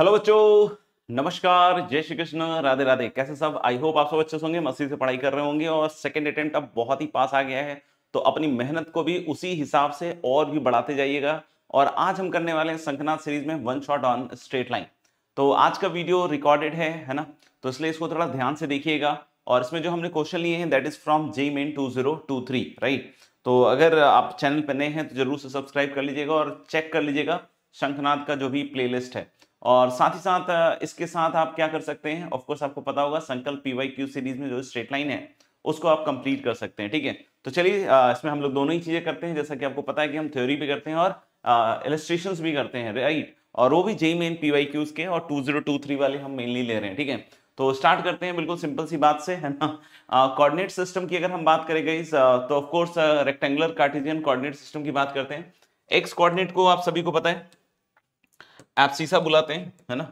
Hello बच्चों नमस्कार जय श्री कृष्ण राधे राधे कैसे सब आई होप आप सब अच्छे होंगे मस्ती से पढ़ाई कर रहे होंगे और सेकंड अटेम्प्ट अब बहुत ही पास आ गया है तो अपनी मेहनत को भी उसी हिसाब से और भी बढ़ाते जाइएगा और आज हम करने वाले हैं संकनाथ सीरीज में one shot on straight line तो आज का वीडियो रिकॉर्डेड है है ना तो इसलिए इसको थोड़ा ध्यान से देखिएगा और इसमें जो हमने क्वेश्चन लिए हैं that is from JEE Main two zero two three right तो अगर आप चैनल पर नए हैं तो जरूर से सब्सक्राइब कर लीजिएगा और चेक कर लीजिएगा शंखनाथ का जो भी प्लेलिस्ट है और साथ ही साथ इसके साथ आप क्या कर सकते हैं ऑफकोर्स आपको पता होगा संकल्प पी वाई क्यू सीरीज में जो स्ट्रेट लाइन है उसको आप कंप्लीट कर सकते हैं ठीक है तो चलिए इसमें हम लोग दोनों ही चीज़ें करते हैं जैसा कि आपको पता है कि हम थ्योरी भी करते हैं और इलेस्ट्रेशन भी करते हैं राइट और वो भी JEE Main P Y Qs के और टू जीरो टू थ्री वाले हम मेनली ले रहे हैं ठीक है तो स्टार्ट करते हैं बिल्कुल सिंपल सी बात से है ना कोऑर्डिनेट सिस्टम की अगर हम बात करें गई तो of course rectangular Cartesian coordinate system की बात करते हैं एक्स कोऑर्डिनेट को आप सभी को पता है सीसा बुलाते हैं है ना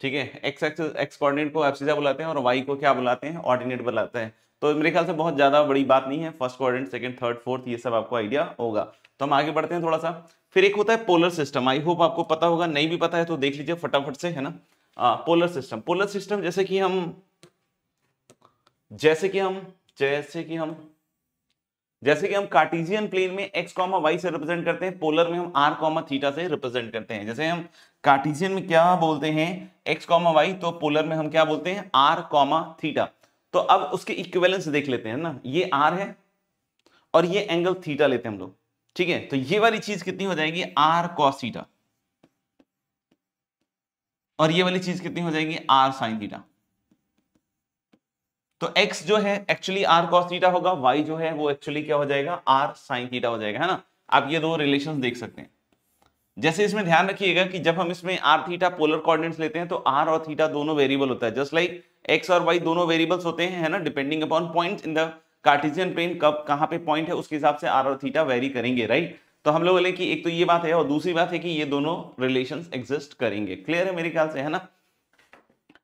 ठीक है एक्स एक्स एक्स कोऑर्डिनेट को एप्सीसा बुलाते हैं और वाई को क्या बुलाते हैं ऑर्डिनेट बुलाते हैं तो मेरे ख्याल से बहुत ज़्यादा बड़ी बात नहीं है first quadrant second third fourth ये सब आपको आइडिया होगा तो हम आगे बढ़ते हैं थोड़ा सा फिर एक होता है पोलर सिस्टम आई होप आपको पता होगा नहीं भी पता है तो देख लीजिए फटाफट से है ना आ, पोलर सिस्टम पोलर सिस्टम जैसे कि हम जैसे कि हम जैसे कि हम जैसे कि हम कार्टिजियन प्लेन में एक्स कॉमा वाई से रिप्रेजेंट करते हैं पोलर में हम आर कॉमा थीटा से रिप्रेजेंट करते हैं जैसे हम कार्टिजियन में क्या बोलते हैं एक्स कॉमा वाई तो पोलर में हम क्या बोलते हैं आर कॉमा थीटा तो अब उसके इक्वेलेंस देख लेते हैं ना ये आर है और ये एंगल थीटा लेते हैं हम लोग ठीक है तो ये वाली चीज कितनी हो जाएगी आर कॉस थीटा और ये वाली चीज कितनी हो जाएगी आर साइन थीटा तो x जो है एक्चुअली r cos थीटा होगा y जो है वो एक्चुअली क्या हो जाएगा r sin थीटा हो जाएगा है ना आप ये दो रिलेशन देख सकते हैं जैसे इसमें ध्यान रखिएगा कि जब हम इसमें r थीटा पोलर कोऑर्डिनेट्स लेते हैं तो r और थीटा दोनों वेरिएबल होता है जस्ट लाइक x और y दोनों वेरिएबल्स होते हैं है ना depending upon point in the Cartesian plane कब कहाँ पे पॉइंट है उसके हिसाब से r और थीटा वेरी करेंगे राइट तो हम लोग बोले कि एक तो ये बात है और दूसरी बात है कि ये दोनों रिलेशन एग्जिस्ट करेंगे क्लियर है मेरे ख्याल से है ना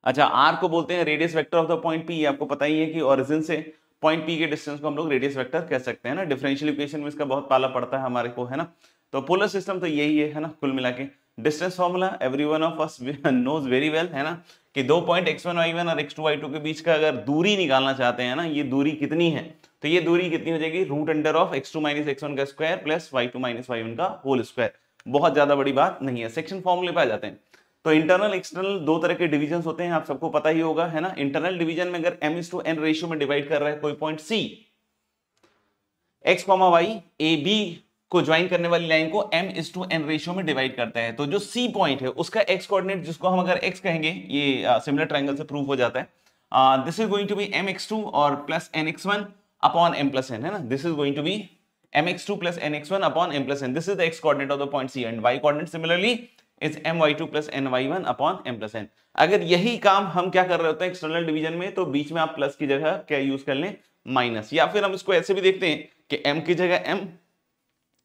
अच्छा आर को बोलते हैं radius vector of the point P आपको पता ही है कि ओरिजिन से पॉइंट पी के डिस्टेंस को हम लोग रेडियस वेक्टर कह सकते हैं ना डिफरेंशियल इक्वेशन में इसका बहुत पाला पड़ता है हमारे को है ना तो पोलर सिस्टम तो यही है, ना कुल मिला के distance formula every one of us knows very well है ना कि दो point x one Y one और एक्स टू वाई टू के बीच का अगर दूरी निकालना चाहते हैं ना ये दूरी कितनी है तो ये दूरी कितनी हो जाएगी root under of X two minus x one का square plus Y two minus Y one का होल स्क्वायर बहुत ज्यादा बड़ी बात नहीं है सेक्शन फॉर्मूले पे आ जाते हैं तो इंटरनल एक्सटर्नल दो तरह के डिवीजन होते हैं आप सबको पता ही होगा है ना इंटरनल डिवीजन में अगर M is to N ratio में डिवाइड कर रहा है कोई point C X comma Y A B को ज्वाइन करने वाली लाइन को M is to N ratio में डिवाइड करता है तो जो सी पॉइंट है उसका एक्स कोऑर्डिनेट जिसको हम अगर एक्स कहेंगे ये सिमिलर ट्राइंगल से प्रूफ हो जाता है this is going to be M X two और plus N X one upon M plus N है ना this is going to be M X two plus N X one upon M plus N this is the X coordinate of the point C and Y coordinate. Similarly is M Y two plus N Y one upon M plus N अगर यही काम हम क्या कर रहे होते हैं external division में तो बीच में आप प्लस की जगह क्या यूज कर लें माइनस या फिर हम इसको ऐसे भी देखते हैं कि एम की जगह एम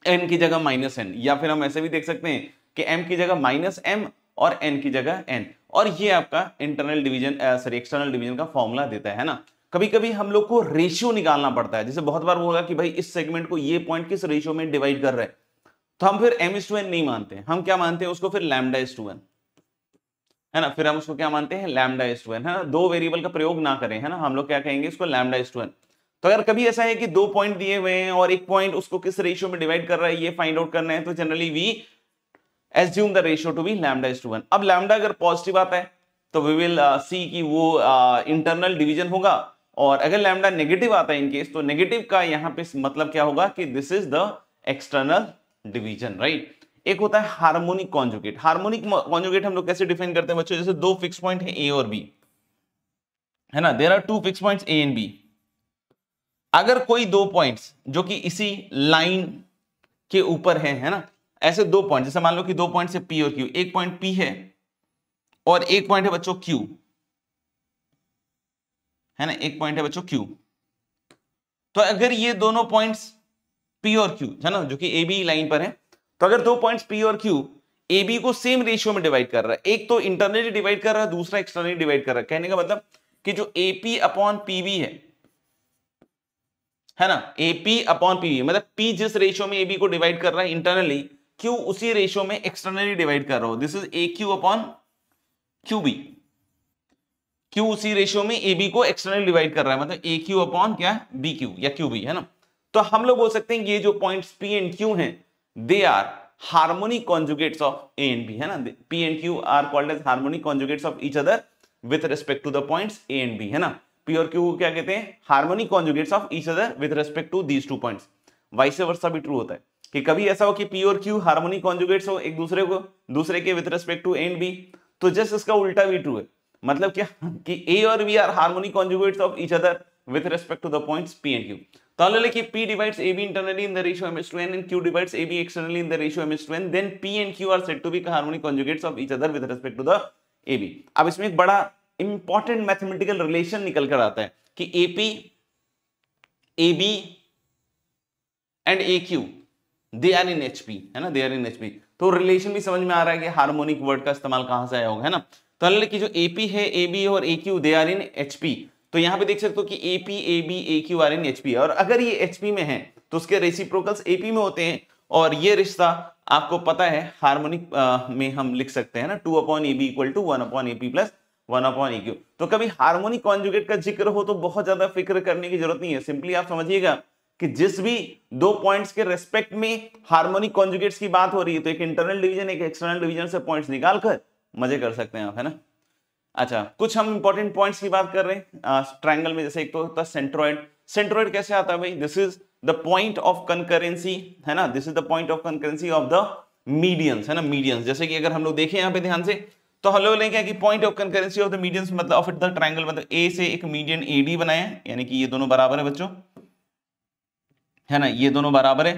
एन की जगह माइनस एन या फिर हम ऐसे भी देख सकते हैं कि एम की जगह माइनस एम और एन की जगह एन और ये आपका internal division sorry external division का फॉर्मूला देता है ना कभी कभी हम लोग को रेशियो निकालना पड़ता है जैसे बहुत बार वो होगा कि भाई इस सेगमेंट को ये पॉइंट किस रेशियो में डिवाइड कर रहे हैं तो हम फिर एम इज टू एन नहीं मानते हैं हम क्या मानते हैं उसको फिर लैमडा इज टू एन है ना फिर हम उसको क्या मानते हैं लैमडा इज टू एन है ना दो वेरिएबल का प्रयोग ना करें है ना हम लोग क्या कहेंगे इसको लैमडा इज टू एन तो अगर कभी ऐसा है कि दो पॉइंट दिए हुए हैं और एक पॉइंट उसको किस रेशियो में डिवाइड कर रहा है ये फाइंड आउट करना है तो generally we assume the ratio to be lambda is to one अब लैमडा अगर पॉजिटिव आता है तो वी विल सी कि वो इंटरनल uh, डिवीजन होगा और अगर लैमडा नेगेटिव आता है इनकेस तो नेगेटिव का यहाँ पे मतलब क्या होगा कि this is the external division right एक होता है हार्मोनिक कॉन्जुगेट हार्मोनिक कॉन्जुगेट हम लोग कैसे डिफाइन करते हैं बच्चों जैसे दो फिक्स पॉइंट है ए और बी है ना there are two fixed point A and B अगर कोई दो पॉइंट जो कि इसी लाइन के ऊपर है है ना ऐसे दो पॉइंट जैसे मान लो कि दो पॉइंट है पी और क्यू एक पॉइंट पी है और एक पॉइंट है बच्चों क्यू है ना एक पॉइंट है बच्चों क्यू तो अगर ये दोनों पॉइंट्स पी और क्यू है ना जो कि ए बी लाइन पर है तो अगर दो पॉइंट्स पी और क्यू ए बी को सेम रेशियो में डिवाइड कर रहा है एक तो इंटरनली डिवाइड कर रहा है दूसरा एक्सटर्नली डिवाइड कर रहा है कहने का मतलब कि जो ए अपॉन पीवी है है ना ए अपॉन पीवी मतलब पी जिस रेशियो में ए को डिवाइड कर रहा है इंटरनली क्यू उसी रेशियो में एक्सटर्नली डिवाइड कर रहा हो this is A Q upon Q B Q उसी रेशियो में ए को एक्सटर्नली डिवाइड कर रहा है मतलब ए क्यू अपॉन क्या बी क्यू या क्यू बी है ना तो हम लोग बोल सकते हैं कि ये जो पॉइंट्स पी एंड क्यू हैं they are harmonic conjugates of A and B है ना P and Q are called as harmonic conjugates of each other with respect to the points A and B है ना P और Q को क्या कहते हैं harmonic conjugates of each other with respect to these two point vice versa भी true होता है कि कभी ऐसा हो कि पी और क्यू हार्मोनिक कॉन्जुगेट्स हो एक दूसरे को दूसरे के with respect to and B तो जस्ट इसका उल्टा भी ट्रू है मतलब क्या कि ए और B are harmonic conjugates of each other with respect to the points P and Q তাহলে লিখি P divides AB internally in the ratio MS to N and Q divides AB externally in the ratio MS to N then P and Q are said to be harmonic conjugates of each other with respect to the AB अब इसमें एक बड़ा important mathematical relation निकल कर आता है कि AP AB and AQ they are in HP है ना दे आर इन HP तो रिलेशन भी समझ में आ रहा है कि हार्मोनिक वर्ड का इस्तेमाल कहां से आया होगा है ना तो की जो AP है AB और AQ they are in HP तो यहां पे देख सकते हो कि A P A B A Q are in H P और अगर ये एच पी में है तो उसके रेसिप्रोकल्स ए में होते हैं और ये रिश्ता आपको पता है हार्मोनिक में हम लिख सकते हैं ना two upon A B equal to one upon A P plus one upon A Q तो कभी हार्मोनिक कॉन्जुगेट का जिक्र हो तो बहुत ज्यादा फिक्र करने की जरूरत नहीं है सिंपली आप समझिएगा कि जिस भी दो पॉइंट्स के रेस्पेक्ट में हार्मोनिक कॉन्जुगेट्स की बात हो रही है तो एक इंटरनल डिवीजन एक एक्सटर्नल डिवीजन से पॉइंट्स निकालकर मजे कर सकते हैं आप है ना अच्छा कुछ हम इंपॉर्टेंट पॉइंट्स की बात कर रहे हैं ट्राइंगल में जैसे एक तो होता है सेंट्रोइड सेंट्रोइड कैसे आता है भाई this is the point of concurrency है ना this is the point of concurrency of the medians है ना मीडियंस जैसे कि अगर हम लोग देखें यहाँ पे ध्यान से तो हम लोग लेंगे कि point of concurrency of the medians मतलब ऑफ द ट्राइंगल मतलब ए से एक मीडियन ए डी बनाए यानी कि ये दोनों बराबर है बच्चों है ना ये दोनों बराबर है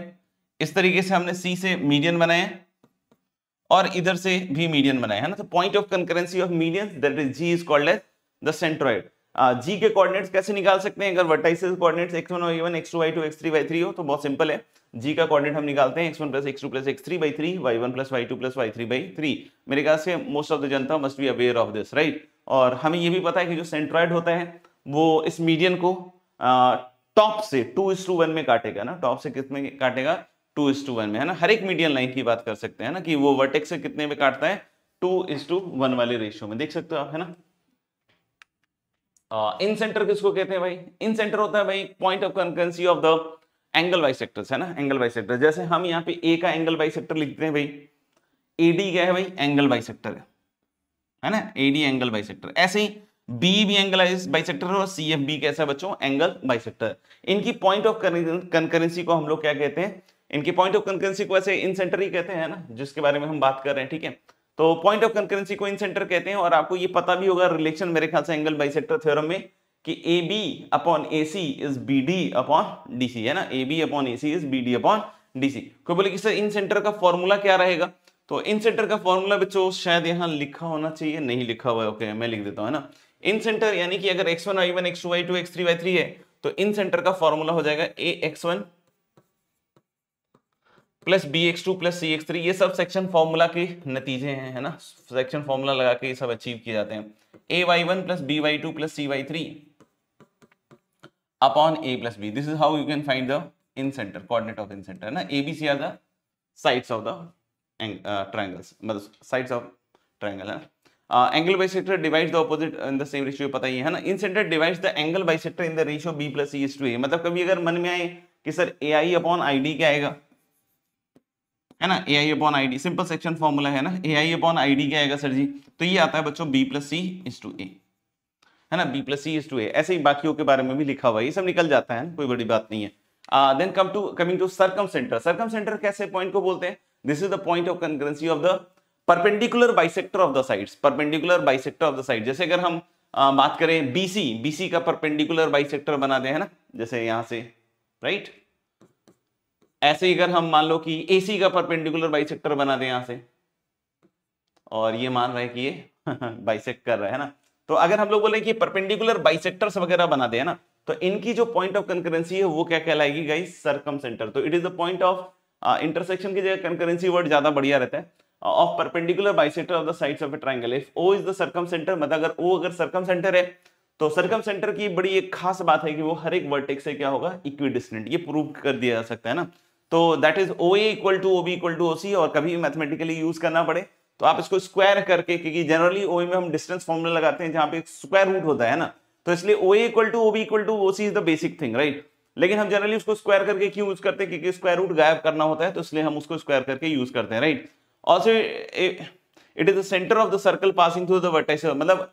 इस तरीके से हमने सी से मीडियन बनाया और इधर से भी मीडियन बनाया है ना तो point of concurrency of median that is G is called as the centroid G के कोऑर्डिनेट्स कैसे निकाल सकते हैं अगर वर्टाइसेस कोऑर्डिनेट्स x1 और y1 x2 y2 x3 y3 हो तो बहुत सिंपल है जी का कोऑर्डिनेट हम निकालते हैं x1 x2 x3 by 3 y1 y2 y3 by 3 मेरे ख्याल से मोस्ट ऑफ द जनता must be aware of this right और हमें ये भी पता है कि जो सेंट्रॉइड होता है वो इस मीडियन को टॉप से टू इस टू वन में काटेगा ना टॉप से किस में काटेगा टू इस टू वन में है ना हर एक मीडियन लाइन की बात कर सकते हैं ना कि वो वर्टेक्स से कितने में काटता है टू इस टू वन वाले रेशियो में देख सकते हो आप है ना इन सेंटर किसको कहते हैं भाई इन सेंटर होता है भाई point of concurrency of the angle बाई है ना एंगल बाई जैसे हम यहाँ पे ए का एंगल बाई लिखते हैं भाई ए डी क्या है भाई एंगल बाई है है ना ए डी एंगल बाई ऐसे ही बी भी एंगल बाई सेक्टर और सी एफ बी कैसा बच्चों एंगल बाई इनकी पॉइंट ऑफ कनकरेंसी को हम लोग क्या कहते हैं इनकी पॉइंट ऑफ कंकरेंसी को ऐसे इन सेंटर ही कहते हैं ना जिसके बारे में हम बात कर रहे हैं ठीक है तो पॉइंट ऑफ कंकरेंसी को इन सेंटर कहते हैं और आपको ये पता भी होगा रिलेशन मेरे ख्याल से एंगल बाइसेक्टर थ्योरम में कि A B upon A C is B D upon D C है ना A B upon A C is B D upon D C कोई बोले कि सर इन सेंटर का फॉर्मूला क्या रहेगा तो इन सेंटर का फॉर्मूला बच्चों शायद यहाँ लिखा होना चाहिए नहीं लिखा हुआ है ओके मैं लिख देता हूँ है ना इन सेंटर यानी कि अगर x one I one x two I two x three y three है तो इन सेंटर का फॉर्मूला हो जाएगा a x one plus b x two plus c x three ये सब सेक्शन फॉर्मूला के नतीजे हैं है ना सेक्शन फॉर्मूला लगा के ये सब अचीव किए जाते हैं a y one plus B y two plus c y three upon A plus b this is how you can find the incentre coordinate of incentre है ना ए b c are the sides of the triangles मतलब sides of triangle है angle bisector divide the opposite in the same ratio पता ही है ना incentre divide the angle bisector in the ratio b plus c is to a मतलब कभी अगर मन में आए कि sir A I upon I D क्या आएगा है ना A I upon I D simple section formula है ना A I upon I D क्या आएगा सर जी तो ये आता है बच्चों b plus c is to a है ना b plus c is to a ऐसे ही बाकियों के बारे में भी लिखा हुआ है ये सब निकल जाता है कोई बड़ी बात नहीं है then come to coming to circumcentre circumcentre कैसे पॉइंट को बोलते हैं this is the point of concurrency of the perpendicular bisector of the sides perpendicular bisector of the side जैसे अगर हम आ, बात करें बीसी बीसी का परपेंडिकुलर बाइसेक्टर बनाते हैं ना जैसे यहां से राइट right? ऐसे ही अगर हम मान लो कि सी का परपेंडिकुलर बाइसेक्टर बना दें यहां से और ये मान रहे कि ये बाइसेक्ट कर रहा है ना तो अगर हम लोग बोले कि परपेंडिकुलर बाइसेक्टर्स वगैरह बना दे है ना तो इनकी जो पॉइंट ऑफ कंकरेंसी है वो क्या कहलाएगी गाई सरकम सेंटर तो it is the point of intersection की जगह कंकरेंसी वर्ड ज्यादा बढ़िया रहता है of perpendicular bisector of the sides of a triangle if O is the circumcentre मतलब अगर ओ अगर सरकम सेंटर है तो सरकम सेंटर की बड़ी एक खास बात है कि वो हर एक वर्टेक्स से क्या होगा इक्विडिस्टेंट ये प्रूव कर दिया जा सकता है ना तो that is O equal to O B equal to O C और कभी मैथमेटिकली यूज करना पड़े तो आप इसको स्क्वायर करके क्योंकि जनरली ओ में हम डिस्टेंस फॉर्मूला लगाते हैं जहां पे स्क्वायर रूट होता है ना तो इसलिए O equal to O B equal to O C is the basic thing right लेकिन हम जनरली उसको स्क्वायर करके क्यों यूज करते हैं क्योंकि स्क्वायर रूट गायब करना होता है तो इसलिए हम उसको स्क्वायर करके यूज करते हैं right also it is the centre of the circle passing through the vertex मतलब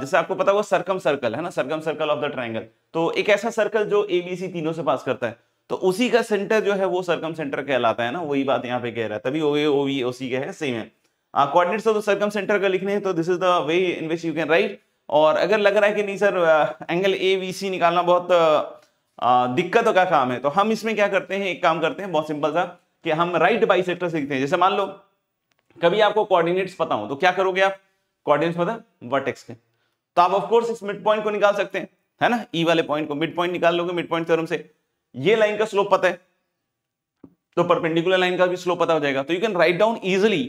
जैसे आपको पता हुआ सर्कम सर्कल है ना circumcircle of the triangle तो एक ऐसा सर्कल जो एबीसी तीनों से पास करता है तो उसी का सेंटर जो है वो सरकम सेंटर कहलाता है ना वही बात यहाँ पे कह रहा है तभी ओवी ओवी ओ वी सी क्या है सेम है coordinates of the circumcentre का लिखने हैं तो this is the way in which you can write और अगर लग रहा है कि नहीं sir angle A B C निकालना बहुत दिक्कतों का काम है तो हम इसमें क्या करते हैं एक काम करते हैं बहुत सिंपल सा कि हम राइट बाई सेक्टर लिखते हैं जैसे मान लो कभी आपको कोऑर्डिनेट्स पता हो तो क्या करोगे आप कोऑर्डिनेट्स पता वर्टेक्स के तो आप ऑफकोर्स इस मिड पॉइंट को निकाल सकते हैं है ना ई e वाले पॉइंट को मिड पॉइंट निकाल लोगे मिड पॉइंट थ्योरम से ये लाइन का स्लोप पता है तो परपेंडिकुलर लाइन का भी स्लोप पता हो जाएगा तो you can write down easily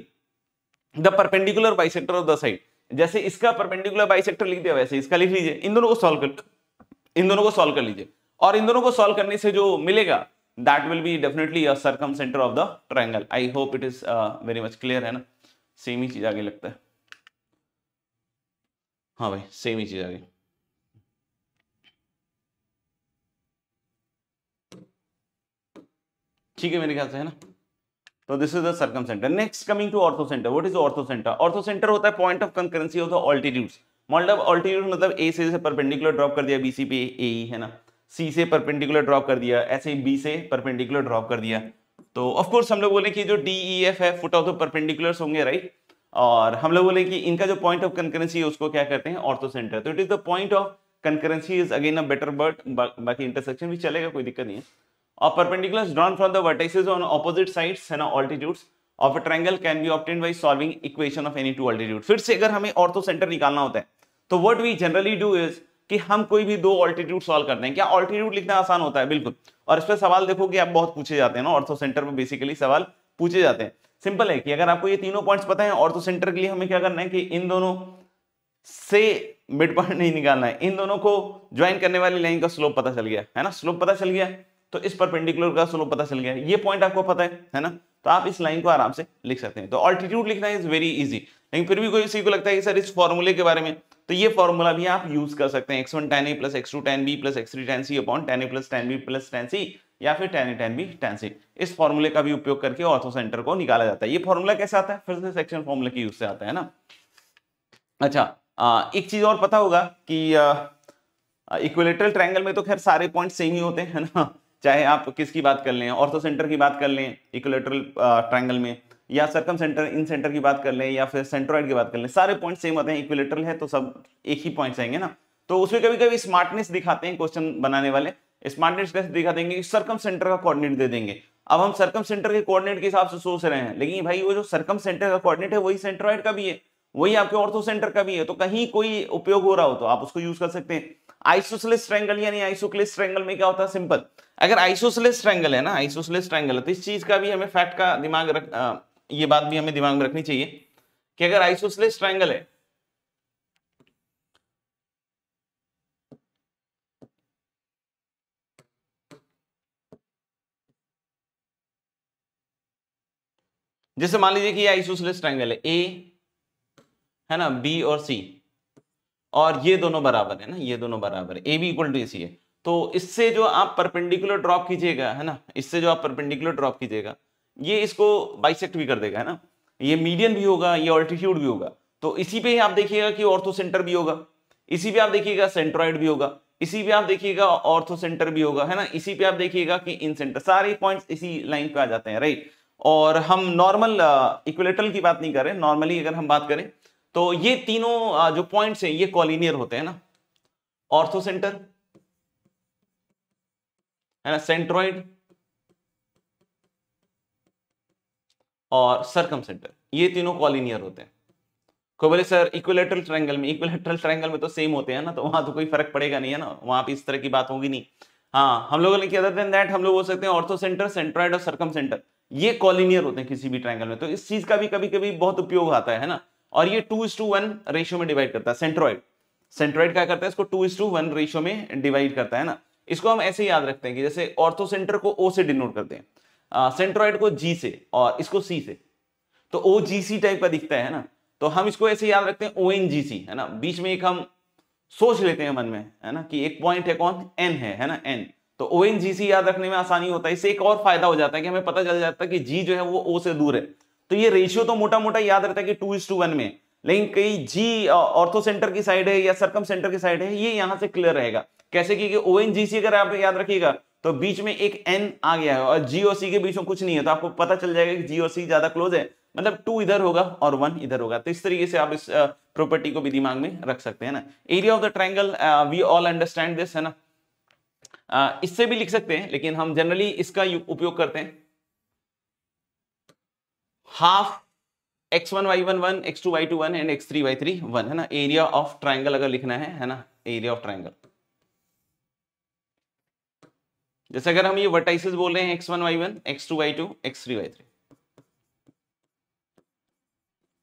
the perpendicular bisector of the side जैसे इसका परपेंडिकुलर बाइसेक्टर लिख दिया वैसे इसका लिख लीजिए इन दोनों को सॉल्व कर इन दोनों को सॉल्व कर लीजिए और इन दोनों को सॉल्व करने से जो मिलेगा that will be definitely a circumcentre of the triangle I hope it is very much clear है ना सेम ही चीज आगे लगता है हाँ भाई सेम ही चीज आगे ठीक है मेरे ख्याल से है ना तो this is the circumcentre next coming to orthocentre what is orthocentre orthocentre होता है point of concurrency of the altitudes मतलब ऑल्टीट्यूड मतलब ए से जैसे परपेंडिकुलर ड्रॉप कर दिया बी सी पे ए e, है ना सी से परपेंडिकुलर ड्रॉप कर दिया ऐसे ही बी से परपेंडिकुलर ड्रॉप कर दिया तो ऑफकोर्स हम लोग बोले कि जो डी ई एफ है फुट ऑफ द परपेंडिकुलर्स होंगे राइट और हम लोग बोले कि इनका जो पॉइंट ऑफ कंकरेंसी है उसको क्या करते हैं ऑर्थो सेंटर तो it is the point of concurrency is again a better but बाकी इंटरसेक्शन भी चलेगा कोई दिक्कत नहीं है or perpendiculars drawn from the vertices on opposite sides है ना altitudes of a triangle can be obtained by solving equation of any two altitude फिर से अगर हमें ऑर्थो तो सेंटर निकालना होता है तो what we generally do is कि हम कोई भी दो ऑल्टीट्यूड सॉल्व करते हैं क्या ऑल्टीट्यूड लिखना आसान होता है बिल्कुल और इस पर सवाल देखो कि आप बहुत पूछे जाते हैं ना ऑर्थो सेंटर में बेसिकली सवाल पूछे जाते हैं सिंपल है कि अगर आपको ये तीनों पॉइंट्स पता है ऑर्थो सेंटर के लिए हमें क्या करना है कि इन दोनों से मिड पॉइंट नहीं निकालना है इन दोनों को ज्वाइन करने वाली लाइन का स्लोप पता चल गया है ना स्लोप पता चल गया तो इस परपेंडिकुलर का स्लोप पता चल गया ये पॉइंट आपको पता है है ना तो आप इस लाइन को आराम से लिख सकते हैं तो ऑल्टीट्यूड लिखना इज वेरी इजी लेकिन फिर भी कोई किसी को लगता है कि सर इस फॉर्मूले के बारे में तो ये फॉर्मूला भी आप यूज कर सकते हैं x one ten a plus x two ten b plus x three ten c upon ten a plus ten b plus ten c या फिर टेन ए टेन बी टेन सी इस फॉर्मूले का भी उपयोग करके ऑर्थो सेंटर को निकाला जाता है ये फॉर्मूला कैसे आता है फिर से सेक्शन फॉर्मूले के यूज से आता है ना अच्छा आ, एक चीज और पता होगा कि इक्विलेटरल ट्रायंगल में तो खैर सारे पॉइंट सेम ही होते हैं ना चाहे आप किसकी बात कर लें ऑर्थो सेंटर की बात कर लें इक्वलेटरल ट्रायंगल में या सर्कम सेंटर इन सेंटर की बात कर लें या फिर सेंट्रोइड की बात कर लें सारे पॉइंट सेम होते हैं इक्वलेटरल है तो सब एक ही पॉइंट आएंगे ना तो उसमें कभी कभी स्मार्टनेस दिखाते हैं क्वेश्चन बनाने वाले स्मार्टनेस कैसे दिखा देंगे सर्कम सेंटर का कॉर्डिनेट दे देंगे अब हम सर्कम सेंटर के कॉर्डिनेट के हिसाब से सोच रहे हैं लेकिन भाई वो जो सर्कम सेंटर का कॉर्डिनेट है वही सेंट्रोइड का भी है वही आपके ऑर्थो सेंटर का भी है तो कहीं कोई उपयोग हो रहा हो तो आप उसको यूज कर सकते हैं आइसोसलेस ट्रैंगल यानी आइसोक्लेस ट्रैंगल में क्या होता है सिंपल अगर आइसोसलेस ट्रैंगल है ना आइसोसलेस ट्रैंगल है तो इस चीज का भी हमें फैक्ट का दिमाग रख आ, ये बात भी हमें दिमाग में रखनी चाहिए कि अगर आइसोसलेस ट्रैंगल है जैसे मान लीजिए कि ये आइसोसलेस ट्रैंगल है ए है ना बी और सी और ये दोनों बराबर है ना ये दोनों बराबर है A B equal to A C है तो इससे जो आप परपेंडिकुलर ड्रॉप कीजिएगा है ना इससे जो आप परपेंडिकुलर ड्रॉप कीजिएगा ये इसको बाइसेक्ट भी कर देगा है ना ये मीडियम भी होगा ये ऑल्टीट्यूड भी होगा तो इसी पे आप देखिएगा कि ऑर्थो सेंटर भी होगा इसी पे आप देखिएगा सेंट्रॉइड भी होगा इसी पे आप देखिएगा ऑर्थो सेंटर भी होगा है ना इसी पे आप देखिएगा कि इन सेंटर सारे पॉइंट्स इसी लाइन पे आ जाते हैं राइट और हम नॉर्मल इक्विलेटरल की बात नहीं कर रहे नॉर्मली अगर हम बात करें तो ये तीनों जो पॉइंट्स हैं ये कॉलिनियर होते हैं ना ऑर्थो सेंटर है ना सेंट्रोइड और सरकम ये तीनों कॉलिनियर होते हैं कोई बोले सर इक्विलेटरल ट्रायंगल में इक्विलेटरल ट्रायंगल में तो सेम होते हैं ना तो वहां तो कोई फर्क पड़ेगा नहीं है ना वहां पर इस तरह की बात होगी नहीं हाँ हम लोगों ने किया अदर देन दैट हम लोग बोल सकते हैं ऑर्थो सेंटर सेंट्रॉइड और सरकम सेंटर ये कॉलिनियर होते हैं किसी भी ट्रायंगल में तो इस चीज का भी कभी कभी बहुत उपयोग आता है ना और ये two is to one ratio में डिवाइड करता है सेंट्रॉइड सेंट्रॉइड क्या करता है इसको two is to one ratio में डिवाइड करता है ना इसको हम ऐसे याद रखते हैं कि जैसे ऑर्थोसेंटर को ओ से डिनोट करते हैं सेंट्रॉइड को जी से और इसको सी से तो ओ जी सी टाइप का दिखता है ना तो हम इसको ऐसे याद रखते हैं ओ एन जी सी है ना बीच में एक हम सोच लेते हैं मन में है ना कि एक पॉइंट है कौन एन है है ना एन तो ओ एन जी सी याद रखने में आसानी होता है इससे एक और फायदा हो जाता है कि हमें पता चल जाता है कि जी जो है वो ओ से दूर है तो ये रेशियो तो मोटा मोटा याद रहता है कि टू इज टू वन में लेकिन कई जी ऑर्थो सेंटर की साइड है या सरकम सेंटर की साइड है ये यहाँ से क्लियर रहेगा कैसे की ओ एन जी सी अगर आप याद रखिएगा तो बीच में एक एन आ गया है और जीओसी के बीच में कुछ नहीं है तो आपको पता चल जाएगा कि जीओसी ज्यादा क्लोज है मतलब टू इधर होगा और वन इधर होगा तो इस तरीके से आप इस प्रॉपर्टी को भी दिमाग में रख सकते हैं ना area of the triangle we all understand this है ना uh, इससे भी लिख सकते हैं लेकिन हम जनरली इसका उपयोग करते हैं half x one Y one one x two Y two one and x three y three one है ना एरिया ऑफ ट्राइंगल अगर लिखना है है ना एरिया ऑफ ट्राइंगल जैसे अगर हम ये वर्टाइसिस बोल रहे हैं x one Y one x two Y two x three y three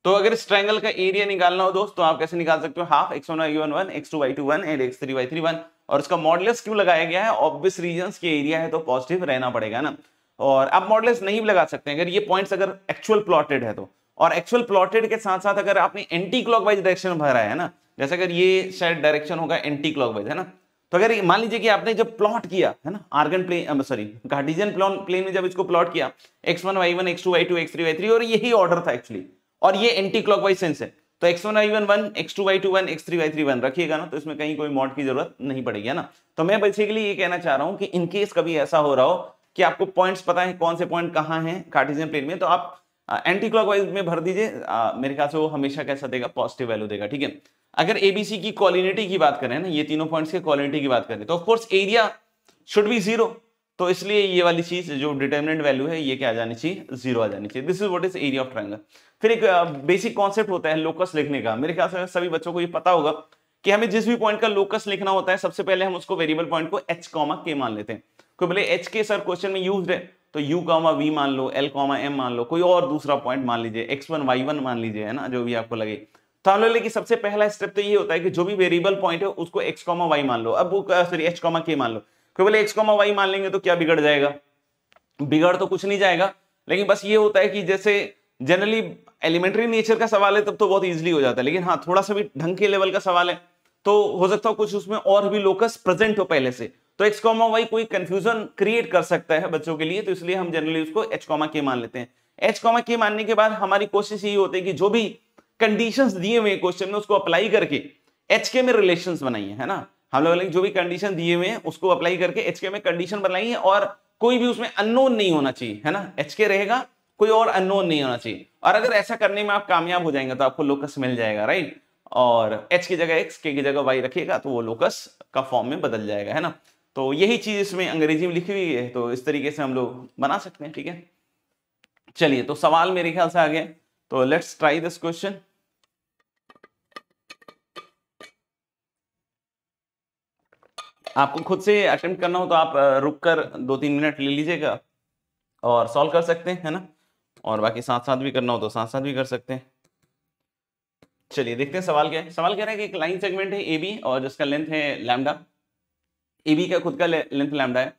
तो अगर इस ट्रायंगल का एरिया निकालना हो दोस्त तो आप कैसे निकाल सकते हो half x one Y one one x two Y two one and x three y three one और इसका मॉडलेस क्यों लगाया गया है ऑब्वियस रीजन के एरिया है तो पॉजिटिव रहना पड़ेगा ना और आप मॉडलेस नहीं भी लगा सकते अगर ये पॉइंट अगर एक्चुअल प्लॉटेड है तो और एक्चुअल प्लॉटेड के साथ साथ अगर आपने एंटी क्लॉकवाइज डायरेक्शन भरा है ना जैसे अगर ये शायद डायरेक्शन होगा एंटी क्लॉकवाइज है ना तो अगर मान लीजिए कि आपने जब प्लॉट किया है ना Argand plane sorry Cartesian plane plane में जब इसको प्लॉट किया x one Y one x two Y two x three y three और यही ऑर्डर था एक्चुअली और ये एंटी क्लॉक वाइज सेंस है तो x one 1 one one x two Y two one x three y three one रखिएगा ना तो इसमें कहीं कोई मॉड की जरूरत नहीं पड़ेगी है ना तो मैं बेसिकली ये कहना चाह रहा हूँ कि इनकेस कभी ऐसा हो रहा हो कि आपको पॉइंट्स पता है कौन से पॉइंट कहाँ हैं कार्टिजन प्लेन में तो आप एंटी क्लॉक वाइज में भर दीजिए मेरे ख्याल से वो हमेशा कैसा देगा पॉजिटिव वैल्यू देगा ठीक है अगर एबीसी की क्वालिनिटी की बात करें ना ये तीनों पॉइंट्स के क्वालिनिटी की बात करें तो of course area should be zero तो इसलिए ये वाली चीज जो डिटर्मिनेंट वैल्यू है ये क्या आ जानी चाहिए जीरो आ जानी चाहिए this is what is area of triangle फिर एक बेसिक uh, कॉन्सेप्ट होता है लोकस लिखने का मेरे ख्याल से सभी बच्चों को ये पता होगा कि हमें जिस भी पॉइंट का लोकस लिखना होता है सबसे पहले हम उसको वेरिएबल पॉइंट को एच कॉमा के मान लेते हैं कोई बोले एच के सर क्वेश्चन में यूज है तो यू कॉमा वी मान लो एल कॉमा एम मान लो कोई और दूसरा पॉइंट मान लीजिए एक्स वन वाई वन मान लीजिए है ना जो भी आपको लगे तालोले तो की सबसे पहला स्टेप तो ये होता है कि जो भी वेरिएबल पॉइंट है उसको एक्स कॉमा वाई मान लो अब सॉरी एच कॉमा के मान लो क्यों बोले एक्स कॉमा वाई मान लेंगे तो क्या बिगड़ जाएगा बिगड़ तो कुछ नहीं जाएगा लेकिन बस ये होता है कि जैसे जनरली एलिमेंट्री नेचर का सवाल है तब तो बहुत ईजिली हो जाता है लेकिन हाँ थोड़ा सा भी ढंग के लेवल का सवाल है तो हो सकता हो कुछ उसमें और भी लोकस प्रेजेंट हो पहले से तो एक्स कॉमा वाई कोई कंफ्यूजन क्रिएट कर सकता है बच्चों के लिए तो इसलिए हम जनरली उसको एच कॉमा के मान लेते हैं एच कॉमा के मानने के बाद हमारी कोशिश यही होती है कि जो भी कंडीशन दिए हुए क्वेश्चन में उसको अप्लाई करके एच में रिलेशन बनाइए है ना हम लोग जो भी कंडीशन दिए हुए हैं उसको अप्लाई करके एच में कंडीशन बनाइए और कोई भी उसमें अननोन नहीं होना चाहिए है ना एच रहेगा कोई और अननोन नहीं होना चाहिए और अगर ऐसा करने में आप कामयाब हो जाएंगे तो आपको लोकस मिल जाएगा राइट और एच की जगह एक्स के की जगह वाई रखिएगा तो वो लोकस का फॉर्म में बदल जाएगा है ना तो यही चीज इसमें अंग्रेजी में लिखी हुई है तो इस तरीके से हम लोग बना सकते हैं ठीक है चलिए तो सवाल मेरे ख्याल से आ गया तो लेट्स ट्राई दिस क्वेश्चन आपको खुद से अटेम्प्ट करना हो तो आप रुक कर दो तीन मिनट ले लीजिएगा और सॉल्व कर सकते हैं है ना और बाकी साथ साथ भी करना हो तो साथ साथ भी कर सकते हैं चलिए देखते हैं सवाल क्या है सवाल कह रहा है कि एक लाइन सेगमेंट है ए बी और जिसका लेंथ है लैमडा ए बी का खुद का लेंथ लैमडा है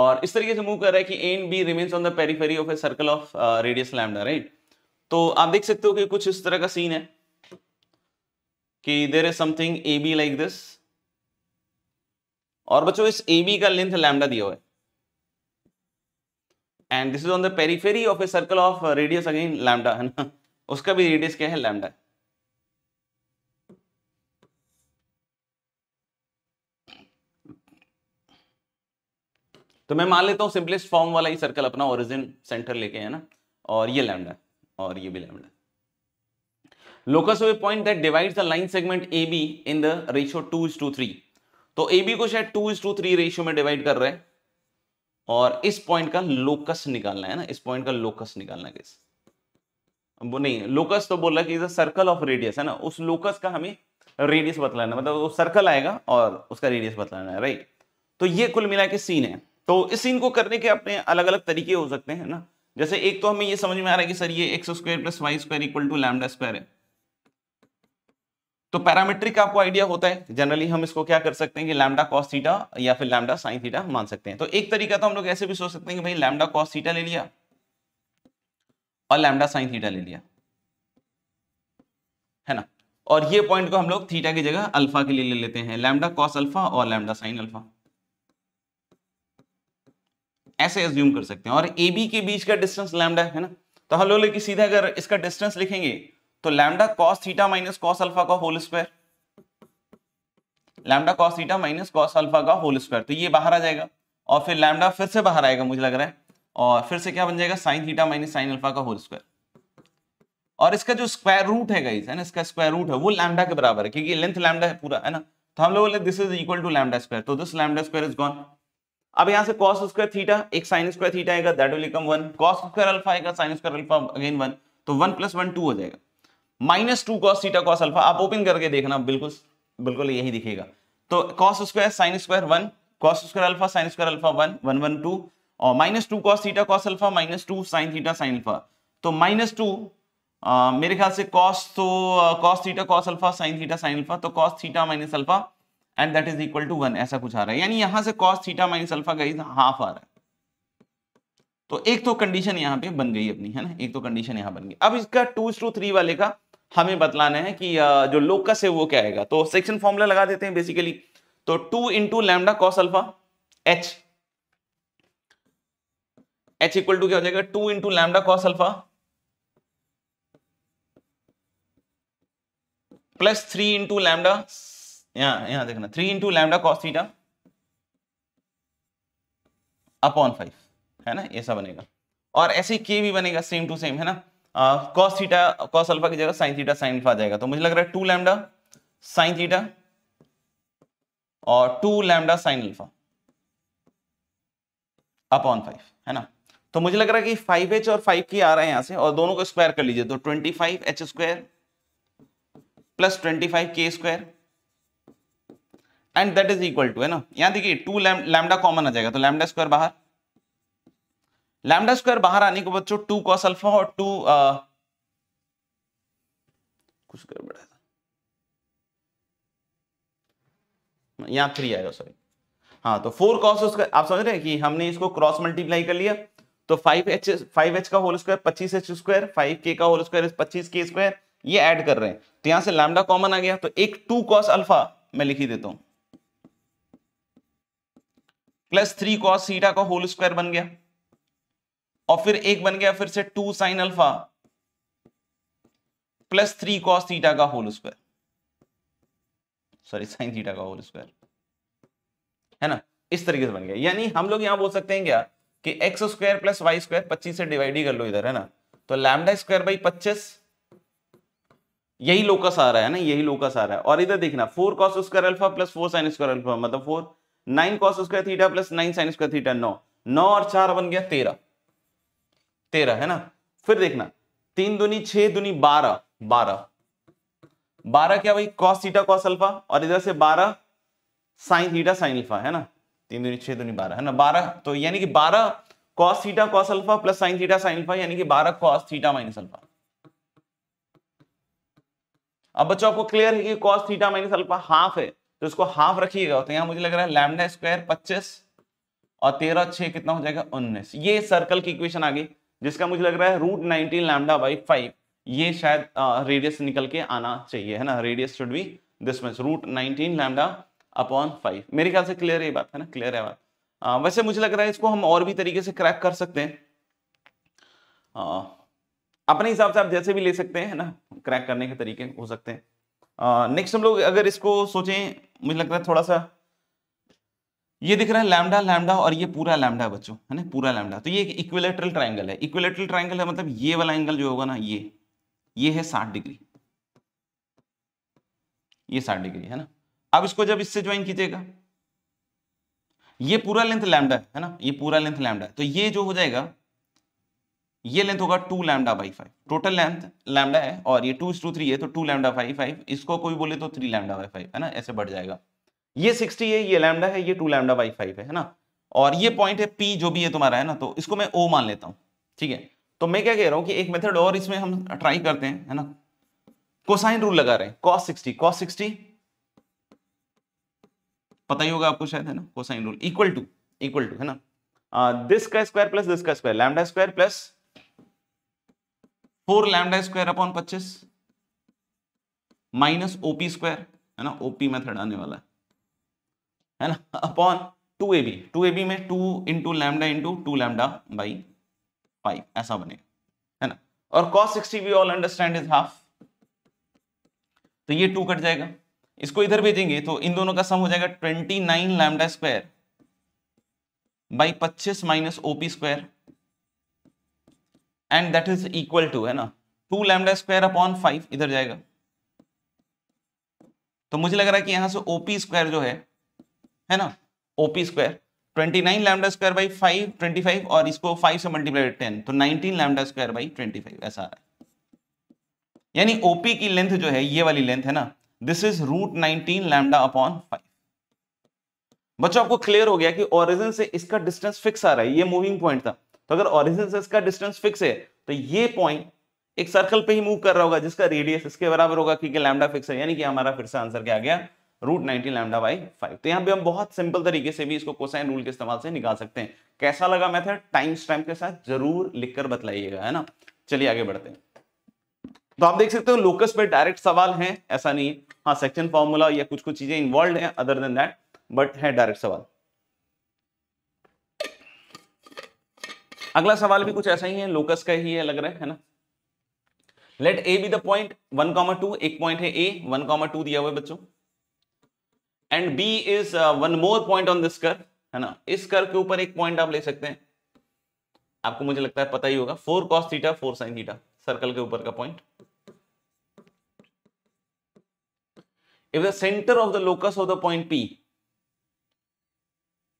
और इस तरीके से मूव कर रहा है कि A and B remains on the periphery of a circle of radius lambda right तो आप देख सकते हो कि कुछ इस तरह का सीन है कि there is something A B like this और बच्चों इस ए बी का लेंथ लैमडा दिया हुआ है and this is on the periphery of a circle of radius again lambda है ना उसका भी रेडियस क्या है लैमडा तो मैं मान लेता हूँ सिंपलेस्ट फॉर्म वाला ही सर्कल अपना ओरिजिन सेंटर लेके है ना और ये लैमडा और ये भी lambda locus point that divides the line segment A B in the ratio two is to three तो ए बी को शायद two is to three ratio में डिवाइड कर रहे हैं और इस पॉइंट का लोकस निकालना है ना इस पॉइंट का लोकस निकालना किस वो नहीं लोकस तो बोला कि is a circle of radius है ना उस लोकस का हमें रेडियस बतलाना मतलब वो सर्कल आएगा और उसका रेडियस बतलाना है राइट तो ये कुल मिला के सीन है तो इस सीन को करने के अपने अलग अलग तरीके हो सकते हैं ना जैसे एक तो हमें ये समझ में आ रहा है कि सर ये x square plus Y square equal to lambda square है तो पैरामेट्रिक आपको आइडिया होता है जनरली हम इसको क्या कर सकते हैं कि लैमडा कॉस थीटा या फिर लैमडा साइन थीटा मान सकते हैं तो एक तरीका तो हम लोग ऐसे भी सोच सकते हैं कि भाई लैमडा कॉस थीटा ले लिया और लैमडा साइन थीटा ले लिया है ना और ये पॉइंट को हम लोग थीटा की जगह अल्फा के लिए ले लेते हैं लैमडा कॉस अल्फा और लैमडा साइन अल्फा ऐसे एज्यूम कर सकते हैं और ए बी के बीच का डिस्टेंस लैमडा है ना तो हम लोग लेकिन सीधा अगर इसका डिस्टेंस लिखेंगे तो lambda cos theta minus cos alpha का whole square lambda cos theta minus cos alpha का होल स्क्वायर तो ये बाहर आ जाएगा और फिर लैमडा फिर से बाहर आएगा मुझे लग रहा है और फिर से क्या बन जाएगा sine theta minus sine alpha का होल स्क्वायर और इसका जो स्क्वायर रूट है गाइस है ना इसका स्क्वायर रूट है वो लैमडा के बराबर है क्योंकि लेंथ लैमडा है पूरा है ना तो हम लोग बोले this is equal to lambda square तो this lambda square is gone अब यहां से कॉस स्क्वायर थीटा एक साइन स्क्वायर थीटा आएगा that will become one cos square alpha आएगा sine square alpha again one तो वन प्लस वन टू हो जाएगा minus two cos theta cos alpha आप ओपन करके देखना बिल्कुल बिल्कुल यही दिखेगा तो cos square sine square one cos square alpha sign square alpha one one one two और minus two cos theta cos alpha minus two sine theta sine alpha तो माइनस टू मेरे ख्याल से कॉस तो cos theta cos alpha sine theta sine alpha तो cos theta minus alpha and that is equal to one ऐसा कुछ आ रहा है यानी यहां से कॉस थीटा माइनस अल्फा का हाफ आ रहा है तो एक तो कंडीशन यहां पे बन गई अपनी है ना एक तो कंडीशन यहां बन गई अब इसका टू टू थ्री वाले का हमें बतलाना है कि जो लोकस है वो क्या आएगा तो सेक्शन फॉर्मूला लगा देते हैं बेसिकली तो two into lambda cos alpha H H equal to क्या हो जाएगा two into lambda cos alpha plus three into lambda यहां यहां देखना three into lambda cos theta upon five है ना ऐसा बनेगा और ऐसे के भी बनेगा सेम टू सेम है ना कॉस थीटा कॉस अल्फा की जगह साइन थीटा साइन अल्फा जाएगा तो मुझे लग रहा है टू लैमडा साइन थीटा और two lambda sine alpha upon five है ना तो मुझे लग रहा है कि फाइव एच और फाइव के आ रहे हैं यहां से और दोनों को स्क्वायर कर लीजिए तो twenty five H square plus twenty five K square and that is equal to है ना यहां देखिए टू लैमडा कॉमन आ जाएगा तो लैमडा स्क्वायर बाहर लैमडा स्क्वायर बाहर आने को बच्चों टू कॉस अल्फा और टू आ, कुछ गड़बड़ है यहां थ्री आएगा सॉरी हाँ तो फोर कॉस स्क्वायर आप समझ रहे हैं कि हमने इसको क्रॉस मल्टीप्लाई कर लिया तो फाइव एच फाइव एच का होल स्क्वायर पच्चीस एच स्क्वायर फाइव के का होल स्क्वायर पच्चीस के स्क्वायर ये ऐड कर रहे हैं तो यहां से लैमडा कॉमन आ गया तो एक टू कॉस अल्फा मैं लिखी देता हूं प्लस थ्री कॉस सीटा का होल स्क्वायर बन गया और फिर एक बन गया फिर से two sine alpha plus three cos theta का whole square sorry sine theta का होल स्क्वायर है ना इस तरीके से बन गया यानी हम लोग यहां बोल सकते हैं क्या कि x square plus Y square पच्चीस से डिवाइड ही कर लो इधर है ना तो लैमडा स्क्वायर बाई पच्चीस यही लोकस आ रहा है ना यही लोकस आ रहा है और इधर देखना four cos square alpha plus four sine square alpha मतलब four nine cos square theta plus nine sine square theta नौ नौ और चार बन गया तेरह तेरह है ना फिर देखना तीन दुनी छह दुनी बारह बारह बारह क्या भाई कॉस थीटा कॉस अल्फा और इधर से बारह साइन थीटा साइन अल्फा है ना तीन दुनी छह दुनी बारह है ना बारह तो यानी कि बारह cos theta cos alpha plus sine theta sine alpha यानी कि बारह कॉस थीटा माइनस अल्फा अब बच्चों आपको क्लियर है कि cos theta minus alpha half है तो इसको हाफ रखिएगा तो यहां मुझे लग रहा है लैमडा स्क्वायर पच्चीस और तेरह छह कितना हो जाएगा उन्नीस ये सर्कल की इक्वेशन आ गई जिसका मुझे लग रहा है root nineteen lambda by five ये शायद रेडियस निकल के आना चाहिए है ना radius should be this much root nineteen lambda upon five मेरे ख्याल से क्लियर है बात है ना क्लियर है बात आ, वैसे मुझे लग रहा है इसको हम और भी तरीके से क्रैक कर सकते हैं आ, अपने हिसाब से आप जैसे भी ले सकते हैं ना क्रैक करने के तरीके हो सकते हैं नेक्स्ट हम लोग अगर इसको सोचें मुझे लगता है थोड़ा सा ये दिख रहा है लैमडा लैमडा और ये पूरा लैमडा बच्चों है ना पूरा लैमडा तो ये एक इक्विलेटरल ट्राइंगल है इक्विलेटरल ट्राइंगल है मतलब ये वाला एंगल जो होगा ना ये ये है साठ डिग्री ये साठ डिग्री है ना अब इसको जब इससे ज्वाइन कीजिएगा ये पूरा लेंथ लैमडा है ना ये पूरा लेंथ लैमडा तो ये जो हो जाएगा ये लेंथ होगा two lambda by five total length lambda है और ये टू इस टू थ्री है तो टू लैमडा फाइव फाइव इसको कोई बोले तो थ्री लैमडा बाई फाइव है ना ऐसे बढ़ जाएगा ये 60 है ये लैमडा है ये टू लैमडा बाई फाइव है ना और ये पॉइंट है पी जो भी है तुम्हारा है ना तो इसको मैं ओ मान लेता हूँ ठीक है तो मैं क्या कह रहा हूँ कि एक मेथड और इसमें हम ट्राई करते हैं है ना कोसाइन रूल लगा रहे हैं कॉस सिक्सटी कॉस सिक्सटी पता ही होगा आपको शायद है ना cosine rule equal to equal to है ना दिस का स्क्वायर प्लस दिस का square lambda square plus four lambda square upon पच्चीस माइनस ओपी स्क्वायर है ना ओपी मेथड आने वाला है है ना upon two A B two A B में two into lambda into two lambda by five ऐसा बनेगा है ना और cos sixty we all understand is half तो ये टू कट जाएगा इसको इधर भेजेंगे तो इन दोनों का सम हो जाएगा twenty nine lambda square by पच्चीस minus OP square and that is equal to है ना two lambda square upon five इधर जाएगा तो मुझे लग रहा है कि यहां से ओपी स्क्वायर जो है है ना OP square twenty nine lambda square by five twenty five और इसको फाइव से मल्टीप्लाई टेन तो nineteen lambda square by twenty five ऐसा आ रहा है यानी ओपी की लेंथ जो है ये वाली लेंथ है ना this is root nineteen lambda upon five बच्चों आपको क्लियर हो गया कि ओरिजिन से इसका डिस्टेंस फिक्स आ रहा है ये मूविंग पॉइंट था तो अगर ओरिजिन से इसका डिस्टेंस फिक्स है तो ये पॉइंट एक सर्कल पे ही मूव कर रहा होगा जिसका रेडियस इसके बराबर होगा क्योंकि लैमडा फिक्स है यानी कि हमारा फिर से आंसर क्या आ गया root nineteen lambda by five तो यहाँ पे हम बहुत सिंपल तरीके से भी इसको कोसाइन रूल के इस्तेमाल से निकाल सकते हैं कैसा लगा मैथड टाइम स्टैम के साथ जरूर लिखकर बतलाइएगा है ना चलिए आगे बढ़ते हैं तो आप देख सकते हो लोकस पे डायरेक्ट सवाल है ऐसा नहीं है हाँ सेक्शन फॉर्मूला या कुछ कुछ चीजें इन्वॉल्व है अदर देन दैट बट है डायरेक्ट सवाल अगला सवाल भी कुछ ऐसा ही है लोकस का ही है लग रहा है, है ना let A B the point one comma two एक पॉइंट है ए वन कॉमा टू दिया हुआ है बच्चों and B is one more point on this कर है ना इस कर के ऊपर एक पॉइंट आप ले सकते हैं आपको मुझे लगता है पता ही होगा four cos theta four sine theta circle के ऊपर का point if the centre of the locus of the point P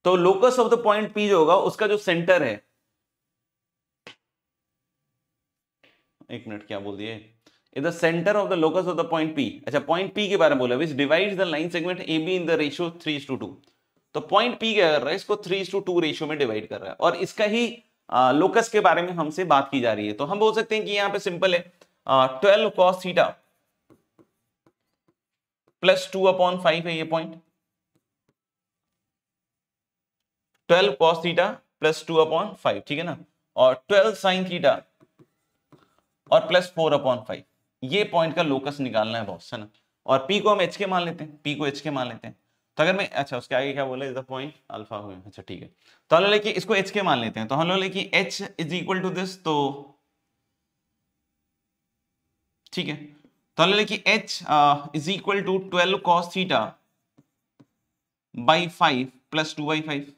तो locus of the point P जो होगा उसका जो सेंटर है एक मिनट क्या बोल दिए in the centre of the locus of the point P अच्छा पॉइंट पी के बारे में बोला which which divides the line segment AB in the ratio 3 to two तो पॉइंट पी क्या कर रहा है इसको 3 टू टू रेशियो में डिवाइड कर रहा है और इसका ही लोकस के बारे में हमसे बात की जा रही है तो हम बोल सकते हैं कि यहां पे सिंपल है twelve cos theta plus two upon five है ये point twelve cos theta plus two upon five ठीक है ना और ट्वेल्व साइन थीटा और प्लस फोर अपॉन फाइव ये पॉइंट का लोकस निकालना है बॉस है ना और पी को हम एच के मान लेते हैं पी को एच के मान लेते हैं तो अगर मैं अच्छा उसके आगे क्या बोला इज द पॉइंट अल्फा हुए अच्छा ठीक है तो हम लोग इसको एच के मान लेते हैं तो हम लोग लेके H is equal to this तो ठीक है तो हम लोग लेके H is equal to twelve cos theta by five plus two by five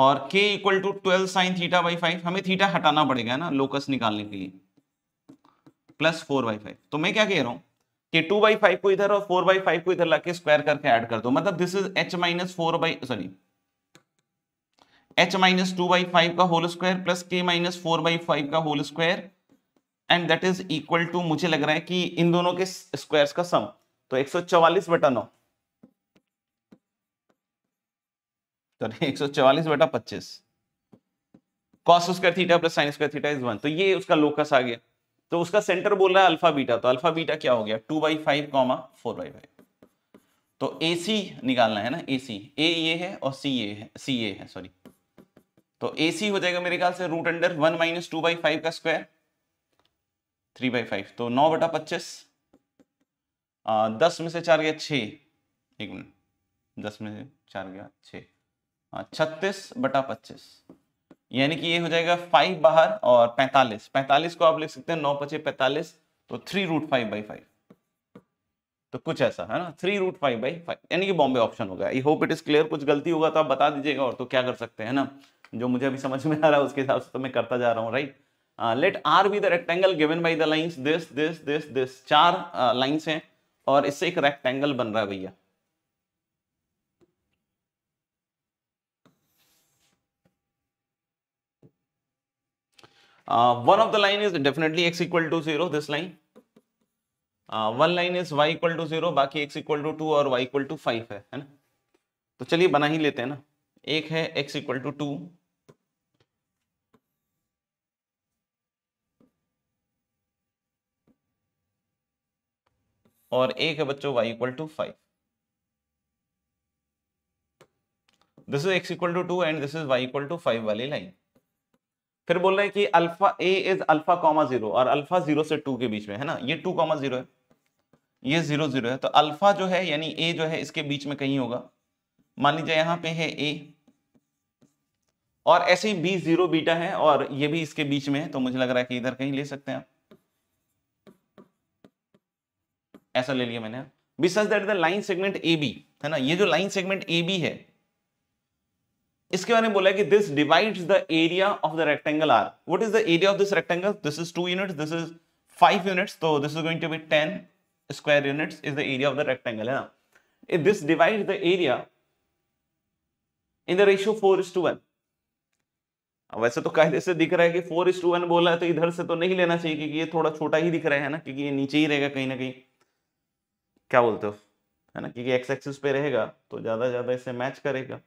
और K equal to twelve sine theta by five हमें थीटा हटाना पड़ेगा ना लोकस निकालने के लिए प्लस फोर बाई फाइव तो मैं क्या कह रहा हूं कि टू बाई फाइव को इधर और फोर बाई फाइव को इधर लाके स्क्वायर करके ऐड कर दो मतलब this is H minus four by sorry H minus two by five का whole square plus K minus four by five का whole square and that is equal to मुझे लग रहा है कि इन दोनों के स्क्वायर का सम तो एक सौ चवालीस बटा नौ एक सौ चवालीस बटा पच्चीस cos square theta plus sine square theta is one तो ये उसका लोकस आ गया तो उसका सेंटर बोल रहा है अल्फा बीटा तो अल्फा बीटा क्या हो गया two by five comma four by five तो ए सी निकालना है ना ए सी ए ये है और सी ए है सी ए है सॉरी तो ए सी हो जाएगा मेरे ख्याल से root under one minus two by five का स्क्वायर थ्री बाई फाइव तो नौ बटा पच्चीस दस में से चार गया छ एक मिनट दस में से चार गया छत्तीस बटा पच्चीस यानी कि ये हो जाएगा फाइव बाहर और पैंतालीस पैंतालीस को आप लिख सकते हैं नौ पचे पैंतालीस तो three root five by five तो कुछ ऐसा है ना three root five by five यानी कि बॉम्बे ऑप्शन होगा I hope it is clear कुछ गलती होगा तो आप बता दीजिएगा और तो क्या कर सकते हैं ना जो मुझे अभी समझ में आ रहा है उसके हिसाब से तो मैं करता जा रहा हूँ right let R be the rectangle given by the lines this this this this चार लाइन्स हैं और इससे एक रेक्टेंगल बन रहा है भैया Uh, one of the line is definitely x equal to 0, this line. Uh, one line is y equal to 0, बाकी x equal to 2 और y equal to 5 है, है ना? तो चलिए बना ही लेते हैं ना एक है x इक्वल टू टू और एक है बच्चों y equal to five this is x equal to two and this is y equal to five वाली लाइन फिर बोल रहे हैं कि alpha A is alpha comma zero और अल्फा जीरो से टू के बीच में है ना ये टू कॉमा जीरो है ये जीरो जीरो है तो अल्फा जो है यानी ए जो है इसके बीच में कहीं होगा मान लीजिए यहां पे है ए और ऐसे ही बी जीरो बीटा है और ये भी इसके बीच में है तो मुझे लग रहा है कि इधर कहीं ले सकते हैं आप ऐसा ले लिया मैंने besides that the line segment A B है ना ये जो लाइन सेगमेंट ए बी है इसके बारे में बोला कि this divides the area of the rectangle R what is the area of this rectangle this is two units this is five units तो this is going to be ten square units is the area of the rectangle है ना if this divide the area in the ratio four is to one वैसे तो कायदे से दिख रहा है कि फोर इज टू वन बोला है तो इधर से तो नहीं लेना चाहिए क्योंकि ये थोड़ा छोटा ही दिख रहा है ना क्योंकि ये नीचे ही रहेगा कहीं ना कहीं क्या बोलते हो है ना क्योंकि एक्स एक्सिस पे रहेगा तो ज़्यादा ज़्यादा इसे मैच करेगा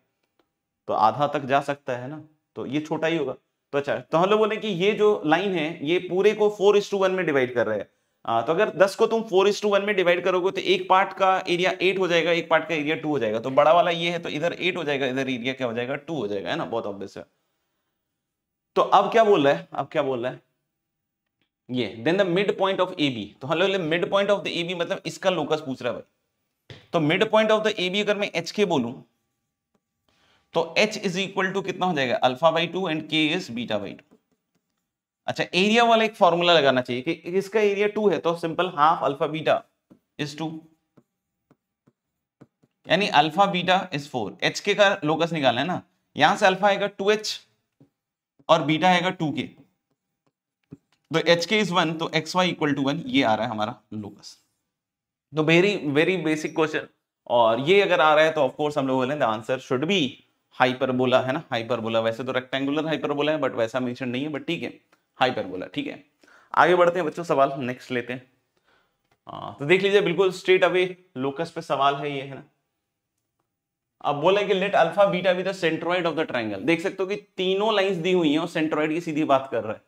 तो आधा तक जा सकता है ना तो ये छोटा ही होगा तो अच्छा तो हम लोग बोले कि ये जो लाइन है ये पूरे को फोर इस टू वन में डिवाइड कर रहे हैं आ, तो अगर दस को तुम फोर इस टू वन में डिवाइड करोगे तो एक पार्ट का एरिया एट हो जाएगा एक पार्ट का एरिया टू हो जाएगा तो बड़ा वाला ये है तो इधर एट हो जाएगा इधर एरिया क्या हो जाएगा टू हो जाएगा है ना बहुत ऑब्वियस है तो अब क्या बोल रहा है अब क्या बोल रहा है ये then the midpoint of A B तो hello midpoint of the A B मतलब इसका लोकस पूछ रहा है भाई तो midpoint of the A B अगर मैं एच के बोलूं तो h इज इक्वल टू कितना हो जाएगा alpha by two and K is beta by two अच्छा एरिया वाला एक फॉर्मूला लगाना चाहिए कि इसका एरिया टू है तो simple half alpha beta is two यानी alpha beta is four H K का लोकस निकालना है ना यहां से अल्फा आएगा टू एच और बीटा आएगा टू के तो एच के इज वन तो X Y equal to one ये आ रहा है हमारा लोकस तो वेरी वेरी बेसिक क्वेश्चन और ये अगर आ रहा है तो ऑफकोर्स हम लोग बोले the answer should be hyperbola है ना हाइपरबोला वैसे तो रेक्टेंगुलर हाइपरबोला है बट वैसा मेंशन नहीं है बट ठीक है हाइपरबोला ठीक है आगे बढ़ते हैं बच्चों सवाल नेक्स्ट लेते हैं आ, तो देख लीजिए बिल्कुल स्ट्रेट अवे लोकस पे सवाल है ये है ना अब बोले कि let alpha beta be the centroid of the triangle देख सकते हो कि तीनों लाइन दी हुई है और सेंट्रोइड की सीधी बात कर रहे हैं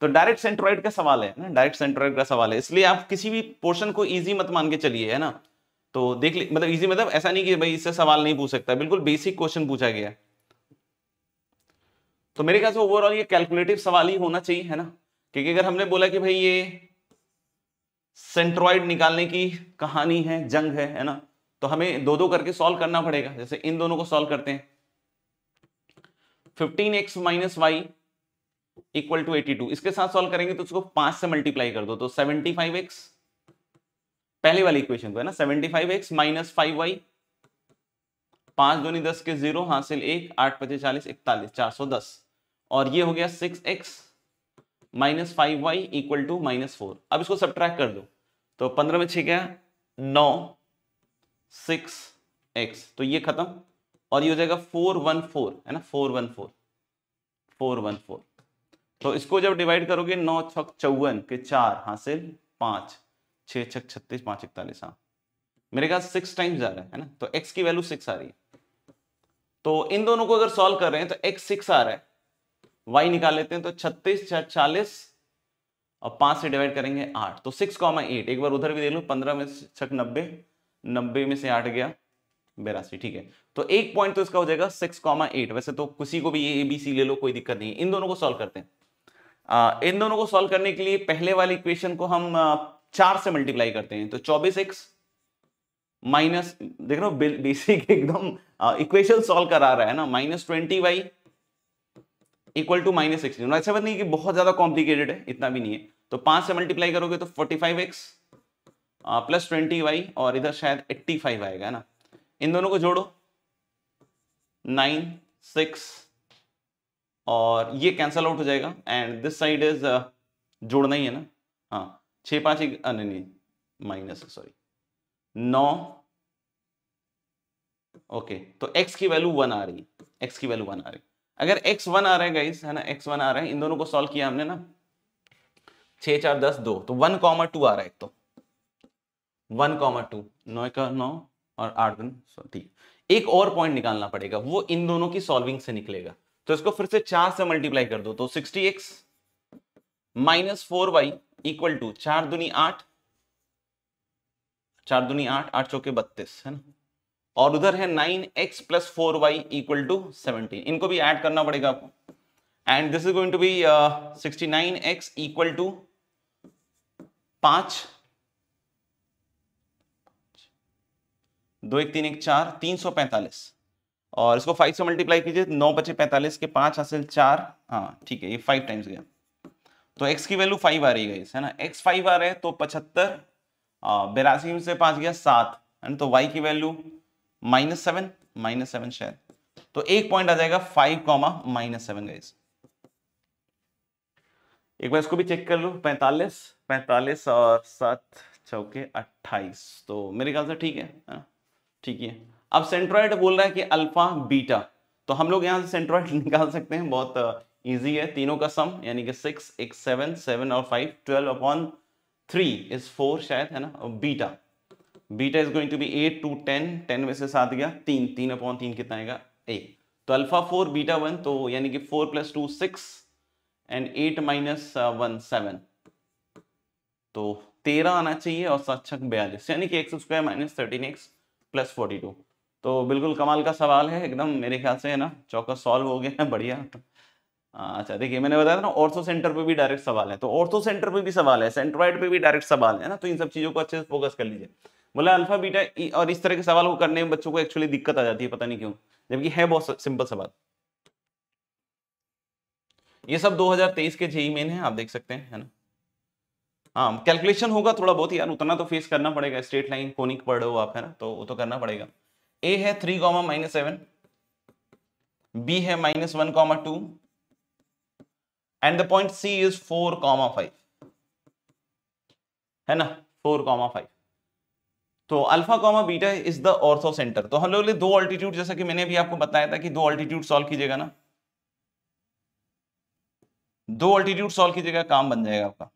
तो डायरेक्ट सेंट्रोइड का सवाल है ना डायरेक्ट सेंट्रोइड का सवाल है इसलिए आप किसी भी पोर्शन को इजी मत मान के चलिए है ना तो देख ली मतलब इजी मतलब ऐसा नहीं कि भाई इससे सवाल नहीं पूछ सकता बिल्कुल बेसिक क्वेश्चन पूछा गया तो मेरे ख्याल से ओवरऑल ये कैलकुलेटिव सवाल ही होना चाहिए है ना क्योंकि अगर हमने बोला कि भाई ये सेंट्रॉइड निकालने की कहानी है जंग है है ना तो हमें दो दो करके सॉल्व करना पड़ेगा जैसे इन दोनों को सॉल्व करते हैं fifteen X minus Y equal to eighty two इसके साथ सॉल्व करेंगे तो उसको पांच से मल्टीप्लाई कर दो तो सेवेंटी फाइव एक्स पहले वाली इक्वेशन को है ना seventy five X minus five Y पांच दो दस के जीरो हासिल एक आठ पचे चालीस इकतालीस चार सौ दस और ये हो गया six X minus five Y equal to minus four अब इसको सब कर दो तो पंद्रह में छ गया नौ सिक्स एक्स तो ये खत्म और ये हो जाएगा फोर वन फोर है ना four one four four one four तो इसको जब डिवाइड करोगे नौ छक चौवन के चार हासिल पांच छः छः छत्तीस पाँच इकतालीस हाँ मेरे ख्याल सिक्स टाइम्स जा रहा है ना तो एक्स की वैल्यू सिक्स आ रही है तो इन दोनों को अगर सॉल्व कर रहे हैं तो एक्स सिक्स आ रहा है वाई निकाल लेते हैं तो छत्तीस चालीस और पाँच से डिवाइड करेंगे आठ तो सिक्स कॉमा एट एक बार उधर भी दे लूँ पंद्रह में छक नब्बे नब्बे में से आठ गया बेरासी ठीक है तो एक पॉइंट तो इसका हो जाएगा सिक्स कॉमा एट वैसे तो किसी को भी ये ए बी सी ले लो कोई दिक्कत नहीं इन दोनों को सॉल्व करते हैं आ, इन दोनों को सॉल्व करने के लिए पहले वाले इक्वेशन को हम चार से मल्टीप्लाई करते हैं तो चौबीस एक्स माइनस देख रहे हो बेसिक एकदम इक्वेशन सॉल्व करा रहा है ना minus twenty Y equal to minus sixteen ऐसा बात नहीं कि बहुत ज्यादा कॉम्प्लिकेटेड है इतना भी नहीं है तो पांच से मल्टीप्लाई करोगे तो forty five x plus twenty Y और इधर शायद एट्टी फाइव आएगा ना इन दोनों को जोड़ो नाइन सिक्स और ये कैंसल आउट हो जाएगा एंड दिस साइड इज जोड़ना ही है ना छ पांच एक नहीं माइनस सॉरी नौ ओके तो x की वैल्यू वन आ रही है x की वैल्यू वन आ रही अगर x वन आ रहा है गाइस है ना x वन आ रहा है इन दोनों को सॉल्व किया हमने ना छ चार दस दो तो वन कॉमर टू आ रहा है तो वन कॉमर टू नौ का नौ और आठ दिन ठीक एक और पॉइंट निकालना पड़ेगा वो इन दोनों की सॉल्विंग से निकलेगा तो इसको फिर से चार से मल्टीप्लाई कर दो तो sixty X minus four Y equal to चार दुनी आठ चार दुनी आठ आठ चौके बत्तीस है ना और उधर है nine x plus four Y equal to seventeen इनको भी ऐड करना पड़ेगा आपको and this is going to be sixty nine X equal to पांच दो एक तीन एक चार तीन सौ पैंतालीस और इसको फाइव से मल्टीप्लाई कीजिए नौ पचे पैंतालीस के पांच हासिल चार हाँ ठीक है ये फाइव टाइम्स गया तो एक्स की वैल्यू फाइव आ रही है ना एक्स फाइव आ रहे हैं तो पचहत्तर बेरासी से पांच गया सात है ना तो वाई की value minus seven minus seven शायद तो एक पॉइंट आ जाएगा five comma minus seven guys एक बार इसको भी चेक कर लो पैंतालीस पैंतालीस और सात चौके अट्ठाईस तो मेरे ख्याल से ठीक है ठीक है अब सेंट्रॉइड बोल रहा है कि अल्फा बीटा तो हम लोग यहाँ से सेंट्रॉइड निकाल सकते हैं बहुत इजी है तीनों का सम यानी कि सिक्स एक सेवन सेवन और five twelve upon three is four शायद है ना और beta beta is going to be eight two ten ten में से सात गया तीन तीन अपॉन तीन कितना आएगा ए तो अल्फा फोर बीटा वन तो यानी कि four plus two six and eight minus one seven तो तेरह आना चाहिए और सक्षक बयालीस यानी कि x square minus thirteen x plus forty two तो बिल्कुल कमाल का सवाल है एकदम मेरे ख्याल से है ना चौका सॉल्व हो गया है बढ़िया हाँ, अच्छा देखिए मैंने बताया था ना ऑर्थो सेंटर पे भी डायरेक्ट सवाल है तो ऑर्थो सेंटर पे भी सवाल है सेंट्रॉइड पे भी डायरेक्ट सवाल है ना तो इन सब चीजों को अच्छे से फोकस कर लीजिए बोला अल्फा बीटा e, और इस तरह के सवाल को करने में बच्चों को एक्चुअली दिक्कत आ जाती है पता नहीं क्यों जबकि है बहुत सिंपल सवाल ये सब 2023 के जेई मेन है आप देख सकते हैं है ना हाँ कैलकुलेशन होगा थोड़ा बहुत यार उतना तो फेस करना पड़ेगा स्ट्रेट लाइन कोनिक पढ़ो आप है ना तो वो तो करना पड़ेगा ए है three comma minus seven B है minus one comma two and the point C is four comma five है ना फोर कॉमा फाइव तो alpha comma beta is the orthocentre तो हम लोग दो अल्टीट्यूड जैसा कि मैंने भी आपको बताया था कि दो अल्टीट्यूड सॉल्व कीजिएगा ना दो अल्टीट्यूड सॉल्व कीजिएगा काम बन जाएगा आपका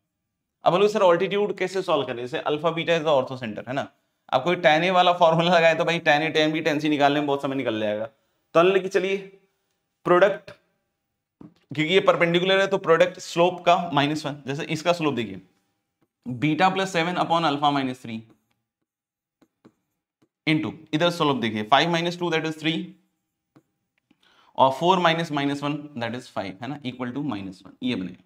अब हम लोग सर ऑल्टीट्यूड कैसे सॉल्व करें जैसे alpha beta is the orthocentre है ना आप कोई टेन ए वाला फॉर्मूला लगाए तो भाई टेन ए टेन बी टेन सी निकालने में बहुत समय निकल जाएगा तो हम लोग चलिए प्रोडक्ट क्योंकि ये परपेंडिकुलर है तो प्रोडक्ट स्लोप का माइनस वन जैसे इसका स्लोप देखिए beta plus seven upon alpha minus three into इधर स्लोप देखिए five minus two that is three और four minus minus one that is five है ना इक्वल टू माइनस वन ये बनेगा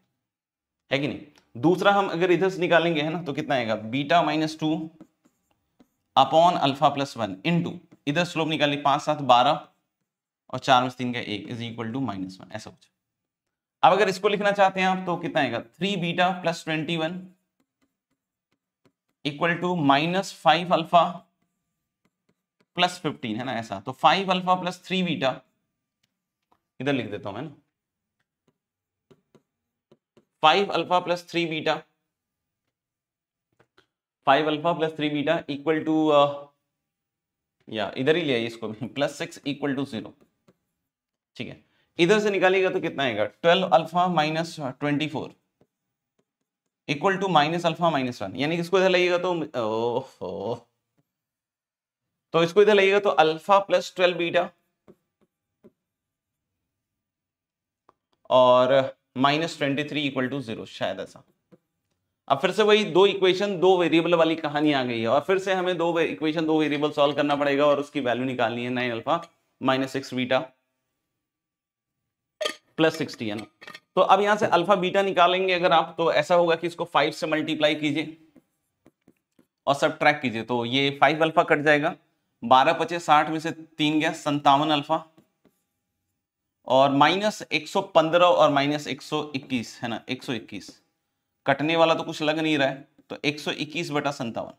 है कि नहीं दूसरा हम अगर इधर से निकालेंगे है ना तो कितना आएगा beta minus two upon alpha plus one into इधर स्लोप निकालिए पांच सात बारह और चार में तीन का एक is equal to minus one ऐसा कुछ अब अगर इसको लिखना चाहते हैं आप तो कितना आएगा three beta plus twenty one equal to minus five alpha plus fifteen है ना ऐसा तो five alpha plus three beta इधर लिख देता हूं मैं ना five alpha plus three beta five alpha plus three beta equal to या इधर ही लिया इसको plus six equal to zero ठीक है इधर से निकालिएगा तो कितना आएगा twelve alpha minus twenty four equal to minus alpha minus one यानी इसको इधर लगेगा तो ओहो तो इसको इधर लगेगा तो अल्फा प्लस ट्वेल्व बीटा और minus twenty three equal to zero शायद ऐसा अब फिर से वही दो इक्वेशन दो वेरिएबल वाली कहानी आ गई है और फिर से हमें दो इक्वेशन दो वेरिएबल सॉल्व करना पड़ेगा और उसकी वैल्यू निकालनी है nine alpha minus six beta plus sixty है ना तो अब यहां से अल्फा बीटा निकालेंगे अगर आप तो ऐसा होगा कि इसको फाइव से मल्टीप्लाई कीजिए और सब ट्रैक कीजिए तो ये फाइव अल्फा कट जाएगा बारह पचे साठ में से तीन गया संतावन अल्फा और माइनस एक सौ पंद्रह और माइनस एक सौ इक्कीस है ना एक सौ इक्कीस कटने वाला तो कुछ लग नहीं रहा है तो एक सौ इक्कीस बटा संतावन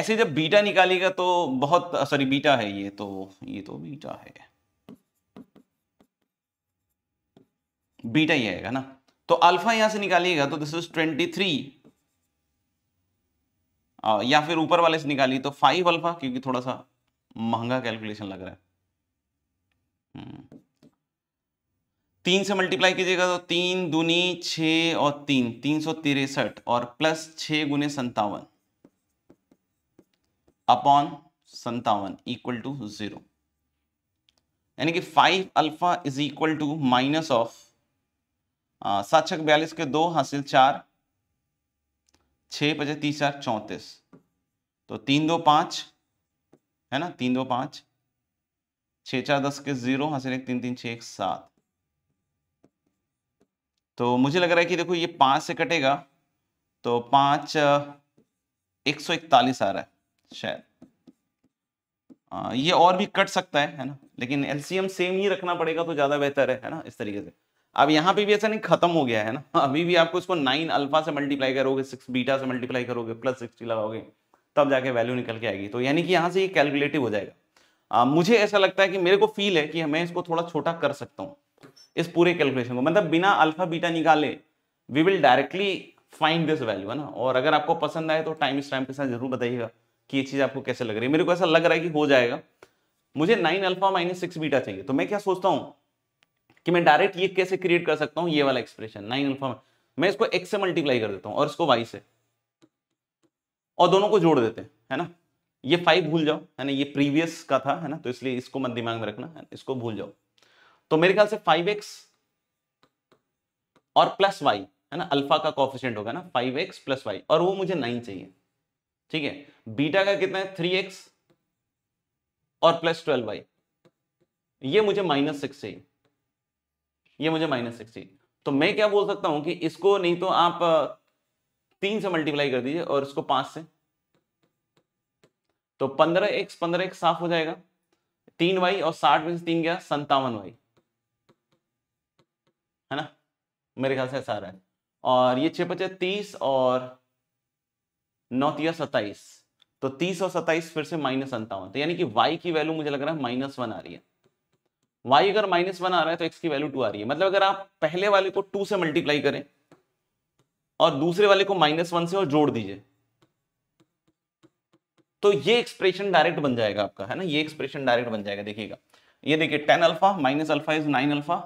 ऐसे जब बीटा निकालेगा तो बहुत सॉरी बीटा है ये तो ये तो बीटा है बीटा ही आएगा ना तो अल्फा यहां से निकालिएगा तो दिस इज ट्वेंटी थ्री या फिर ऊपर वाले से निकालिए तो फाइव अल्फा क्योंकि थोड़ा सा महंगा कैलकुलेशन लग रहा है हम्म। तीन से मल्टीप्लाई कीजिएगा तो तीन दूनी छ और तीन तीन सौ तिरसठ और प्लस छ गुने संतावन अपॉन संतावन इक्वल टू जीरो यानी कि five alpha is equal to minus of सात छक बयालीस के दो हासिल चार छह पचे तीस चार चौंतीस तो तीन दो पांच है ना तीन दो पांच छह चार दस के ज़ीरो हासिल एक तीन तीन छ एक सात तो मुझे लग रहा है कि देखो ये पांच से कटेगा तो पांच एक सौ इकतालीस आ रहा है शायद ये और भी कट सकता है है ना लेकिन एलसीएम सेम ही रखना पड़ेगा तो ज़्यादा बेहतर है है ना इस तरीके से अब यहाँ पे भी ऐसा नहीं खत्म हो गया है ना अभी भी आपको इसको नाइन अल्फा से मल्टीप्लाई करोगे सिक्स बीटा से मल्टीप्लाई करोगे प्लस सिक्सटी लगाओगे तब जाके वैल्यू निकल के आएगी तो यानी कि यहाँ से ये कैलकुलेटिव हो जाएगा आ, मुझे ऐसा लगता है कि मेरे को फील है कि मैं इसको थोड़ा छोटा कर सकता हूँ इस पूरे कैलकुलेशन को मतलब बिना अल्फा बीटा निकाले we will directly find this value है ना और अगर आपको पसंद आए तो टाइम इस टाइम के साथ जरूर बताइएगा कि ये चीज़ आपको कैसे लग रही है मेरे को ऐसा लग रहा है कि हो जाएगा मुझे nine alpha minus six beta चाहिए तो मैं क्या सोचता हूँ कि मैं डायरेक्ट ये कैसे क्रिएट कर सकता हूँ ये वाला एक्सप्रेशन नाइन अल्फा मैं इसको एक्स से मल्टीप्लाई कर देता हूँ और इसको वाई से और दोनों को जोड़ देते हैं है ना ये फाइव भूल जाओ है ना ये प्रीवियस का था है ना तो इसलिए इसको मत दिमाग में रखना इसको भूल जाओ तो मेरे ख्याल से फाइव एक्स और प्लस वाई है ना अल्फा का कॉफिशेंट होगा ना फाइव एक्स प्लस वाई और वो मुझे नाइन चाहिए ठीक है बीटा का कितना है थ्री एक्स और प्लस ट्वेल्व वाई ये मुझे माइनस सिक्स चाहिए ये मुझे माइनस सिक्सटीन तो मैं क्या बोल सकता हूँ कि इसको नहीं तो आप तीन से मल्टीप्लाई कर दीजिए और इसको पांच से तो पंद्रह एक्स पंद्रह एक्स साफ हो जाएगा तीन वाई और साठ में से तीन गया संतावन वाई है ना मेरे ख्याल से ऐसा आ रहा है और ये छे पचे तीस और नौ तिया सत्ताईस तो तीस और सत्ताईस फिर से माइनस संतावन तो यानी कि वाई की वैल्यू मुझे लग रहा है माइनस वन आ रही है वाई अगर माइनस वन आ रहा है तो एक्स की वैल्यू टू आ रही है मतलब अगर आप पहले वाले को टू से मल्टीप्लाई करें और दूसरे वाले को माइनस वन से और जोड़ दीजिए तो ये एक्सप्रेशन डायरेक्ट बन जाएगा आपका है ना ये एक्सप्रेशन डायरेक्ट बन जाएगा देखिएगा ये देखिए ten alpha minus alpha is nine alpha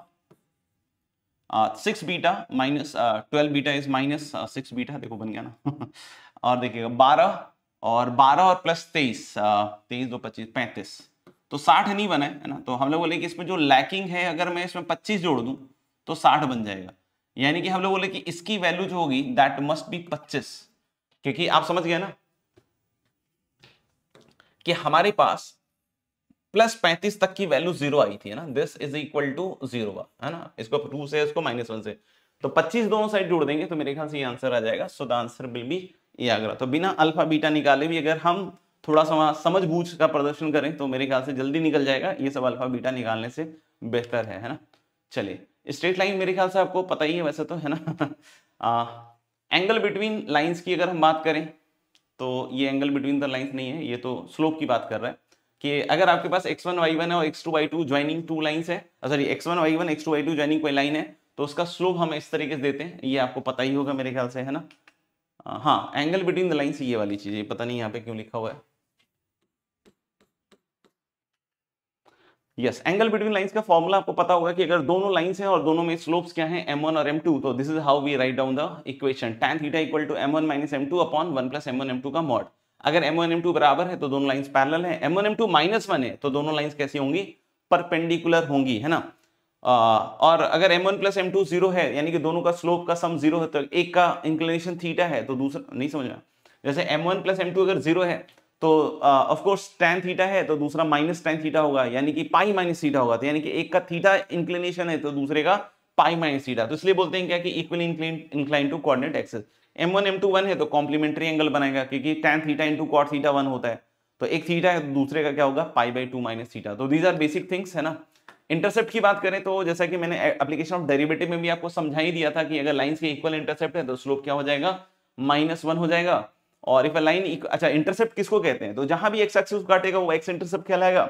six beta minus twelve beta is minus six beta देखो बन गया ना और देखिएगा बारह और बारह और प्लस तेईस तेईस दो पच्चीस पैंतीस तो 60 नहीं बना है ना तो हम लोग बोले कि इसमें जो लैकिंग है अगर मैं इसमें 25 जोड़ दूं तो 60 बन जाएगा यानी कि हम लोग बोले कि इसकी वैल्यू जो होगी दैट मस्ट बी 25 क्योंकि आप समझ गए ना कि हमारे पास प्लस पैंतीस तक की वैल्यू जीरो आई थी ना this is equal to zero है ना इसको टू से इसको माइनस वन से तो पच्चीस दोनों साइड जोड़ देंगे तो मेरे ख्याल से ये आंसर आ जाएगा so the answer will be ये आगरा तो बिना अल्फा बीटा निकाले भी अगर हम थोड़ा सा वहाँ समझ बूझ का प्रदर्शन करें तो मेरे ख्याल से जल्दी निकल जाएगा ये सब अल्फा बीटा निकालने से बेहतर है है ना चलिए स्ट्रेट लाइन मेरे ख्याल से आपको पता ही है वैसे तो है ना आ, एंगल बिटवीन लाइंस की अगर हम बात करें तो ये एंगल बिटवीन द लाइंस नहीं है ये तो स्लोप की बात कर रहा है कि अगर आपके पास x1 y1 है और x2 y2 joining two lines है sorry x1 y1 x2 y2 joining कोई लाइन है तो उसका स्लोप हम इस तरीके से देते हैं ये आपको पता ही होगा मेरे ख्याल से है ना हाँ एंगल बिटवीन द लाइन्स ये वाली चीज़ ये पता नहीं यहाँ पे क्यों लिखा हुआ है यस एंगल बिटवीन लाइंस का फॉर्मूला आपको पता होगा कि अगर दोनों लाइंस हैं और दोनों में स्लोप्स क्या हैं m1 और m2 तो this is how we write down the equation tan theta equal to m1 minus m2 upon 1 plus m1 m2 का मॉड अगर m1 m2 बराबर है तो दोनों लाइंस पैरेलल हैं m1 m2 माइनस 1 है तो दोनों लाइंस कैसी होंगी परपेंडिकुलर होंगी है ना और अगर m1 one plus M zero है यानी कि दोनों का स्लोप का सम जीरो है तो एक का इंक्लिनेशन थीटा है तो दूसरा नहीं समझ में जैसे m1 वन प्लस एम अगर जीरो है तो ऑफ कोर्स टेन थीटा है तो दूसरा माइनस टेन थीटा होगा यानी कि पाई माइनस थीटा होगा तो यानी कि एक का थीटा इंक्लिनेशन है तो दूसरे का पाई माइनस थीटा तो इसलिए बोलते हैं क्या कि equal incline to coordinate axes M one M two one है तो कॉम्प्लीमेंट्री एंगल बनाएगा क्योंकि tan theta into cot theta one होता है तो एक थीटा है तो दूसरे का क्या होगा pi by two minus theta तो दीज आर बेसिक थिंग्स है ना इंटरसेप्ट की बात करें तो जैसा कि मैंने एप्लीकेशन ऑफ डेरिवेटिव में भी आपको समझा ही दिया था कि अगर लाइन्स के इक्वल इंटरसेप्ट है तो स्लोप क्या हो जाएगा माइनस वन हो जाएगा और इफ अ लाइन अच्छा इंटरसेप्ट किसको कहते हैं तो जहां भी एक्स एक्सिस काटेगा वो एक्स इंटरसेप्ट कहलाएगा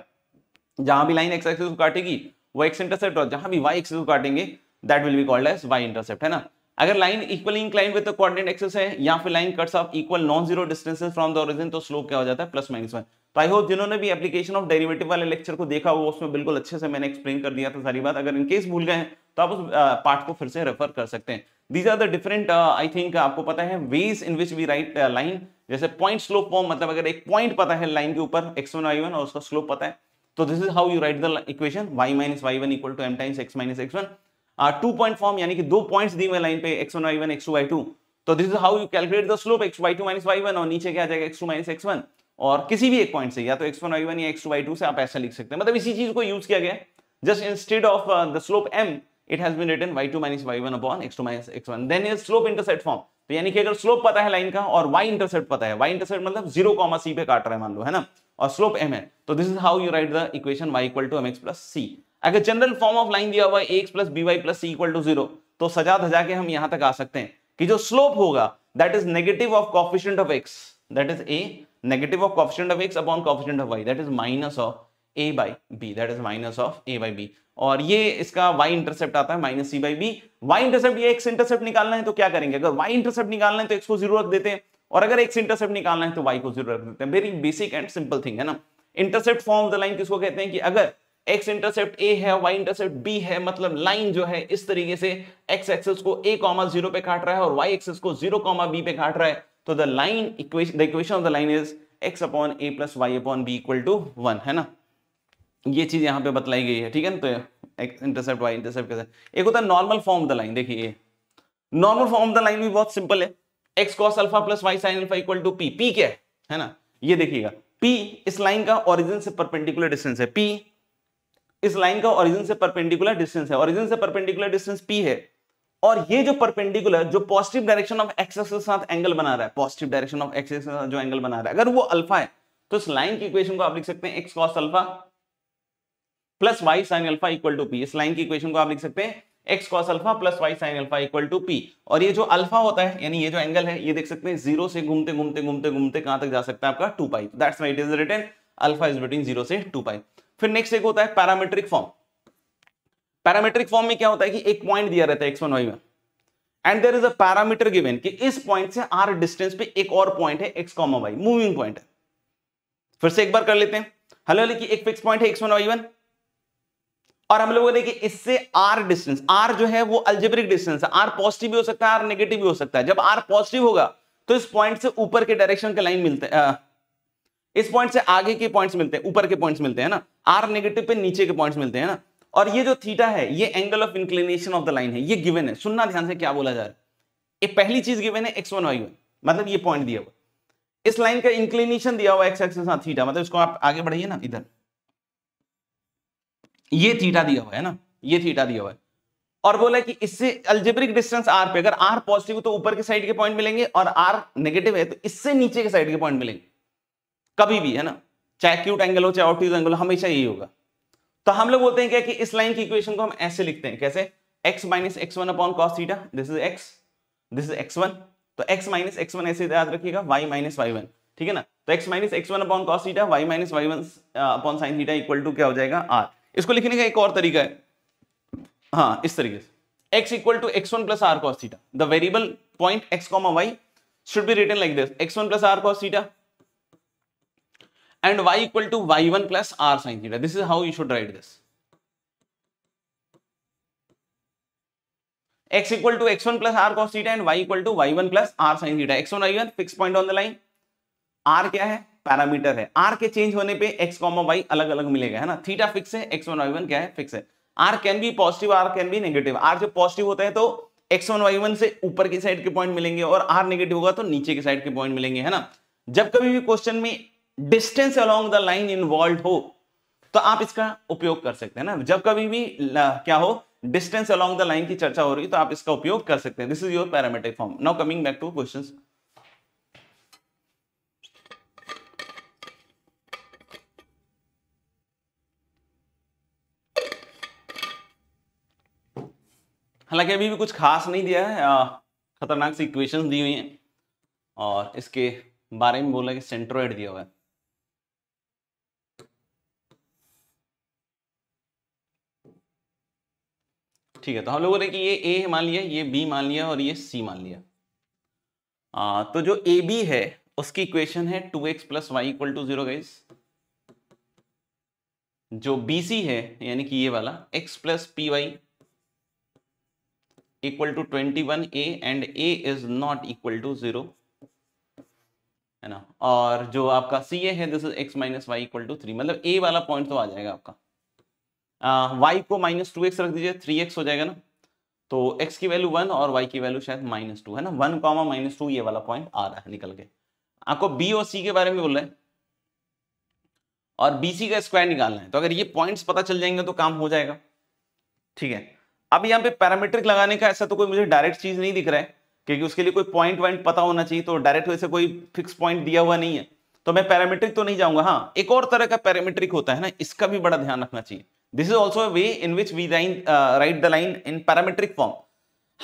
जहां भी लाइन एक्स एक्सिस काटेगी वो एक्स इंटरसेप्ट और जहां भी वाई एक्सिस काटेंगे that will be called as y intercept है ना अगर line equally incline with coordinate axis है या फिर line cuts off equal non zero distances from the origin तो स्लोप क्या हो जाता है प्लस माइनस वन तो आई होप जिन्होंने भी एप्लीकेशन ऑफ डेरिवेटिव वाले लेक्चर को देखा वो उसमें बिल्कुल अच्छे से मैंने एक्सप्लेन कर दिया था सारी बात अगर इनकेस भूल गए तो आप उस पार्ट को फिर से रेफर कर सकते हैं these are the different I think आपको पता है ways in which we write line जैसे पॉइंट स्लोप फॉर्म मतलब अगर एक पॉइंट पता है लाइन के ऊपर एक्स वन वाई वन और उसका स्लोप पता है तो this is how you write the equation y minus Y one equal to M times x minus x one two point form यानी कि दो पॉइंट्स दिए हुए लाइन पे x one Y one x two Y two तो this is how you calculate the slope x y two minus Y one और नीचे क्या आ जाएगा x two minus x one और किसी भी एक पॉइंट से या तो एक्स वन वाई वन या एक्स टू वाई टू से आप ऐसा लिख सकते हैं मतलब इसी चीज को यूज किया गया just instead of the slope M it has been written y two minus Y one upon x two minus x one then is slope intercept form तो यानी कि अगर स्लोप पता है लाइन का और वाई इंटरसेप्ट पता है वाई इंटरसेप्ट मतलब जीरो कॉमा सी पे काट रहा है मान लो है ना और स्लोप एम है तो this is how you write the equation y equal to M x plus सी अगर जनरल फॉर्म ऑफ लाइन दिया हुआ है x plus B y plus C equal to zero तो सजा धजा के हम यहां तक आ सकते हैं कि जो स्लोप होगा that is negative of coefficient of x that is a negative of coefficient of x upon coefficient of y that is minus of A by B that is minus of A by B और ये इसका y intercept आता है minus C by B y intercept x intercept निकालना है तो क्या करेंगे अगर वाई इंटरसेप्ट निकालना है तो एक्स को जीरो रख देते हैं और अगर एक्स इंटरसेप्ट निकालना है तो वाई को जीरो रख देते हैं very basic and simple thing है ना intercept form of the line किसको कहते हैं कि अगर एक्स इंटरसेप्ट ए है वाई इंटरसेप्ट बी है मतलब लाइन जो है इस तरीके से एक्स एक्सेस को ए कॉमा जीरो पे काट रहा है और वाई एक्सेस को जीरो कॉमा बी पे काट रहा है तो the line equation the equation of the line is x upon A plus y upon B equal to one है ना ये चीज़ यहाँ पे बतलाई गई है ठीक है ना तो इंटरसेप्ट वाई इंटरसेप्ट कैसे एक होता है normal form of the line देखिए ये normal form of the line भी बहुत सिंपल है x cos alpha plus y sine alpha equal to P P क्या है है ना ये देखिएगा पी इस लाइन का ओरिजिन से परपेंडिकुलर डिस्टेंस है पी इस लाइन का ओरिजिन से परपेंडिकुलर डिस्टेंस है ओरिजिन से परपेंडिकुलर डिस्टेंस पी है और ये जो परपेंडिकुलर जो पॉजिटिव डायरेक्शन ऑफ एक्स के साथ एंगल बना रहा है पॉजिटिव डायरेक्शन ऑफ एक्स के साथ जो एंगल बना रहा है अगर वो अल्फा है तो इस लाइन की इक्वेशन को आप लिख सकते हैं x cos alpha plus y sine alpha equal to P इस लाइन की इक्वेशन को आप लिख सकते हैं x cos alpha plus y sine alpha equal to P और ये जो अल्फा होता है यानी ये जो एंगल है ये देख सकते हैं जीरो से घूमते घूमते घूमते घूमते कहां तक जा सकता है आपका two pi that's why it is written alpha is between zero से टू पाई फिर नेक्स्ट एक होता है पैरामेट्रिक फॉर्म पैरामेट्रिक फॉर्म में क्या होता है कि एक पॉइंट दिया रहता है एक्स वन वाई में and there is a parameter given कि इस पॉइंट से आर डिस्टेंस पे एक और पॉइंट है x comma y moving point है फिर से एक बार कर लेते हैं हालांकि एक फिक्स पॉइंट है एक्स वन वाई वन और हम लोगों ने देखिए इससे आर डिस्टेंस आर जो है वो अल्जेब्रिक डिस्टेंस है आर पॉजिटिव भी हो सकता है आर नेगेटिव भी हो सकता है जब आर पॉजिटिव होगा तो इस पॉइंट से ऊपर के डायरेक्शन के लाइन मिलते हैं इस पॉइंट से आगे के पॉइंट्स मिलते हैं ऊपर के पॉइंट्स मिलते हैं ना आर नेगेटिव पे नीचे के पॉइंट्स मिलते हैं ना और ये जो थीटा है ये angle of inclination of the line है ये गिवन है सुनना ध्यान से क्या बोला जा रहा है ये पहली चीज गिवन है एक्स वन वाई वन मतलब ये पॉइंट दिया हुआ इस लाइन का इंक्लिनेशन दिया हुआ एक्स एक्सिस के थीटा मतलब इसको आप आगे बढ़ाइए ना इधर ये थीटा दिया हुआ है ना ये थीटा दिया हुआ है और बोला कि इससे अल्जेब्रिक डिस्टेंस आर पे अगर आर पॉजिटिव तो ऊपर के साइड के पॉइंट मिलेंगे और आर नेगेटिव है तो इससे नीचे के साइड के पॉइंट मिलेंगे कभी भी है ना चाहे क्यूट एंगल हो चाहे ऑप्टिज एंगल हो हमेशा यही होगा तो हम लोग बोलते हैं क्या कि इस लाइन की इक्वेशन को हम ऐसे लिखते हैं कैसे x minus x one upon cos theta this is x this is x one तो एक्स माइनस एक्स वन ऐसे याद रखिएगा वाई माइनस वाई वन ठीक है ना तो x minus x one upon cos theta y minus Y one upon sine theta equal to क्या हो जाएगा आर इसको लिखने का एक और तरीका है हाँ इस तरीके से x equal to x one plus r cos theta the variable point x comma y should be written like this x one plus r cos theta and y equal to y one plus r sine theta this is how you should write this x equal to x1 plus r cos theta and y equal to y1 plus r sin theta. x1 y1 fixed point on the line. r क्या है? Parameter है are के change होने पे x कॉमो Y अलग अलग मिलेगा है ना थीटा फिक्स है एक्स वन वाई वन क्या है फिक्स है r can be positive r can be negative r जब पॉजिटिव होता है तो एक्स वन वाई वन से ऊपर की साइड के पॉइंट मिलेंगे और आर नेगेटिव होगा तो नीचे की साइड के पॉइंट मिलेंगे है ना जब कभी भी क्वेश्चन में distance along the line involve हो तो आप इसका उपयोग कर सकते हैं ना जब कभी भी क्या हो डिस्टेंस अलोंग द लाइन की चर्चा हो रही है तो आप इसका उपयोग कर सकते हैं this is your parametric form now coming back to question हालांकि अभी भी कुछ खास नहीं दिया है ख़तरनाक सी इक्वेशन दी हुई हैं और इसके बारे में बोला कि सेंट्रोइड दिया हुआ है ठीक है तो हम लोगों ने कि ये ए मान लिया ये बी मान लिया और ये सी मान लिया आ, तो जो ए बी है उसकी इक्वेशन है two x plus y equal to zero guys जो बी सी है यानी कि ये वाला x plus p y equal to 21a and a is not equal to zero है ना और जो आपका सी ए है this is x minus Y equal to three मतलब ए वाला पॉइंट तो आ जाएगा आपका वाई को माइनस टू एक्स रख दीजिए थ्री एक्स हो जाएगा ना तो एक्स की वैल्यू वन और वाई की वैल्यू शायद माइनस टू है ना वन कॉमा माइनस टू ये वाला पॉइंट आ रहा है निकल के आपको बी और सी के बारे में बोल रहे हैं और बी सी का स्क्वायर निकालना है तो अगर ये पॉइंट्स पता चल जाएंगे तो काम हो जाएगा ठीक है अब यहाँ पे पैरामीट्रिक लगाने का ऐसा तो कोई मुझे डायरेक्ट चीज नहीं दिख रहा है क्योंकि उसके लिए कोई पॉइंट वाइंट पता होना चाहिए तो डायरेक्ट वैसे कोई फिक्स पॉइंट दिया हुआ नहीं है तो मैं पैरामीट्रिक तो नहीं जाऊंगा हाँ एक और तरह का पैरामेट्रिक होता है ना इसका भी बड़ा ध्यान रखना चाहिए this is also way in which we line write the line in parametric form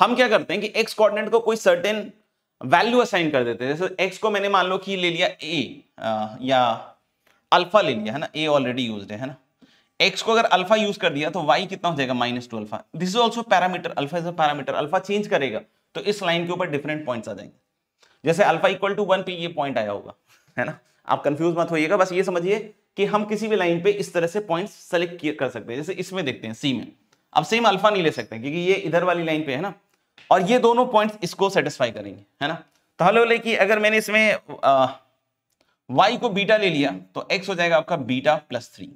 हम क्या करते हैं कि एक्स कॉर्डिनेट को कोई सर्टेन वैल्यू असाइन कर देते हैं जैसे एक्स को मैंने मान लो कि ले लिया ए uh, या अल्फा ले लिया है ना ए ऑलरेडी यूज है ना एक्स को अगर अल्फा यूज कर दिया तो वाई कितना हो जाएगा minus two alpha this is also parameter alpha is a parameter alpha change करेगा तो इस लाइन के ऊपर डिफरेंट पॉइंट आ जाएंगे जैसे अल्फा इक्वल टू वन पे ये पॉइंट आया होगा है ना आप कंफ्यूज मत होइएगा बस ये समझिए कि हम किसी भी लाइन पे इस तरह से पॉइंट सेलेक्ट कर सकते हैं जैसे इसमें देखते हैं सी में अब सेम अल्फा नहीं ले सकते क्योंकि ये इधर वाली लाइन पे है ना और ये दोनों पॉइंट्स इसको सेटिस्फाई करेंगे है ना तो हलो ले कि अगर मैंने इसमें वाई को बीटा ले लिया तो एक्स हो जाएगा आपका बीटा प्लस थ्री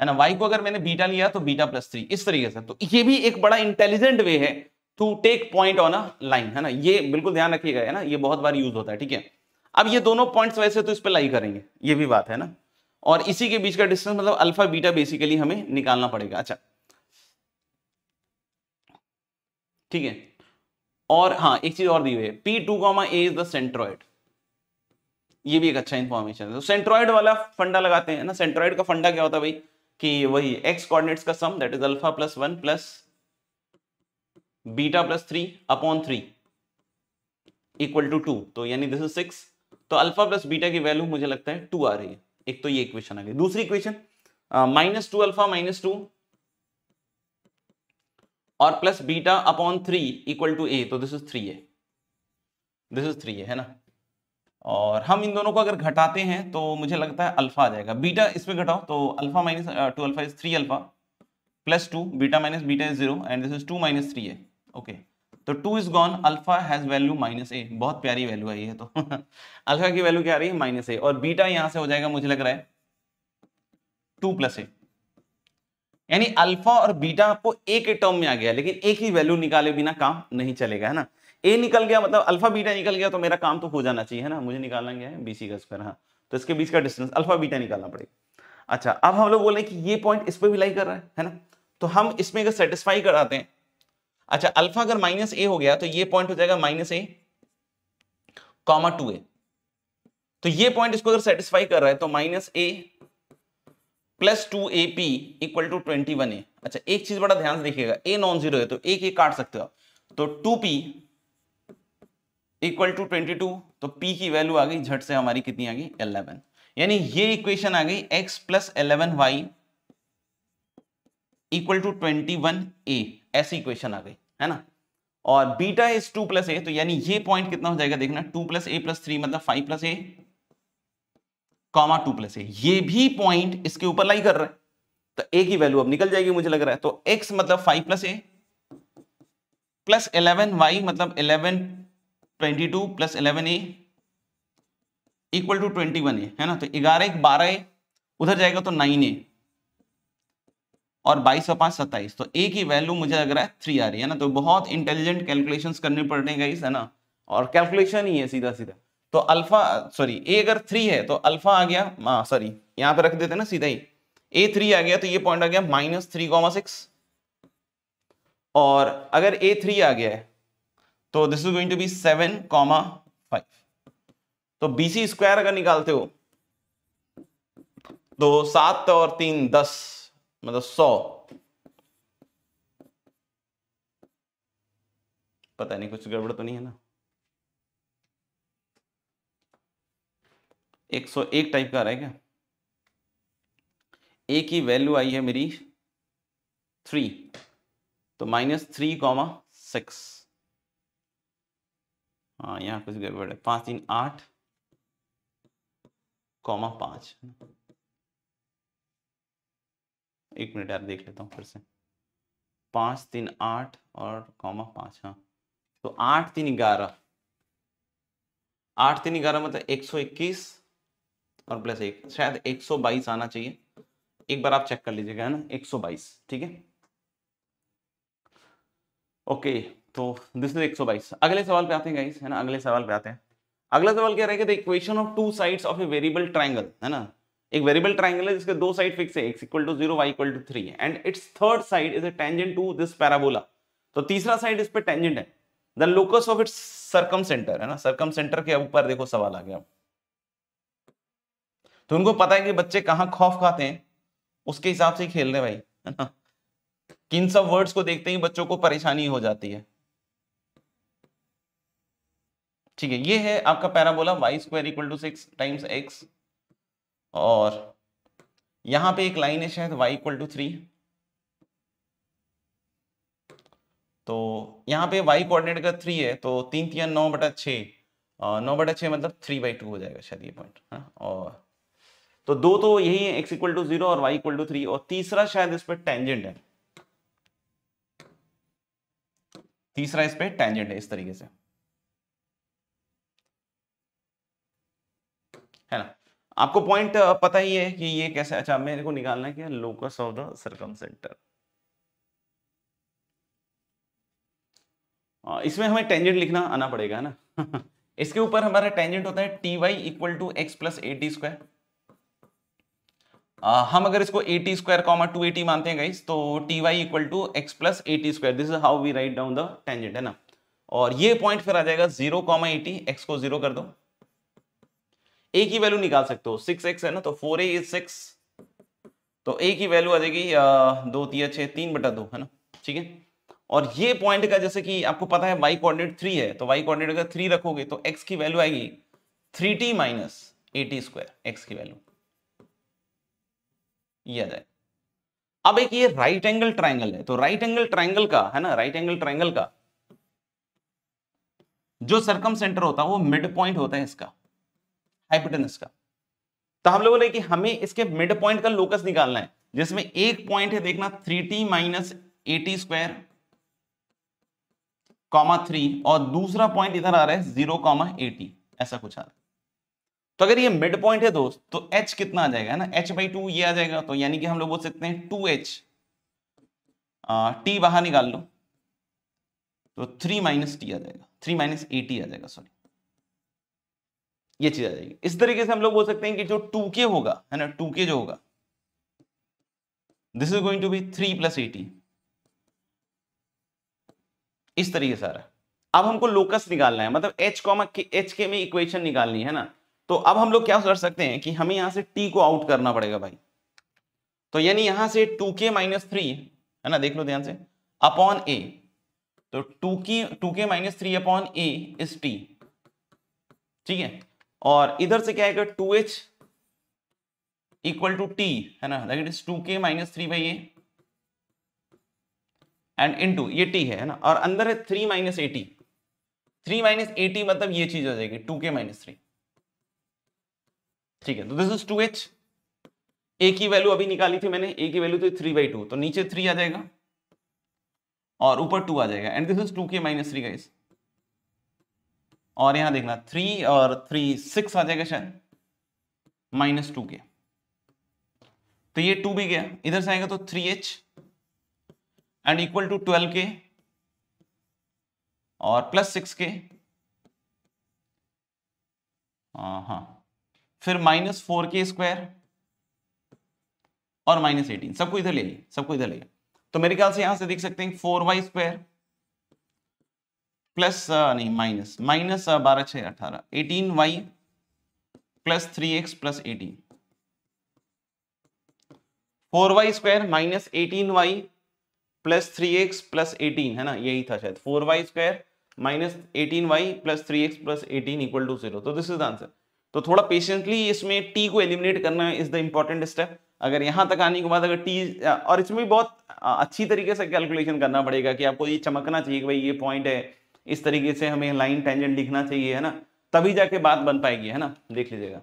है ना वाई को अगर मैंने बीटा लिया तो बीटा प्लस थ्री इस तरीके से तो ये भी एक बड़ा इंटेलिजेंट वे है to take point on a line है ना ये बिल्कुल ध्यान रखिएगा है ना ये बहुत बार यूज होता है ठीक है अब ये दोनों पॉइंट्स वैसे तो इस पर लाई करेंगे ये भी बात है ना और इसी के बीच का डिस्टेंस मतलब अल्फा बीटा बेसिकली हमें निकालना पड़ेगा अच्छा ठीक है और हाँ एक चीज और दी हुई है p two comma a is the centroid ये भी एक अच्छा इंफॉर्मेशन है तो सेंट्रॉइड वाला फंडा लगाते हैं ना सेंट्रॉइड का फंडा क्या होता है भाई कि वही एक्स कोऑर्डिनेट्स का sum that is alpha plus one plus beta plus three upon three equal to two तो यानी दिस इज सिक्स तो अल्फा प्लस बीटा की वैल्यू मुझे लगता है टू आ रही है एक तो ये इक्वेशन आ गई दूसरी equation minus two alpha minus two और plus beta upon three equal to a तो दिस इज थ्री है दिस इज थ्री है ना और हम इन दोनों को अगर घटाते हैं तो मुझे लगता है अल्फा आ जाएगा बीटा इसमें घटाओ तो alpha minus two alpha is three alpha plus two beta minus beta is zero and this is two minus three है ओके तो two is gone alpha has value minus a बहुत प्यारी value आई है तो alpha की value क्या आ रही है माइनस ए और बीटा यहां से हो जाएगा मुझे लग रहा है टू प्लस ए यानी अल्फा और बीटा आपको एक ही टर्म में आ गया लेकिन एक ही वैल्यू निकाले बिना काम नहीं चलेगा है ना ए निकल गया मतलब अल्फा बीटा निकल गया तो मेरा काम तो हो जाना चाहिए ना मुझे निकालना गया है बीसी का स्क्वायर हाँ तो इसके बीच का डिस्टेंस अल्फा बीटा निकालना पड़ेगा अच्छा अब हम लोग बोले कि ये पॉइंट इस पर भी लाई कर रहा है है ना तो हम इसमें अगर सेटिस्फाई कराते हैं अच्छा अल्फा अगर माइनस ए हो गया तो ये पॉइंट हो जाएगा minus a comma two a तो ये पॉइंट इसको अगर सेटिस्फाई कर रहा है तो minus a plus two a p equal to twenty one a अच्छा एक चीज बड़ा ध्यान से देखिएगा ए नॉन जीरो है तो ए के काट सकते हो तो two p equal to twenty two तो p की वैल्यू आ गई झट से हमारी कितनी आ गई एलेवन यानी ये इक्वेशन आ गई x plus eleven y equal to twenty one a ऐसी इक्वेशन आ गई है ना और beta is two plus a तो यानी ये पॉइंट कितना हो जाएगा देखना two plus a plus three मतलब five plus a comma two plus a ये भी पॉइंट इसके ऊपर लाई कर रहा है तो ए की वैल्यू अब निकल जाएगी मुझे लग रहा है तो एक्स मतलब five plus a plus eleven y मतलब eleven twenty two plus eleven a equal to twenty one a है ना तो ग्यारह एक बारह ए उधर जाएगा तो नाइन ए और बाईस और पांच सत्ताईस तो ए की वैल्यू मुझे लग रहा है थ्री आ रही है ना तो बहुत इंटेलिजेंट कैलकुलेशन करने पड़ेंगे इस है ना और कैलकुलेशन ही है सीधा सीधा तो अल्फा सॉरी ए अगर थ्री है तो अल्फा आ गया सॉरी यहां पर रख देते ना सीधा ही ए थ्री आ गया तो ये पॉइंट आ गया माइनस थ्री कॉमा सिक्स और अगर ए थ्री आ गया है तो this is going to be seven comma five तो बीसी स्क्वायर अगर निकालते हो तो सात और तीन दस मतलब सौ पता नहीं कुछ गड़बड़ तो नहीं है ना एक सौ एक टाइप का आ रहा है क्या ए की वैल्यू आई है मेरी थ्री तो माइनस थ्री कॉमा सिक्स हाँ यहाँ कुछ गड़बड़ है पाँच तीन आठ कॉमा पाँच एक मिनट यार देख लेता हूँ फिर से पाँच तीन आठ और कॉमा पाँच हाँ तो आठ तीन ग्यारह आठ तीन ग्यारह मतलब एक सौ इक्कीस और प्लस एक शायद एक सौ बाईस आना चाहिए एक बार आप चेक कर लीजिएगा है ना एक सौ बाईस ठीक है ओके तो दिस इज 122 अगले सवाल पे आते हैं गाइस है ना अगले सवाल पे आते हैं अगला सवाल क्या रहेगा the equation of two sides of a variable triangle है ना एक वेरिएबल ट्रायंगल है जिसके दो साइड फिक्स है x equal to zero y equal to three and its third side is a tangent to this parabola तो तीसरा side इस पर टेंजेंट है the locus of its circumcentre है ना सर्कम सेंटर के ऊपर देखो सवाल आ गया तो उनको पता है कि बच्चे कहाँ खौफ खाते हैं उसके हिसाब से खेल रहे भाई है ना किन सब वर्ड्स को देखते ही बच्चों को परेशानी हो जाती है ठीक है ये है आपका parabola y square equal to six times x और यहां पे एक लाइन है शायद वाई इक्वल टू थ्री तो यहां पे वाई कोऑर्डिनेट का थ्री है तो तीन तीन नौ बटा छ नौ बटा छ मतलब थ्री बाई टू हो जाएगा शायद ये पॉइंट हाँ, और तो दो तो यही है एक्स इक्वल टू जीरो और वाई इक्वल टू थ्री और तीसरा शायद इस पर टेंजेंट है तीसरा इस पर टेंजेंट है इस तरीके से है ना आपको पॉइंट पता ही है कि ये कैसे अच्छा मेरे को निकालना है कि locus of the circumcentre इसमें हमें टेंजेंट लिखना आना पड़ेगा ना इसके ऊपर हमारा टेंजेंट होता है t y equal to x plus a t square हम अगर इसको a t square comma two a t मानते हैं गाइस तो t y equal to x plus a t square this is how we write down the tangent है ना और ये पॉइंट फिर आ जाएगा zero comma a t x को जीरो कर दो ए की वैल्यू निकाल सकते हो सिक्स एक्स है ना तो फोर ए इज सिक्स तो ए की वैल्यू आ जाएगी दो तीन छः तीन बटा दो है ना ठीक है और ये पॉइंट का जैसे कि आपको पता है वाई कोऑर्डिनेट थ्री है तो वाई कोऑर्डिनेट अगर थ्री रखोगे तो एक्स की वैल्यू आएगी three t minus a t square x की वैल्यू ये आ जाए अब एक ये राइट एंगल ट्राइंगल है तो राइट एंगल ट्राइंगल का है ना राइट एंगल ट्राइंगल का जो सरकम सेंटर होता है वो मिड पॉइंट होता है इसका हाइपोटेनस का तो हम लोगों ने कि हमें इसके मिड पॉइंट का लोकस निकालना है जिसमें एक पॉइंट है देखना three t minus a t square comma three और दूसरा पॉइंट इधर आ रहा है जीरो कॉमा एटी ऐसा कुछ आ रहा है तो अगर ये मिड पॉइंट है दोस्त तो एच कितना आ जाएगा ना एच बाई टू ये आ जाएगा तो यानी कि हम लोग बोल सकते हैं टू एच टी बाहर निकाल लो तो थ्री माइनस टी आ जाएगा थ्री माइनस एटी आ जाएगा सॉरी ये चीज आ जाएगी इस तरीके से हम लोग बोल सकते हैं कि जो टू के होगा है ना टू के जो होगा this is going to be three plus a t इस तरीके से आ रहा है अब हमको लोकस निकालना है मतलब एच कॉमा एच के में इक्वेशन निकालनी है ना तो अब हम लोग क्या कर सकते हैं कि हमें यहां से टी को आउट करना पड़ेगा भाई तो यानी यहां से टू के माइनस थ्री है ना देख लो ध्यान से अपॉन ए तो टू की two k minus three upon a is t ठीक है और इधर से क्या आएगा two h equal to t है ना that is two k minus three by a and into ये टी है ना और अंदर है three minus a t three minus a t मतलब ये चीज हो जाएगी टू के माइनस थ्री ठीक है तो this is two h a की वैल्यू अभी निकाली थी मैंने ए की वैल्यू थी थ्री बाई टू तो नीचे थ्री आ जाएगा और ऊपर टू आ जाएगा and this is two k minus three का इस और यहां देखना थ्री और थ्री सिक्स आ जाएगा शायद माइनस टू के तो ये टू भी गया इधर से आएगा तो three h and equal to twelve k और प्लस सिक्स के हाँ फिर माइनस फोर के स्क्वायर और माइनस एटीन सबको इधर ले लिया सबको इधर ले लिया तो मेरे ख्याल से यहां से देख सकते हैं फोर वाई स्क्वायर प्लस नहीं माइनस माइनस बारह छह अठारह eighteen y plus three x plus eighteen four y square minus eighteen y plus three x plus eighteen है ना यही था शायद four y square minus eighteen y plus three x plus eighteen equal to zero तो this is the answer तो थोड़ा patiently इसमें T को एलिमिनेट करना इज द इंपॉर्टेंट स्टेप अगर यहां तक आने के बाद अगर टी और इसमें भी बहुत अच्छी तरीके से कैलकुलेशन करना पड़ेगा कि आपको ये चमकना चाहिए कि भाई ये पॉइंट है इस तरीके से हमें लाइन टेंजेंट लिखना चाहिए है ना तभी जाके बात बन पाएगी है ना देख लीजिएगा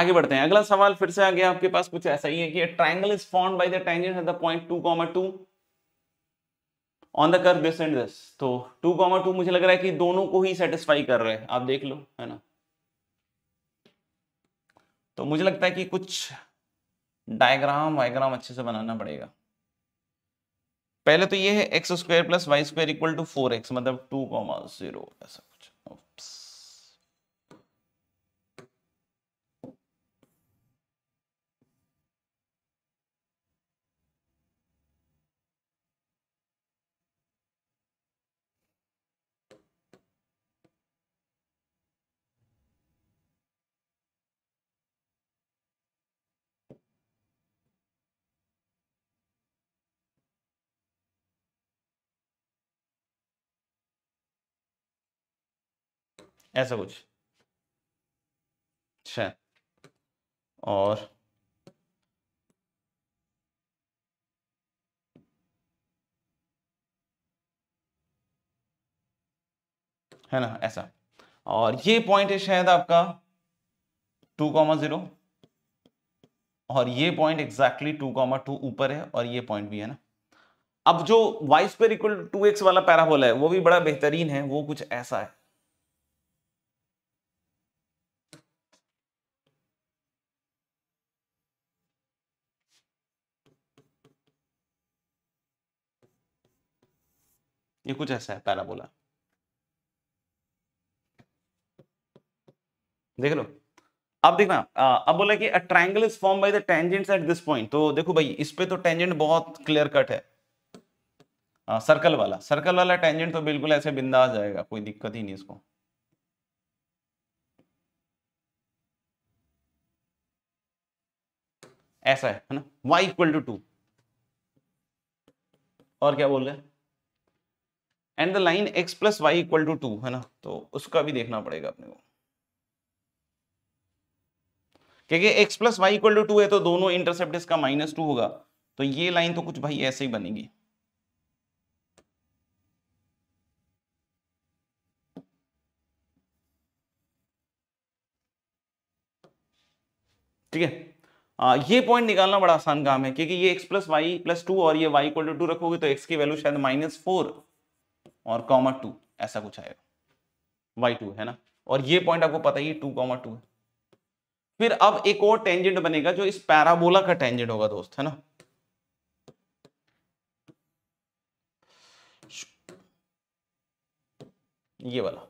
आगे बढ़ते हैं अगला सवाल फिर से आ गया आपके पास कुछ ऐसा ही है कि triangle is form by the tangent at the point two comma two on the कर दिस एंड दिस तो टू कॉमर टू मुझे लग रहा है कि दोनों को ही सेटिस्फाई कर रहे हैं आप देख लो है ना तो मुझे लगता है कि कुछ डायग्राम वायग्राम अच्छे से बनाना पड़ेगा पहले तो ये है x square plus Y square equal to four x मतलब टू कॉमा जीरो ऐसा ऐसा कुछ अच्छा और है ना ऐसा और ये पॉइंट है शायद आपका टू कॉमा जीरो और ये point exactly two comma two ऊपर है और ये पॉइंट भी है ना अब जो y square equal to x वाला पैराबोला है वो भी बड़ा बेहतरीन है वो कुछ ऐसा है ये कुछ ऐसा है पैराबोला देख लो अब देखना अब बोला कि a is form by the tangent at this point तो देखो भाई इस पे तो टेंजेंट बहुत क्लियर कट है आ, सर्कल वाला सर्कल वाला टेंजेंट तो बिल्कुल ऐसे बिंदा जाएगा कोई दिक्कत ही नहीं इसको ऐसा है ना y इक्वल टू टू और क्या बोल रहे हैं and the line x plus y equal to two है ना तो उसका भी देखना पड़ेगा अपने को क्योंकि x plus y equal to two है तो दोनों इंटरसेप्ट इसका माइनस टू होगा तो ये लाइन तो कुछ भाई ऐसे ही बनेगी ठीक है आ, ये पॉइंट निकालना बड़ा आसान काम है क्योंकि ये x plus y plus two और ये y इक्वल टू टू रखोगे तो x की वैल्यू शायद माइनस फोर और कॉमा टू ऐसा कुछ आएगा वाई टू है ना और ये पॉइंट आपको पता ही टू कॉमा टू है फिर अब एक और टेंजेंट बनेगा जो इस पैराबोला का टेंजेंट होगा दोस्त है ना ये वाला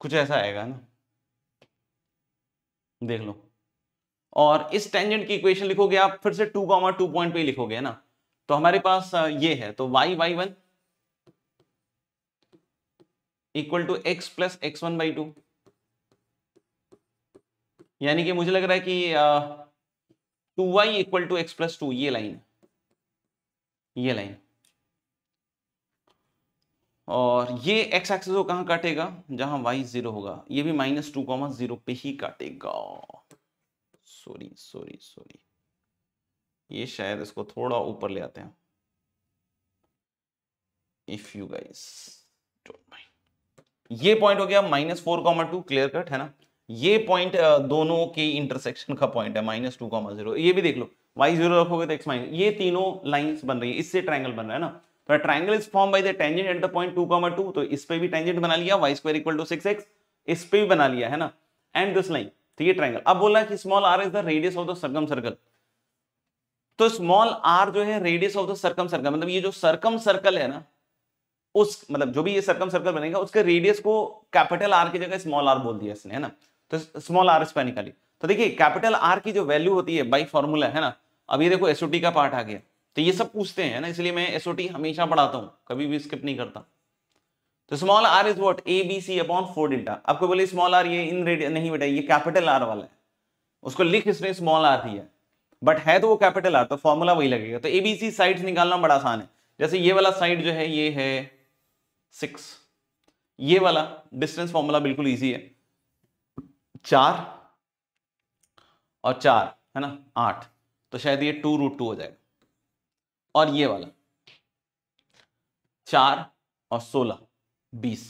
कुछ ऐसा आएगा ना देख लो और इस टेंजेंट की इक्वेशन लिखोगे आप फिर से टू कॉमा टू पॉइंट पे लिखोगे ना तो हमारे पास ये है तो y y one equal to x plus x one by two यानी कि मुझे लग रहा है कि two y equal to x plus two ये लाइन ये लाइन और ये एक्स एक्सेस को कहाँ काटेगा जहाँ वाई जीरो होगा ये भी माइनस टू कॉमा जीरो पे ही काटेगा सॉरी सॉरी सॉरी ये शायद इसको थोड़ा ऊपर ले आते हैं if you guys don't mind ये पॉइंट हो गया minus four comma two clear cut है ना ये पॉइंट दोनों के इंटरसेक्शन का पॉइंट है माइनस टू कॉमा जीरो ये भी देख लो वाई जीरो रखोगे तो एक्स माइनस ये तीनों लाइन बन रही है इससे ट्राइंगल बन रहा है ना तो triangle is form by the tangent at the point two comma two तो इस पे भी टेंजेंट बना लिया y square equal to six x इस पे भी बना लिया है ना एंड दिस लाइन ठीक है ट्राइंगल अब बोला कि small r is the radius of the circum circle तो स्मॉल आर जो है radius of the circum circle मतलब ये जो सर्कम सर्कल है ना उस मतलब जो भी ये सर्कम सर्कल बनेगा उसके रेडियस को कैपिटल आर की जगह स्मॉल आर बोल दिया इसने है ना तो स्मॉल आर इस पर निकाली तो देखिए कैपिटल आर की जो वैल्यू होती है बाई फॉर्मूला है ना अब ये देखो एसओटी का पार्ट आ गया तो ये सब पूछते हैं ना इसलिए मैं एसओटी हमेशा पढ़ाता हूँ कभी भी स्किप नहीं करता तो small r is what a b c upon four delta आपको बोले स्मॉल आर ये इन रेडियन नहीं बेटा ये कैपिटल आर वाला है उसको लिख इसने स्मॉल आर दिया बट है तो वो कैपिटल आर तो फॉर्मूला वही लगेगा तो ए बी सी साइड निकालना बड़ा आसान है जैसे ये वाला साइड जो है ये है सिक्स ये वाला डिस्टेंस फॉर्मूला बिल्कुल ईजी है चार और चार है ना आठ तो शायद ये टू रूट टू हो जाएगा और ये वाला चार और सोलह बीस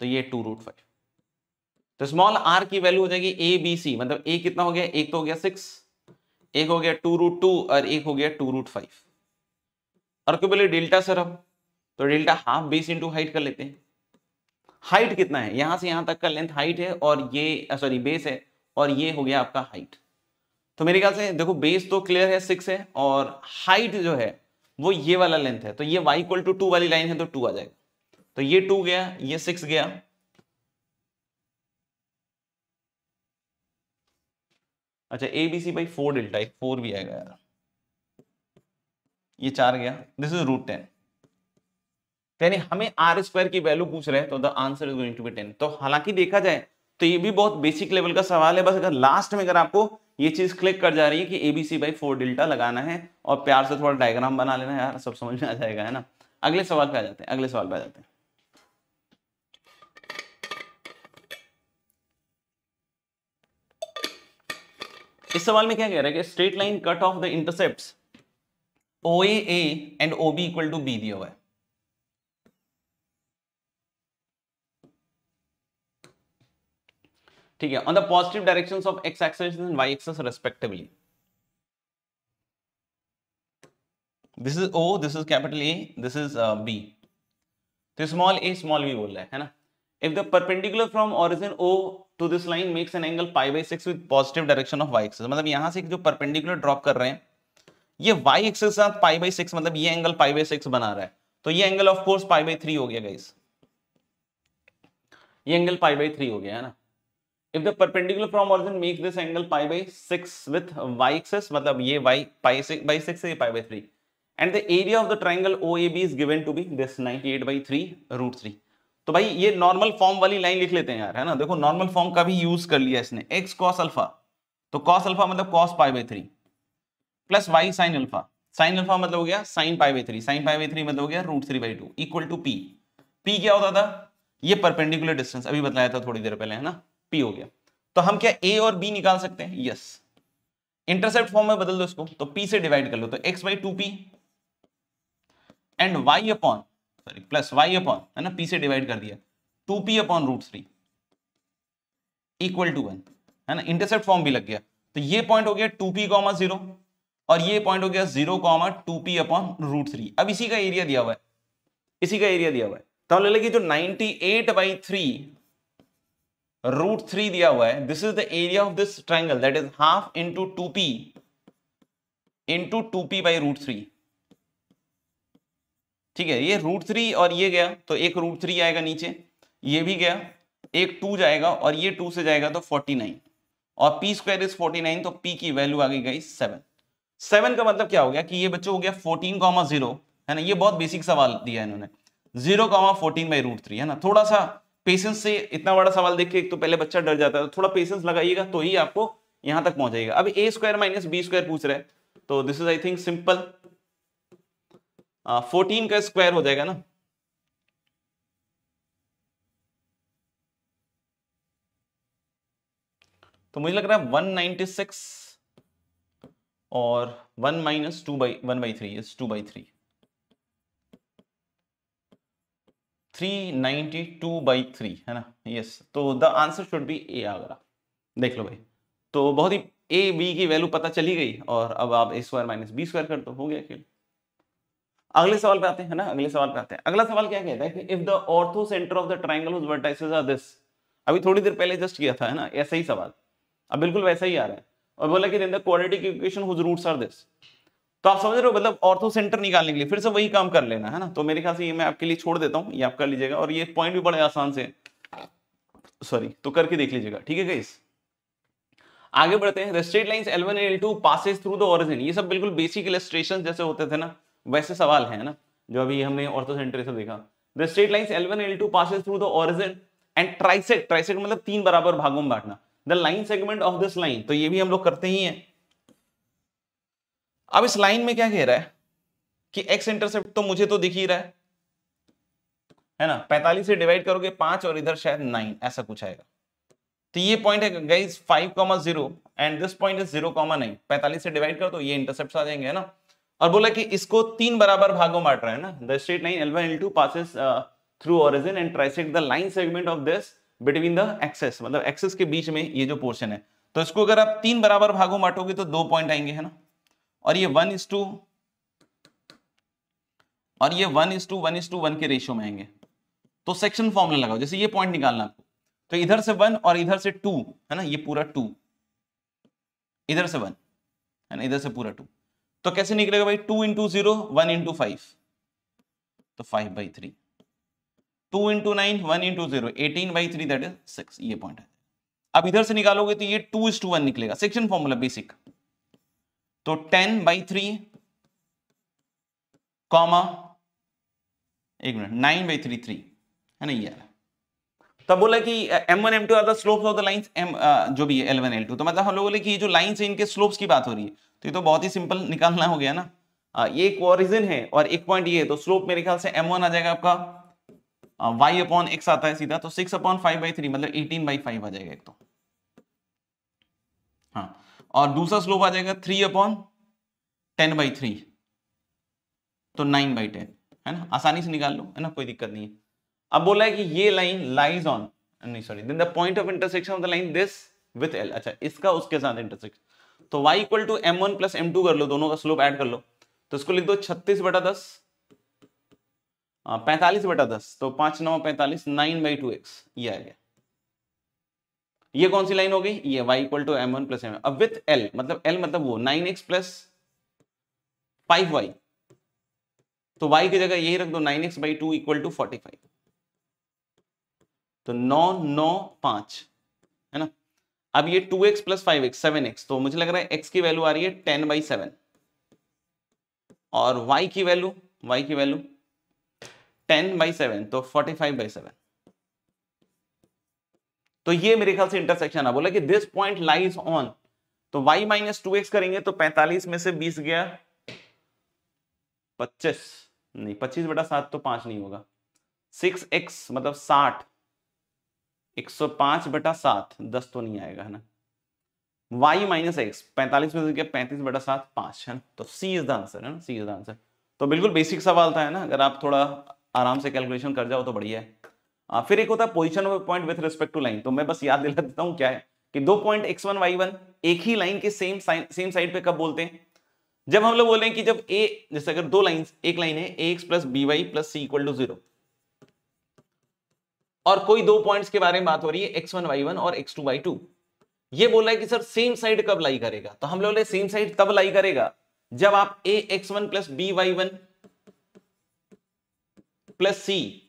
तो ये टू रूट फाइव तो स्मॉल आर की वैल्यू हो जाएगी ए बी सी मतलब ए कितना हो गया एक तो हो गया सिक्स एक हो गया टू रूट टू और एक हो गया टू रूट फाइव और क्यों बोले डेल्टा सर हम तो delta half base into height कर लेते हैं हाइट कितना है यहां से यहां तक का लेंथ हाइट है और ये सॉरी बेस है और ये हो गया आपका हाइट तो मेरे ख्याल से देखो बेस तो क्लियर है सिक्स है और हाइट जो है वो ये वाला लेंथ है तो ये y इक्वल टू टू वाली लाइन है तो टू आ जाएगा तो ये टू गया ये सिक्स गया अच्छा a b c by four delta एक फोर भी आएगा यार ये चार गया दिस इज रूट टेन यानी हमें आर स्क्वायर की वैल्यू पूछ रहे हैं तो the answer is going to be ten तो हालांकि देखा जाए तो ये भी बहुत बेसिक लेवल का सवाल है बस अगर लास्ट में अगर आपको ये चीज़ क्लिक कर जा रही है कि ए b c by four delta लगाना है और प्यार से थोड़ा डायग्राम बना लेना यार सब समझ में आ जाएगा है ना अगले सवाल पे आ जाते हैं अगले सवाल पे आ जाते हैं इस सवाल में क्या कह रहा है कि straight line cut off the intercept o a and o B equal to b दिया हुआ है ठीक है on the positive direction of x axis and y axis respectively this is o this is capital A this is b तो small a small b बोल रहा है ना if the perpendicular from origin O to this line makes an angle pi by 6 with positive direction of y axis मतलब यहां से जो perpendicular drop कर रहे हैं ये y axis के साथ pi by 6 मतलब ये angle pi by 6 बना रहा है तो ये angle of course pi by 3 हो गया guys ये angle pi by 3 हो गया है ना if the perpendicular from origin make this angle pi by six with y axis मतलब ये वाई पाई से बाई सिक्स ये pi by three and the area of the triangle o a b is given to be this ninety eight by three root three तो भाई ये normal form वाली line लिख लेते हैं यार है ना देखो नॉर्मल फॉर्म का भी यूज कर लिया इसने एक्स कॉस अल्फा तो कॉस अल्फा मतलब cos pi by three plus y sine alpha sine alpha मतलब हो गया sine pi by three sine pi by three मतलब हो गया root three by two equal to P P क्या होता था ये परपेंडिकुलर डिस्टेंस अभी बताया था थोड़ी देर पहले है ना पी हो गया तो हम क्या ए और बी निकाल सकते हैं यस इंटरसेप्ट फॉर्म में बदल दो इसको तो पी से डिवाइड कर लो तो x by two p and y upon sorry plus y upon है ना पी से डिवाइड कर दिया two p upon root three equal to one है ना इंटरसेप्ट फॉर्म भी लग गया तो ये पॉइंट हो गया टू पी कॉमा जीरो और ये पॉइंट हो गया zero comma two p upon root three अब इसी का एरिया दिया हुआ है इसी का एरिया दिया हुआ है तो हम ले लेंगे जो ninety eight by three root three दिया हुआ है this is the area of this triangle that is half into two p into two p by root three ठीक है ये रूट थ्री और ये गया तो एक रूट थ्री आएगा नीचे ये भी गया एक टू जाएगा और ये टू से जाएगा तो फोर्टी नाइन और p square is forty nine तो पी की वैल्यू आ गई गई सेवन सेवन का मतलब क्या हो गया कि ये बच्चों हो गया फोर्टीन कॉमा जीरो है ना ये बहुत बेसिक सवाल दिया है इन्होंने zero comma fourteen by root three है ना थोड़ा सा पेशेंस से इतना बड़ा सवाल देख के एक तो पहले बच्चा डर जाता है तो थोड़ा पेशेंस लगाइएगा तो ही आपको यहां तक पहुंचाएगा अब a square minus b square पूछ रहे तो this is I think simple fourteen का स्क्वायर हो जाएगा ना तो मुझे लग रहा है वन नाइनटी सिक्स और one minus two by one by three is two by three three ninety two by three है ना यस तो the answer should be a आगरा देख लो भाई तो बहुत ही ए बी की वैल्यू पता चली गई और अब आप a square minus b square कर दो हो गया खेल अगले सवाल पे आते हैं ना अगले सवाल पे आते हैं अगला सवाल क्या कहता है कि if the orthocentre of the triangle whose vertices are this अभी थोड़ी देर पहले जस्ट किया था है ना ऐसा ही सवाल अब बिल्कुल वैसा ही आ रहा है और बोला कि in the quadratic equation whose roots are this तो आप समझ रहे हो मतलब ऑर्थो सेंटर निकालने के लिए फिर से वही काम कर लेना है ना तो मेरे ख्याल से ये मैं आपके लिए छोड़ देता हूँ ये आप कर लीजिएगा और ये पॉइंट भी बड़े आसान से सॉरी तो करके देख लीजिएगा ठीक है आगे बढ़ते हैं straight lines L1 and L2 passes through the origin ये सब बिल्कुल बेसिक इलस्ट्रेशन जैसे होते थे ना वैसे सवाल है ना जो अभी हमने ऑर्थो सेंटर से देखा the straight lines L1 and L2 passes through the origin and trisect trisect मतलब तीन बराबर भागों में बांटना the line segment of this line तो ये भी हम लोग करते ही है अब इस लाइन में क्या कह रहा है कि एक्स इंटरसेप्ट तो मुझे तो दिख ही रहा है है ना पैंतालीस से डिवाइड करोगे पांच और इधर शायद नाइन ऐसा कुछ आएगा तो ये पॉइंट है guys five comma zero and this point is zero comma nine पैंतालीस से डिवाइड कर दो ये इंटरसेप्ट आ जाएंगे है ना और बोला कि इसको तीन बराबर भागों बांट रहा है ना the straight line l one l two passes through origin and trisect the line segment of this between the axes मतलब एक्सेस के बीच में ये जो पोर्शन है तो इसको अगर आप तीन बराबर भागों बांटोगे तो दो पॉइंट आएंगे है ना और ये वन इज टू और ये one is to one is to one के रेशियो में आएंगे तो सेक्शन फॉर्मूला लगाओ जैसे ये पॉइंट निकालना आपको तो इधर से वन और इधर से टू है ना ये पूरा टू इधर से वन है ना इधर से पूरा टू तो कैसे निकलेगा भाई two into zero one into five तो five by three two into nine one into zero eighteen by three that is six ये पॉइंट है अब इधर से निकालोगे तो ये टू इज टू वन निकलेगा सेक्शन फॉर्मूला बेसिक तो टेन बाई थ्री कॉमा एक मिनट नाइन बाई थ्री थ्री है ना ये तब बोला कि m one M two are the slopes of the line M जो भी है एल वन एल टू तो मतलब हम लोग बोले कि ये जो लाइन है इनके स्लोप्स की बात हो रही है तो ये तो बहुत ही सिंपल निकालना हो गया ना आ, ये एक ओरिजिन है और एक पॉइंट ये है तो स्लोप मेरे ख्याल से एम वन आ जाएगा आपका वाई अपॉन एक्स आता है सीधा तो six upon five by three मतलब एटीन बाई फाइव आ जाएगा एक तो और दूसरा स्लोप आ जाएगा three upon ten by three तो नाइन बाई टेन है ना आसानी से निकाल लो है ना कोई दिक्कत नहीं है अब बोला है कि ये लाइन लाइज ऑन नहीं sorry then the point of intersection of the line this with l अच्छा इसका उसके साथ इंटरसेक्शन तो y equal to m one plus m two कर लो दोनों का स्लोप ऐड कर लो तो इसको लिख दो छत्तीस बटा दस हाँ, पैंतालीस बटा दस तो पांच नौ पैंतालीस नाइन बाई टू एक्स ये आ गया ये कौन सी लाइन हो गई ये y equal to m one plus m अब विथ एल मतलब l मतलब वो nine x plus five y तो y की जगह यही रख दो nine x by two equal to forty five तो नौ नौ पांच है ना अब ये two x plus five x seven x तो मुझे लग रहा है एक्स की वैल्यू आ रही है टेन बाई सेवन और वाई की वैल्यू वाई की वैल्यू टेन बाई सेवन तो फोर्टी फाइव बाई सेवन तो ये मेरे ख्याल से इंटरसेक्शन है बोला कि दिस पॉइंट लाइज ऑन तो वाई माइनस टू एक्स करेंगे तो पैंतालीस में से बीस गया पच्चीस नहीं पच्चीस बेटा सात तो पांच नहीं होगा सिक्स एक्स मतलब साठ एक सौ पांच बेटा सात दस तो नहीं आएगा है ना y माइनस एक्स पैंतालीस में से क्या पैंतीस बटा सात पांच है ना तो C इज द आंसर है ना C इज द आंसर तो बिल्कुल बेसिक सवाल था है ना अगर आप थोड़ा आराम से कैलकुलेशन कर जाओ तो बढ़िया है हाँ, फिर एक होता है position of point with respect to line तो मैं बस याद दिला देता हूं क्या है कि दो point x one Y one एक ही लाइन के सेम सेम साइड पे कब बोलते हैं जब हम लोग बोले कि जब ए जैसे अगर दो लाइंस एक लाइन है a x plus B y plus C equal to zero और कोई दो पॉइंट्स के बारे में बात हो रही है एक्स वन वाई वन और एक्स टू वाई टू ये बोल रहा है कि सर सेम साइड कब लाई करेगा तो हम लोग बोले सेम साइड तब लाई करेगा जब आप a x one plus B y one plus c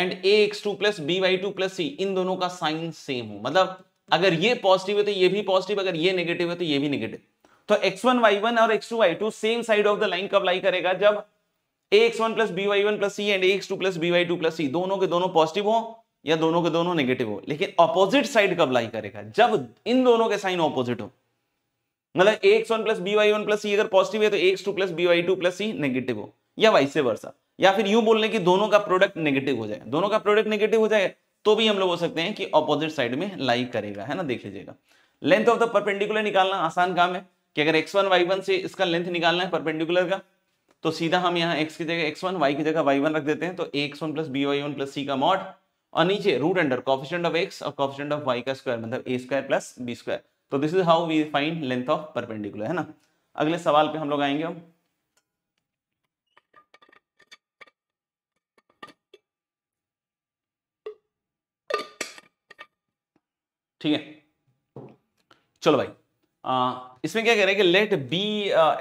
and a x two plus B y two plus c इन दोनों का साइन सेम हो मतलब अगर ये पॉजिटिव है तो ये भी पॉजिटिव अगर ये नेगेटिव है तो ये भी नेगेटिव तो एक्स वन वाई वन और x two Y two same side of the line कब लाई करेगा जब a x one plus B y one plus c and x two plus B y two plus c दोनों के दोनों positive हो या दोनों के दोनों नेगेटिव हो लेकिन ऑपोजिट साइड कब लाई करेगा जब इन दोनों के साइन ऑपोजिट हो मतलब x one plus B y one plus सी अगर पॉजिटिव है तो x two plus B y two plus c negative हो या वाइस वर्सा या फिर यू बोल लें कि दोनों का प्रोडक्ट नेगेटिव हो जाए दोनों का प्रोडक्ट नेगेटिव हो जाए तो भी हम लोग बोल सकते हैं कि ऑपोजिट साइड में लाइक करेगा है ना देख लीजिएगा लेंथ ऑफ द परपेंडिकुलर निकालना आसान काम है कि अगर एक्स वन वाई वन से इसका लेंथ निकालना है परपेंडिकुलर का तो सीधा हम यहाँ एक्स की जगह एक्स वन वाई की जगह वाई वन रख देते हैं तो x one plus B y one plus c का मॉड और नीचे root under coefficient of x और कॉफिशेंट ऑफ वाई का स्क्वायर मतलब a square plus b square तो this is how we find length of perpendicular है ना अगले सवाल पे हम लोग आएंगे हम ठीक है चलो भाई आ, इसमें क्या कह रहे हैं कि let b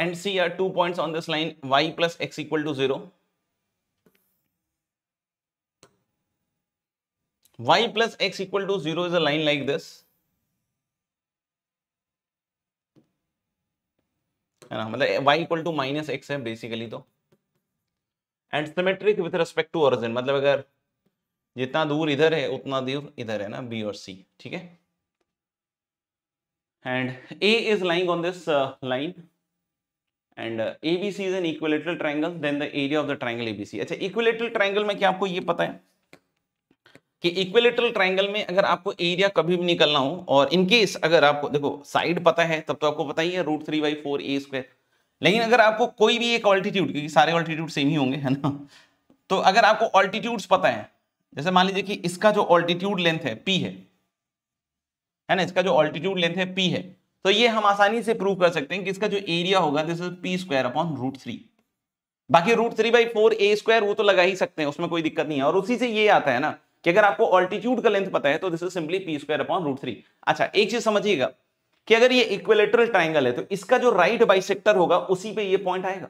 and c are two points on this line y plus x equal to zero y plus x equal to zero is a line like this है ना मतलब y equal to minus x है basically तो and symmetric with respect to origin मतलब अगर जितना दूर इधर है उतना दूर इधर है ना b और c ठीक है and A is lying on this uh, line and uh, ABC is an equilateral triangle then the area of the triangle ABC acha अच्छा, equilateral triangle mein kya aapko ye pata hai कि equilateral triangle में अगर आपको area कभी भी निकलना हो और इन केस अगर आपको देखो साइड पता है तब तो आपको पता ही है root three by four a square लेकिन अगर आपको कोई भी एक ऑल्टीट्यूड क्योंकि सारे ऑल्टीट्यूड सेम ही होंगे है ना तो अगर आपको ऑल्टीट्यूड्स पता है जैसे मान लीजिए कि इसका जो ऑल्टीट्यूड लेंथ है पी है है ना इसका जो ऑल्टीट्यूड लेंथ है पी है तो ये हम आसानी से प्रूव कर सकते हैं कि इसका जो एरिया होगा this is p square upon root three बाकी root three by four a square वो तो लगा ही सकते हैं उसमें कोई दिक्कत नहीं है और उसी से ये आता है ना कि अगर आपको ऑल्टीट्यूड का लेंथ पता है तो this is simply p square upon root three अच्छा एक चीज समझिएगा कि अगर ये इक्विलेटरल ट्राइंगल है तो इसका जो राइट बाइसेक्टर होगा उसी पे ये पॉइंट आएगा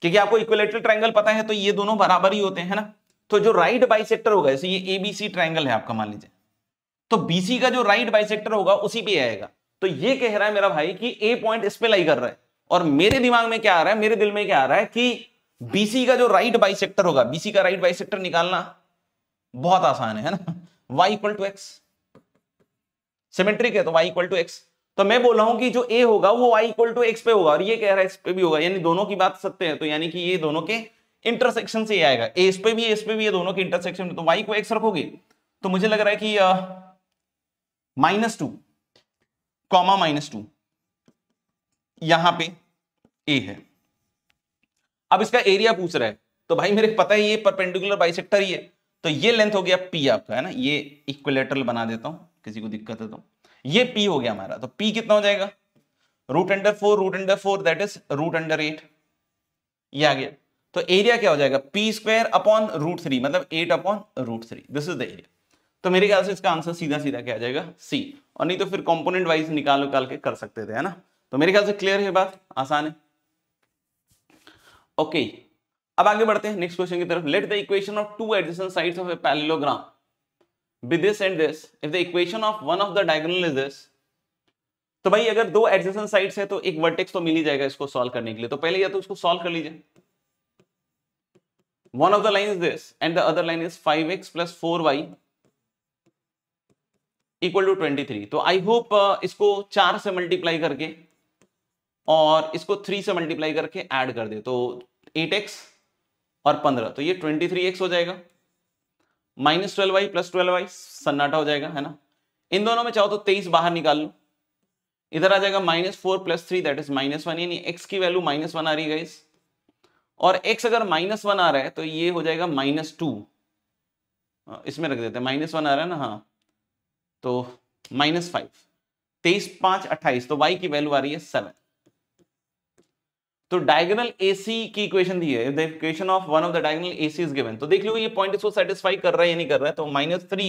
क्योंकि आपको इक्विलेटरल ट्राइंगल पता है तो ये दोनों बराबर ही होते हैं ना तो जो राइट बाइसेक्टर होगा जैसे ये एबीसी ट्राइंगल है आपका मान लीजिए तो बीसी का जो राइट बाई होगा उसी पे आएगा तो ये कह रहा है मेरा भाई कि ए पॉइंट इस पे लाई कर रहा है और मेरे दिमाग में क्या आ रहा है मेरे दिल में क्या आ रहा है कि बीसी का जो राइट बाई होगा बीसी का राइट बाई निकालना बहुत आसान है ना y equal to x symmetric है तो वाई इक्वल टू एक्स तो मैं बोल रहा हूं कि जो ए होगा वो वाई इक्वल टू एक्स पे होगा और ये कह रहा है इस पे भी होगा यानी दोनों की बात सत्य है तो यानी कि ये दोनों के इंटरसेक्शन से ये आएगा ए इस पे भी इस पे भी ये दोनों के इंटरसेक्शन तो वाई को एक्स रखोगे तो मुझे लग रहा है कि minus two comma minus two यहां पे ए है अब इसका एरिया पूछ रहा है तो भाई मेरे पता है ये परपेंडिकुलर बाइसेक्टर ही है तो ये लेंथ हो गया पी आपका है ना ये इक्विलेटरल बना देता हूं किसी को दिक्कत है तो ये पी हो गया हमारा तो पी कितना हो जाएगा root under four root under four that is root under eight ये आ गया तो एरिया क्या हो जाएगा p square upon root three मतलब eight upon root three this is the area तो मेरे ख्याल से इसका आंसर सीधा सीधा क्या आ जाएगा सी और नहीं तो फिर कॉम्पोनेंट वाइज निकाल निकाल के कर सकते थे है ना तो मेरे ख्याल से क्लियर है बात आसान है ओके अब आगे बढ़ते हैं नेक्स्ट क्वेश्चन की तरफ let the equation of two adjacent sides of a parallelogram with this and this if the equation of one of the diagonal is this तो भाई अगर दो एडजेसेंट साइड्स है तो एक वर्टेक्स तो मिल ही जाएगा इसको सॉल्व करने के लिए तो पहले या तो उसको सॉल्व कर लीजिए one of the line is this and the other line is five x plus four Y equal to twenty three तो आई होप uh, इसको चार से मल्टीप्लाई करके और इसको थ्री से मल्टीप्लाई करके ऐड कर दे तो एट एक्स और पंद्रह तो ये ट्वेंटी थ्री एक्स हो जाएगा minus twelve y plus twelve y सन्नाटा हो जाएगा है ना इन दोनों में चाहो तो तेईस बाहर निकाल लो इधर आ जाएगा minus four plus three that is minus one यानी एक्स की वैल्यू माइनस वन आ रही है और एक्स अगर माइनस वन आ रहा है तो ये हो जाएगा माइनस टू इसमें रख देते हैं माइनस वन आ रहा है ना हाँ तो माइनस फाइव तेईस पांच अट्ठाईस तो वाई की वैल्यू आ रही है सेवन तो डायगोनल एसी की इक्वेशन दी है the equation of one of the diagonal A C is given तो देख लो ये पॉइंट इसको सेटिस्फाई कर रहा है या नहीं कर रहा है तो माइनस थ्री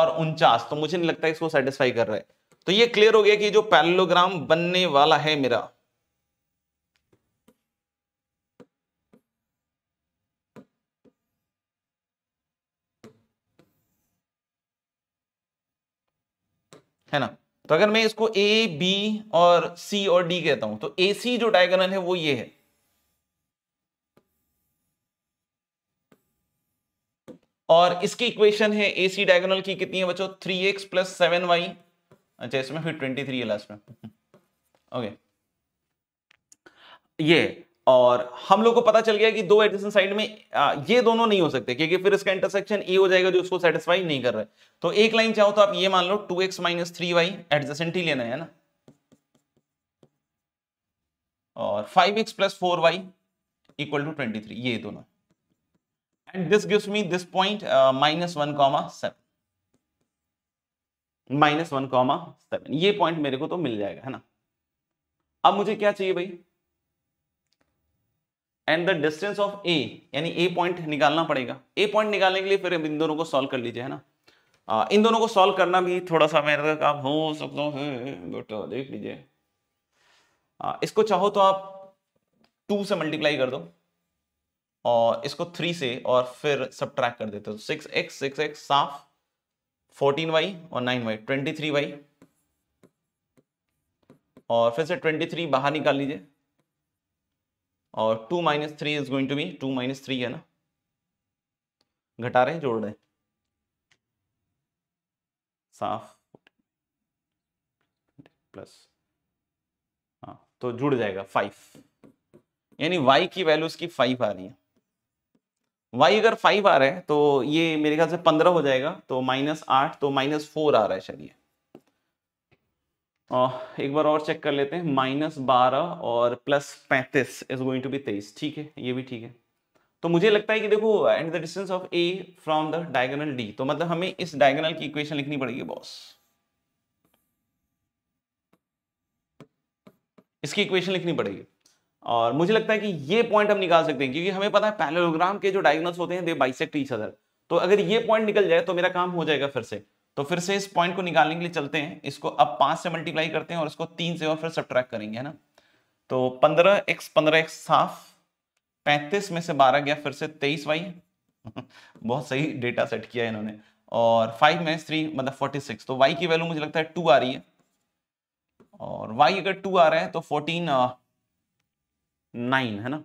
और उनचास तो मुझे नहीं लगता है इसको सेटिस्फाई कर रहा है तो ये क्लियर हो गया कि जो पैरेललोग्राम बनने वाला है मेरा है ना तो अगर मैं इसको ए बी और सी और डी कहता हूं तो ए सी जो डायगोनल है वो ये है और इसकी इक्वेशन है ए सी डायगोनल की कितनी है बच्चों three x plus seven y अच्छा इसमें फिर ट्वेंटी थ्री है लास्ट में ओके ये और हम लोग को पता चल गया कि दो एडजेसेंट साइड में आ, ये दोनों नहीं हो सकते क्योंकि फिर इसका इंटरसेक्शन ए e हो जाएगा जो उसको सेटिस्फाई नहीं कर रहा है तो एक लाइन चाहो तो आप ये मान लो two x minus three y adjacent ही लेना है ना और five x plus four Y equal to twenty three ये दोनों and this gives me this point minus one comma seven minus one comma seven ये पॉइंट मेरे को तो मिल जाएगा है ना अब मुझे क्या चाहिए भाई and the distance of A यानी ए पॉइंट निकालना पड़ेगा ए पॉइंट निकालने के लिए फिर इन दोनों को सॉल्व कर लीजिए है ना आ, इन दोनों को सॉल्व करना भी थोड़ा सा का काम हो सकता है बेटा देख लीजिए इसको चाहो तो आप टू से मल्टीप्लाई कर दो और इसको थ्री से और फिर सब ट्रैक कर देते हो सिक्स एक्स सिक्स एक्स साफ फोर्टीन वाई और nine y twenty three y और फिर से ट्वेंटी थ्री बाहर निकाल लीजिए और two minus three is going to B two minus three है ना घटा रहे जोड़ रहे साफ प्लस हाँ तो जुड़ जाएगा फाइव यानी y की वैल्यू उसकी फाइव आ रही है y अगर फाइव आ रहा है तो ये मेरे ख्याल से पंद्रह हो जाएगा तो माइनस आठ तो माइनस फोर आ रहा है चलिए एक बार और चेक कर लेते हैं माइनस बारह और प्लस पैंतीस इज गोइंग टू बी तेईस ठीक है ये भी ठीक है तो मुझे लगता है कि देखो and the distance of A from the diagonal D तो मतलब हमें इस डायगोनल की इक्वेशन लिखनी पड़ेगी बॉस इसकी इक्वेशन लिखनी पड़ेगी और मुझे लगता है कि ये पॉइंट हम निकाल सकते हैं क्योंकि हमें पता है पैलोग्राम के जो डायगोनल्स होते हैं दे बाइसेक्ट ईच अदर तो अगर ये पॉइंट निकल जाए तो मेरा काम हो जाएगा फिर से तो फिर से इस पॉइंट को निकालने के लिए चलते हैं इसको अब पांच से मल्टीप्लाई करते हैं और इसको तीन से और फिर सब्ट्रैक्ट करेंगे है ना तो पंद्रह एक्स पंद्रह एक्स साफ पैंतीस में से बारह गया फिर से तेईस वाई बहुत सही डेटा सेट किया इन्होंने और फाइव में थ्री मतलब फोर्टी सिक्स तो वाई की वैल्यू मुझे लगता है टू आ रही है और वाई अगर टू आ रहा है तो फोर्टीन नाइन uh, है ना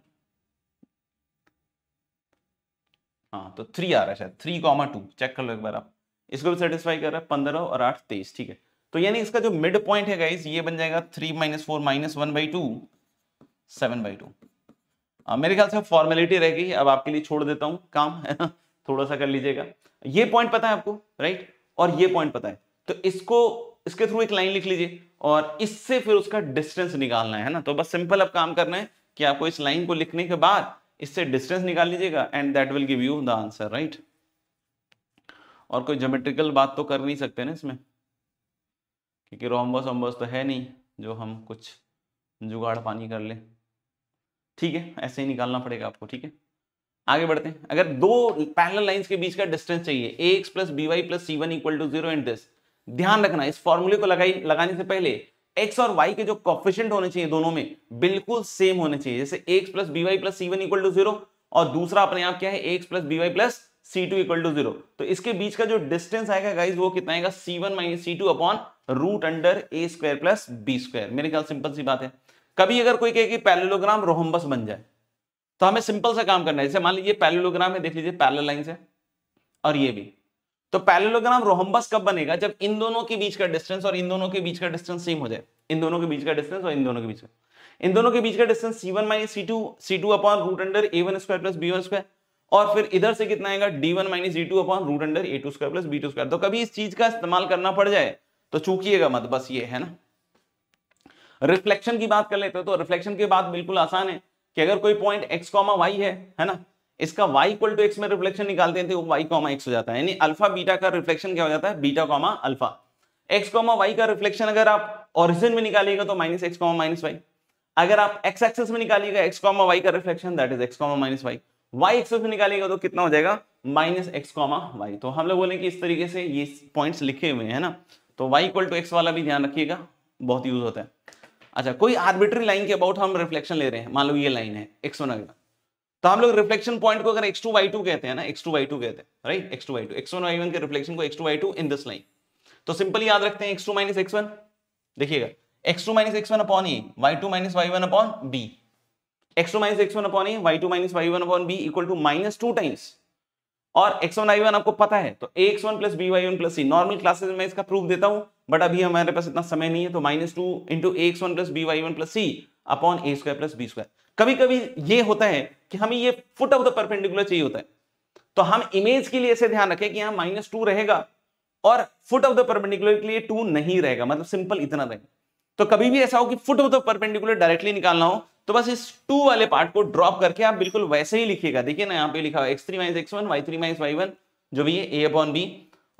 हाँ तो थ्री आ रहा है शायद थ्री कॉमा टू चेक कर लो एक बार आप इसको भी सेटिस्फाई कर रहा है पंद्रह और आठ तेईस ठीक है तो यानी इसका जो मिड पॉइंट है गाइज ये बन जाएगा three minus four minus one by two seven by two मेरे ख्याल से फॉर्मेलिटी रह गई अब आपके लिए छोड़ देता हूं काम है ना थोड़ा सा कर लीजिएगा ये पॉइंट पता है आपको राइट और ये पॉइंट पता है तो इसको इसके थ्रू एक लाइन लिख लीजिए और इससे फिर उसका डिस्टेंस निकालना है ना तो बस सिंपल अब काम करना है कि आपको इस लाइन को लिखने के बाद इससे डिस्टेंस निकाल लीजिएगा and that will give you the answer right और कोई जोमेट्रिकल बात तो कर नहीं सकते ना इसमें क्योंकि रोमबस वम्बस तो है नहीं जो हम कुछ जुगाड़ पानी कर ले ठीक है ऐसे ही निकालना पड़ेगा आपको ठीक है आगे बढ़ते हैं अगर दो पैरेलल लाइंस के बीच का डिस्टेंस चाहिए a x plus B y plus c one equal to zero and this ध्यान रखना इस फॉर्मूले को लगाई लगाने से पहले एक्स और वाई के जो कॉफिशियंट होने चाहिए दोनों में बिल्कुल सेम होने चाहिए जैसे x plus B y plus c one equal to zero और दूसरा अपने आप क्या है x plus B y plus C2 two equal to zero तो इसके बीच का जो डिस्टेंस आएगा गाइज वो कितना आएगा C1 one minus c two upon root under a square plus b square मेरे ख्याल सिंपल सी बात है कभी अगर कोई कहे कि पैरेलोग्राम रोहम्बस बन जाए तो हमें सिंपल सा काम करना है जैसे मान लीजिए पैरेलोग्राम है देख लीजिए पैरेलल लाइंस है और ये भी तो पैरेलोग्राम रोहम्बस कब बनेगा जब इन दोनों के बीच का डिस्टेंस और इन दोनों के बीच का डिस्टेंस सेम हो जाए इन दोनों के बीच का डिस्टेंस और इन दोनों के बीच का इन दोनों के बीच का distance c one minus c two c two upon root under a one square plus b one square और फिर इधर से कितना आएगा d one minus d two upon root under a two square plus b two square तो कभी इस चीज का इस्तेमाल करना पड़ जाए तो चूकिएगा मत बस ये है ना रिफ्लेक्शन की बात कर लेते हो तो रिफ्लेक्शन की बात बिल्कुल आसान है कि अगर कोई पॉइंट एक्स कॉमा वाई है है ना इसका वाई इक्वल टू एक्स में रिफ्लेक्शन निकालते हैं तो वाई कॉमा एक्स हो जाता है यानी अल्फा बीटा का रिफ्लेक्शन क्या हो जाता है beta comma alpha x comma y का रिफ्लेक्शन अगर आप ओरिजिन में निकालिएगा तो minus x comma minus y अगर आप एक्स एक्सेस में निकालिएगा एक्स कॉमा वाई का reflection that is x comma minus y y x में निकालेगा तो कितना हो जाएगा माइनस एक्स कॉमा वाई तो हम लोग बोले कि इस तरीके से ये पॉइंट्स लिखे हुए हैं ना तो वाई इक्वल टू एक्स वाला भी ध्यान रखिएगा बहुत यूज होता है अच्छा कोई आर्बिट्री लाइन के अबाउट हम रिफ्लेक्शन ले रहे हैं मान लो ये लाइन है एक्स वन अगला तो हम लोग रिफ्लेक्शन पॉइंट को अगर एक्स टू वाई टू कहते हैं ना एक्स टू वाई टू कहते हैं right x two Y two x one Y one के रिफ्लेक्शन को x two Y two in this line तो सिंपल याद रखते हैं x two minus x one देखिएगा x two minus x one upon a y two minus Y one upon b x two minus x one upon a y two minus Y one upon B equal to minus two times और x1 y1 आपको पता है तो a x one plus B y one plus c normal classes में इसका proof देता हूँ but अभी हमारे पास इतना समय नहीं है तो minus two into a x one plus B y one plus c upon a square plus b square कभी कभी ये होता है कि हमें ये फुट ऑफ द परपेंडिकुलर चाहिए होता है तो हम इमेज के लिए ऐसे ध्यान रखें कि यहाँ माइनस टू रहेगा और फुट ऑफ द परपेंडिकुलर के लिए टू नहीं रहेगा मतलब सिंपल इतना रहेगा तो कभी भी ऐसा हो कि foot of the perpendicular directly निकालना हो तो बस इस टू वाले पार्ट को ड्रॉप करके आप बिल्कुल वैसे ही लिखिएगा देखिए ना यहाँ पे लिखा हुआ x three minus x one y three minus Y one जो भी है ए अपॉन बी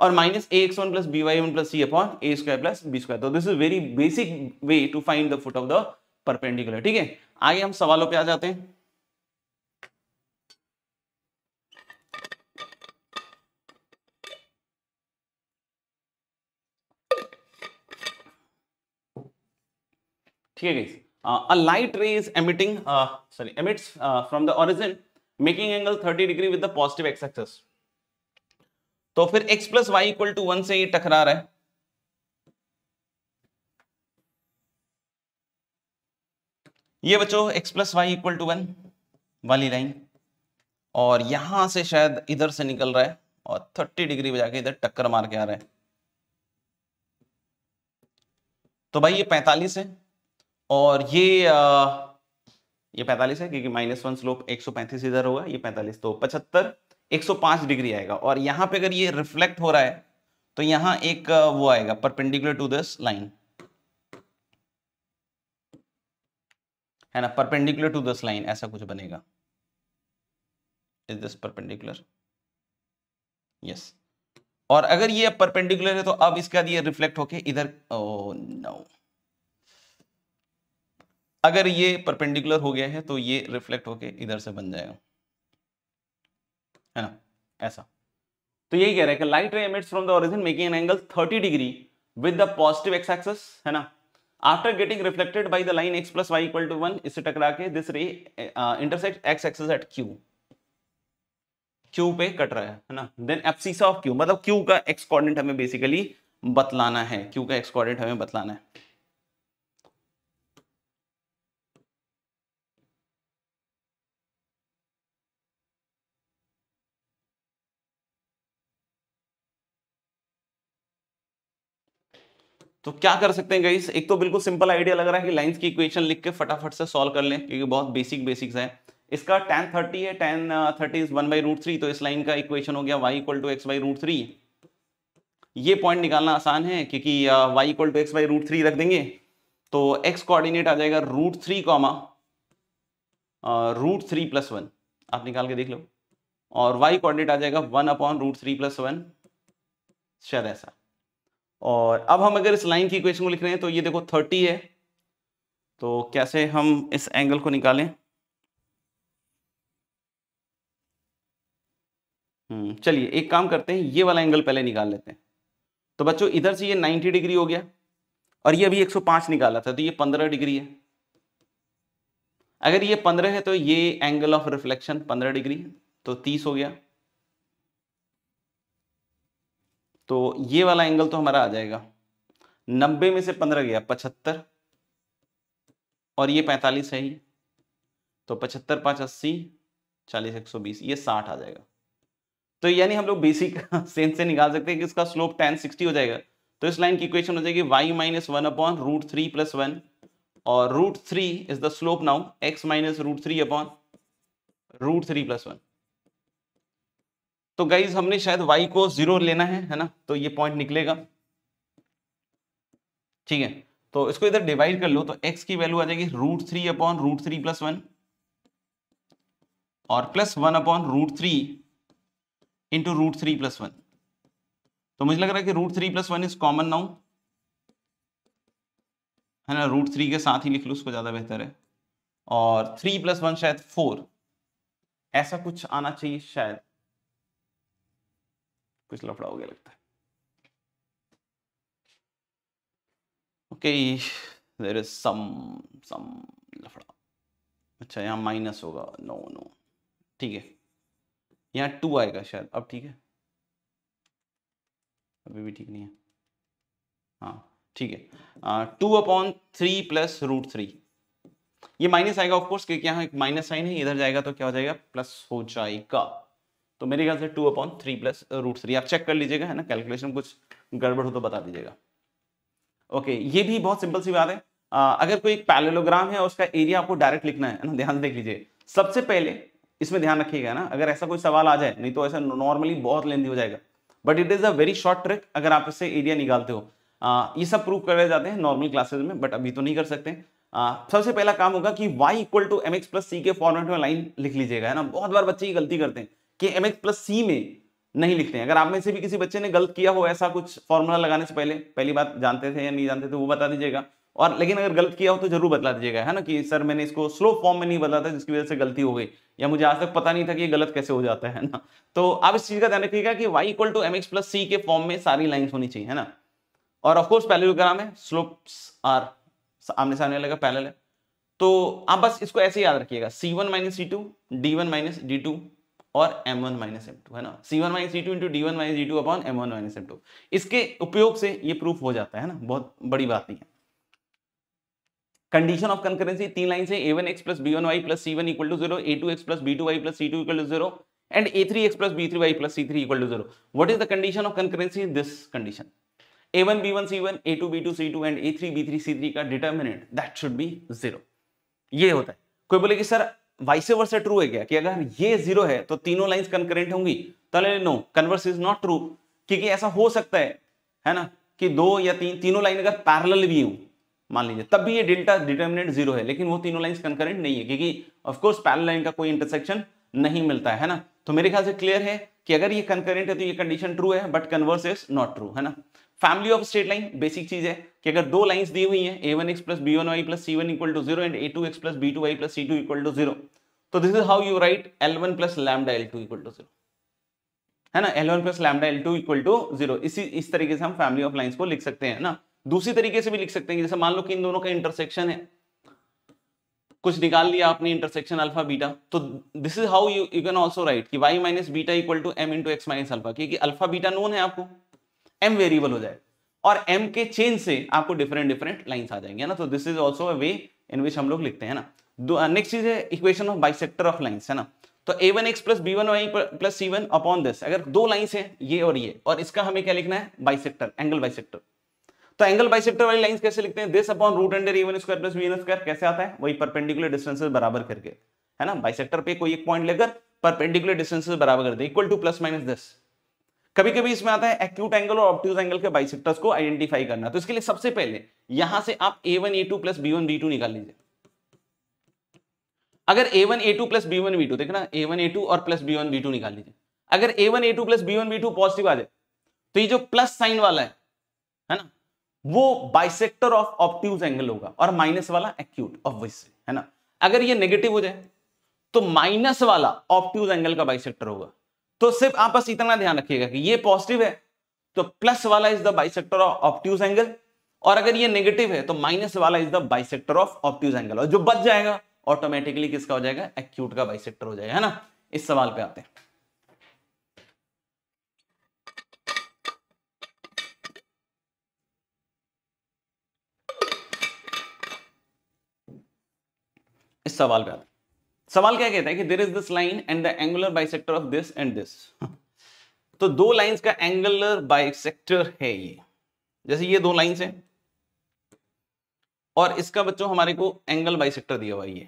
और minus a x one plus B y one plus c upon a square plus b square तो this is very basic way to find the foot of the perpendicular ठीक है आगे हम सवालों पर आ जाते हैं ठीक है uh, a light ray is emitting, uh, sorry, emits uh, from the origin, making angle 30 degree with the positive x-axis. तो फिर x plus y equal to one से ये टकरा रहा है ये बच्चों x plus y equal to one वाली लाइन और यहां से शायद इधर से निकल रहा है और 30 डिग्री बजा के इधर टक्कर मार के आ रहा है तो भाई ये 45 है और ये आ, ये 45 है क्योंकि माइनस वन स्लोप 135 इधर होगा ये 45 तो 75 105 डिग्री आएगा और यहाँ पे अगर ये रिफ्लेक्ट हो रहा है तो यहाँ एक वो आएगा परपेंडिकुलर टू दिस लाइन है ना परपेंडिकुलर टू दिस लाइन ऐसा कुछ बनेगा इज दिस परपेंडिकुलर यस और अगर ये परपेंडिकुलर है तो अब इसका ये रिफ्लेक्ट होके इधर ओ oh, नो no. अगर ये परपेंडिकुलर हो गया है तो ये रिफ्लेक्ट होके इधर से बन जाएगा है ना ऐसा तो यही कह रहे हैं कि light ray emits from the origin making an angle 30 degree with the positive x axis है ना after getting reflected by the line x plus y equal to one इससे टकरा के this ray intersect x axis at Q Q पे cut रहा है है ना देन एफसीसा ऑफ क्यू मतलब क्यू का एक्स कोऑर्डिनेट हमें बेसिकली बतलाना है क्यू का एक्स कोऑर्डिनेट हमें बतलाना है तो क्या कर सकते हैं गाइस एक तो बिल्कुल सिंपल आइडिया लग रहा है कि लाइंस की इक्वेशन लिख के फटाफट से सॉल्व कर लें क्योंकि बहुत बेसिक बेसिक्स है इसका टेन थर्टी है tan thirty is one by root three तो इस लाइन का इक्वेशन हो गया y equal to x by root three ये पॉइंट निकालना आसान है क्योंकि y equal to x by root three रख देंगे तो एक्स कोऑर्डिनेट आ जाएगा root three comma root three plus one आप निकाल के देख लो और वाई कोऑर्डिनेट आ जाएगा one upon root three plus one शायद ऐसा और अब हम अगर इस लाइन की इक्वेशन को लिख रहे हैं तो ये देखो थर्टी है तो कैसे हम इस एंगल को निकालें हम्म, चलिए एक काम करते हैं ये वाला एंगल पहले निकाल लेते हैं तो बच्चों इधर से ये 90 डिग्री हो गया और ये अभी 105 निकाला था तो ये 15 डिग्री है अगर ये 15 है तो ये एंगल ऑफ रिफ्लेक्शन 15 डिग्री तो 30 हो गया तो ये वाला एंगल तो हमारा आ जाएगा नब्बे में से पंद्रह गया पचहत्तर और ये पैंतालीस है ही तो पचहत्तर पाँच अस्सी चालीस एक सौ बीस ये साठ आ जाएगा तो यानी हम लोग बेसिक सेंस से निकाल सकते हैं कि इसका स्लोप टेन सिक्सटी हो जाएगा तो इस लाइन की इक्वेशन हो जाएगी y minus one upon root three plus one और root three is the slope now x minus root three upon root three plus one तो गाइज हमने शायद y को जीरो लेना है है ना तो ये पॉइंट निकलेगा ठीक है तो इसको इधर डिवाइड कर लो तो x की वैल्यू आ जाएगी root three upon root three plus one और plus one upon root three into root three plus one तो मुझे लग रहा है कि root three plus one is common now है ना रूट थ्री के साथ ही लिख लो उसको ज़्यादा बेहतर है और थ्री प्लस वन शायद फोर ऐसा कुछ आना चाहिए शायद कुछ लफड़ा हो गया लगता है ओके देर इज सम लफड़ा अच्छा यहाँ माइनस होगा नो नो ठीक है यहाँ टू आएगा शायद अब ठीक है अभी भी ठीक नहीं है हाँ ठीक है two upon three plus root three ये माइनस आएगा ऑफकोर्स क्योंकि यहाँ एक माइनस साइन है इधर जाएगा तो क्या हो जाएगा प्लस हो जाएगा तो मेरे ख्याल से two upon three plus root three आप चेक कर लीजिएगा है ना कैलकुलेशन कुछ गड़बड़ हो तो बता दीजिएगा ओके ये भी बहुत सिंपल सी बात है आ, अगर कोई पैलेलोग्राम है उसका एरिया आपको डायरेक्ट लिखना है ना ध्यान से देख लीजिए सबसे पहले इसमें ध्यान रखिएगा ना अगर ऐसा कोई सवाल आ जाए नहीं तो ऐसा नॉर्मली बहुत लेंदी हो जाएगा but it is a very short trick अगर आप इससे एरिया निकालते हो आ, ये सब प्रूव करे जाते हैं नॉर्मल क्लासेज में बट अभी तो नहीं कर सकते आ, सबसे पहला काम होगा कि y equal to M x plus c के फॉर्मेट में लाइन लिख लीजिएगा है ना बहुत बार बच्चे ये गलती करते हैं कि एम एक्स प्लस सी में नहीं लिखते हैं अगर आप में से भी किसी बच्चे ने गलत किया हो ऐसा कुछ फॉर्मूला लगाने से पहले पहली बात जानते थे या नहीं जानते थे वो बता दीजिएगा और लेकिन अगर गलत किया हो तो जरूर बता दीजिएगा है ना कि सर मैंने इसको स्लो फॉर्म में नहीं बदला था जिसकी वजह से गलती हो गई या मुझे आज तक पता नहीं था कि ये गलत कैसे हो जाता है ना तो आप इस चीज़ का ध्यान रखिएगा कि y equal to M x plus c के फॉर्म में सारी लाइन होनी चाहिए है ना और ऑफकोर्स पैरेललोग्राम है स्लोप आर आमने सामने लगा पैरेलल है तो आप बस इसको ऐसे याद रखिएगा c one minus c two d one minus d two और m one minus m two है ना c one minus c two into d one minus d two upon m one minus m two इसके उपयोग से ये proof हो जाता है ना बहुत बड़ी बात नहीं है कंडीशन ऑफ कंकरेंसी तीन लाइन से a one x plus b one y plus c one equal to zero a two x plus b two y plus c two equal to zero and a three three three x plus plus B y c equal to zero a3x is the condition of concurrency this condition a one b one c one a two B two c to and a three b three c three का determinant that should be zero ये होता है कोई बोले कि sir vice वाइसे से true है क्या कि अगर ये जीरो है तो तीनों लाइंस कंकरेंट होंगी तले no converse is not true क्योंकि ऐसा हो सकता है है ना कि दो या तीन तीनों लाइन अगर पैरेलल भी हों मान लीजिए तब भी ये डेल्टा डिटर्मिनेंट जीरो है लेकिन वो तीनों लाइंस कंकरेंट नहीं है क्योंकि ऑफकोर्स पैरल लाइन का कोई इंटरसेक्शन नहीं मिलता है ना तो मेरे ख्याल से क्लियर है कि अगर ये कंकरेंट है तो ये कंडीशन ट्रू है but converse is not true है ना family of straight line basic चीज है कि अगर दो लाइंस दी हुई हैं a one x plus b one y plus c one equal to zero and a two x plus b two y plus c two equal to zero तो this is how you write L one plus lambda L two equal to zero है ना L one plus lambda L two equal to zero इसी इस तरीके से हम family of lines को लिख सकते हैं ना दूसरी तरीके से भी लिख सकते हैं जैसे मान लो कि इन दोनों का इंटरसेक्शन है कुछ निकाल लिया आपने इंटरसेक्शन अल्फा बीटा तो this is how you you can also write कि y minus beta equal to m into x minus alpha क्योंकि अल्फा बीटा नोन है आपको एम वेरिएबल हो जाए और एम के चेन से आपको डिफरेंट डिफरेंट लाइन्स आ जाएंगे ना तो this is also way in which हम लोग लिखते हैं ना नेक्स्ट चीज है equation of bisector of lines है ना तो a one x plus b one y plus c one upon this अगर दो लाइन्स हैं ये और ये और इसका हमें क्या लिखना है बाइसेक्टर एंगल बाइसेक्टर तो एंगल बाइसेक्टर वाली लाइन्स कैसे लिखते हैं this upon root under a one square plus b one square कैसे आता है वही परपेंडिकुलर डिस्टेंसेज बराबर करके है ना बाइसेक्टर पे कोई एक पॉइंट लेकर परपेंडिकुलर डिस्टेंसेज बराबर कर दे equal to plus minus this कभी कभी इसमें आता है एक्यूट एंगल और ऑप्टिज एंगल के बाइसेक्टर्स को आइडेंटिफाई करना तो इसके लिए सबसे पहले यहां से आप a one a two plus b one b two निकाल लीजिए अगर a one a two plus b one b two देखना ए वन ए टू और plus b one b two निकाल लीजिए अगर a one a two plus b one b two positive आ जाए तो ये जो प्लस साइन वाला है है ना वो बाइसेक्टर ऑफ ऑप्टिव एंगल होगा और माइनस वाला एक्यूट ऑब्वियसली है ना अगर ये नेगेटिव हो जाए तो माइनस वाला ऑप्टिव एंगल का बाइसेक्टर होगा तो सिर्फ आप बस इतना ध्यान रखिएगा कि ये पॉजिटिव है तो प्लस वाला is the bisector of obtuse angle और अगर ये नेगेटिव है तो माइनस वाला is the bisector of obtuse angle और जो बच जाएगा ऑटोमेटिकली किसका हो जाएगा एक्यूट का बाइसेक्टर हो जाएगा है ना इस सवाल पे आते हैं इस सवाल पे आते हैं सवाल क्या कहता है कि there is this line and the angular bisector of this and this तो दो लाइंस का एंगुलर बाइसेक्टर है ये जैसे ये दो लाइंस हैं और इसका बच्चों हमारे को एंगल बाइसेक्टर दिया हुआ ये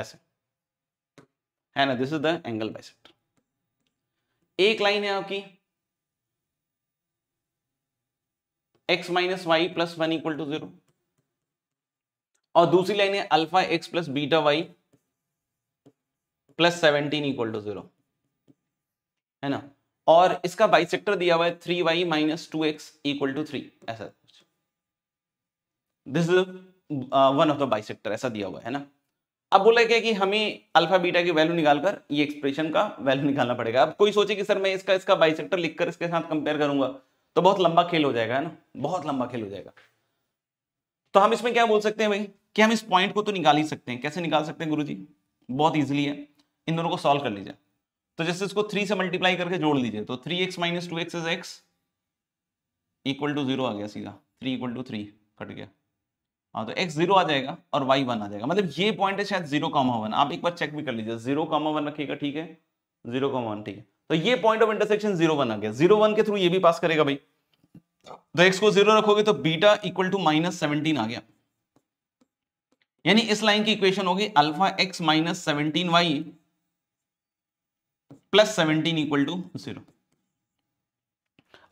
ऐसे है ना this is the angle bisector एक लाइन है आपकी x minus y plus one equal to zero और दूसरी लाइन है alpha x plus beta y plus seventeen equal to zero है ना और इसका बाइसेक्टर दिया हुआ है three y minus two x equal to three ऐसा this is one of the bisector ऐसा दिया हुआ है ना अब बोला गया कि हमें अल्फा बीटा की वैल्यू निकालकर ये एक्सप्रेशन का वैल्यू निकालना पड़ेगा अब कोई सोचे कि सर मैं इसका इसका बाइसेक्टर लिखकर इसके साथ कंपेयर करूंगा तो बहुत लंबा खेल हो जाएगा है ना बहुत लंबा खेल हो जाएगा तो हम इसमें क्या बोल सकते हैं भाई कि हम इस पॉइंट को तो निकाल ही सकते हैं कैसे निकाल सकते हैं गुरु जी बहुत ईजिली है इन दोनों को सॉल्व कर लीजिए तो जैसे इसको थ्री से मल्टीप्लाई करके जोड़ लीजिए तो three x minus two x is x equal to zero आ गया सीधा three equal to three cut गया हाँ तो एक्स जीरो आ जाएगा और वाई वन आ जाएगा मतलब ये पॉइंट है शायद जीरो कॉमा वन आप एक बार चेक भी कर लीजिए जीरो कॉमा वन रखिएगा ठीक है जीरो कॉमा वन ठीक है तो ये point of intersection zero one आ गया जीरो वन के थ्रू ये भी पास करेगा भाई तो एक्स को जीरो रखोगे तो beta equal to minus seventeen आ गया यानी इस लाइन की इक्वेशन होगी alpha x minus seventeen y plus seventeen equal to zero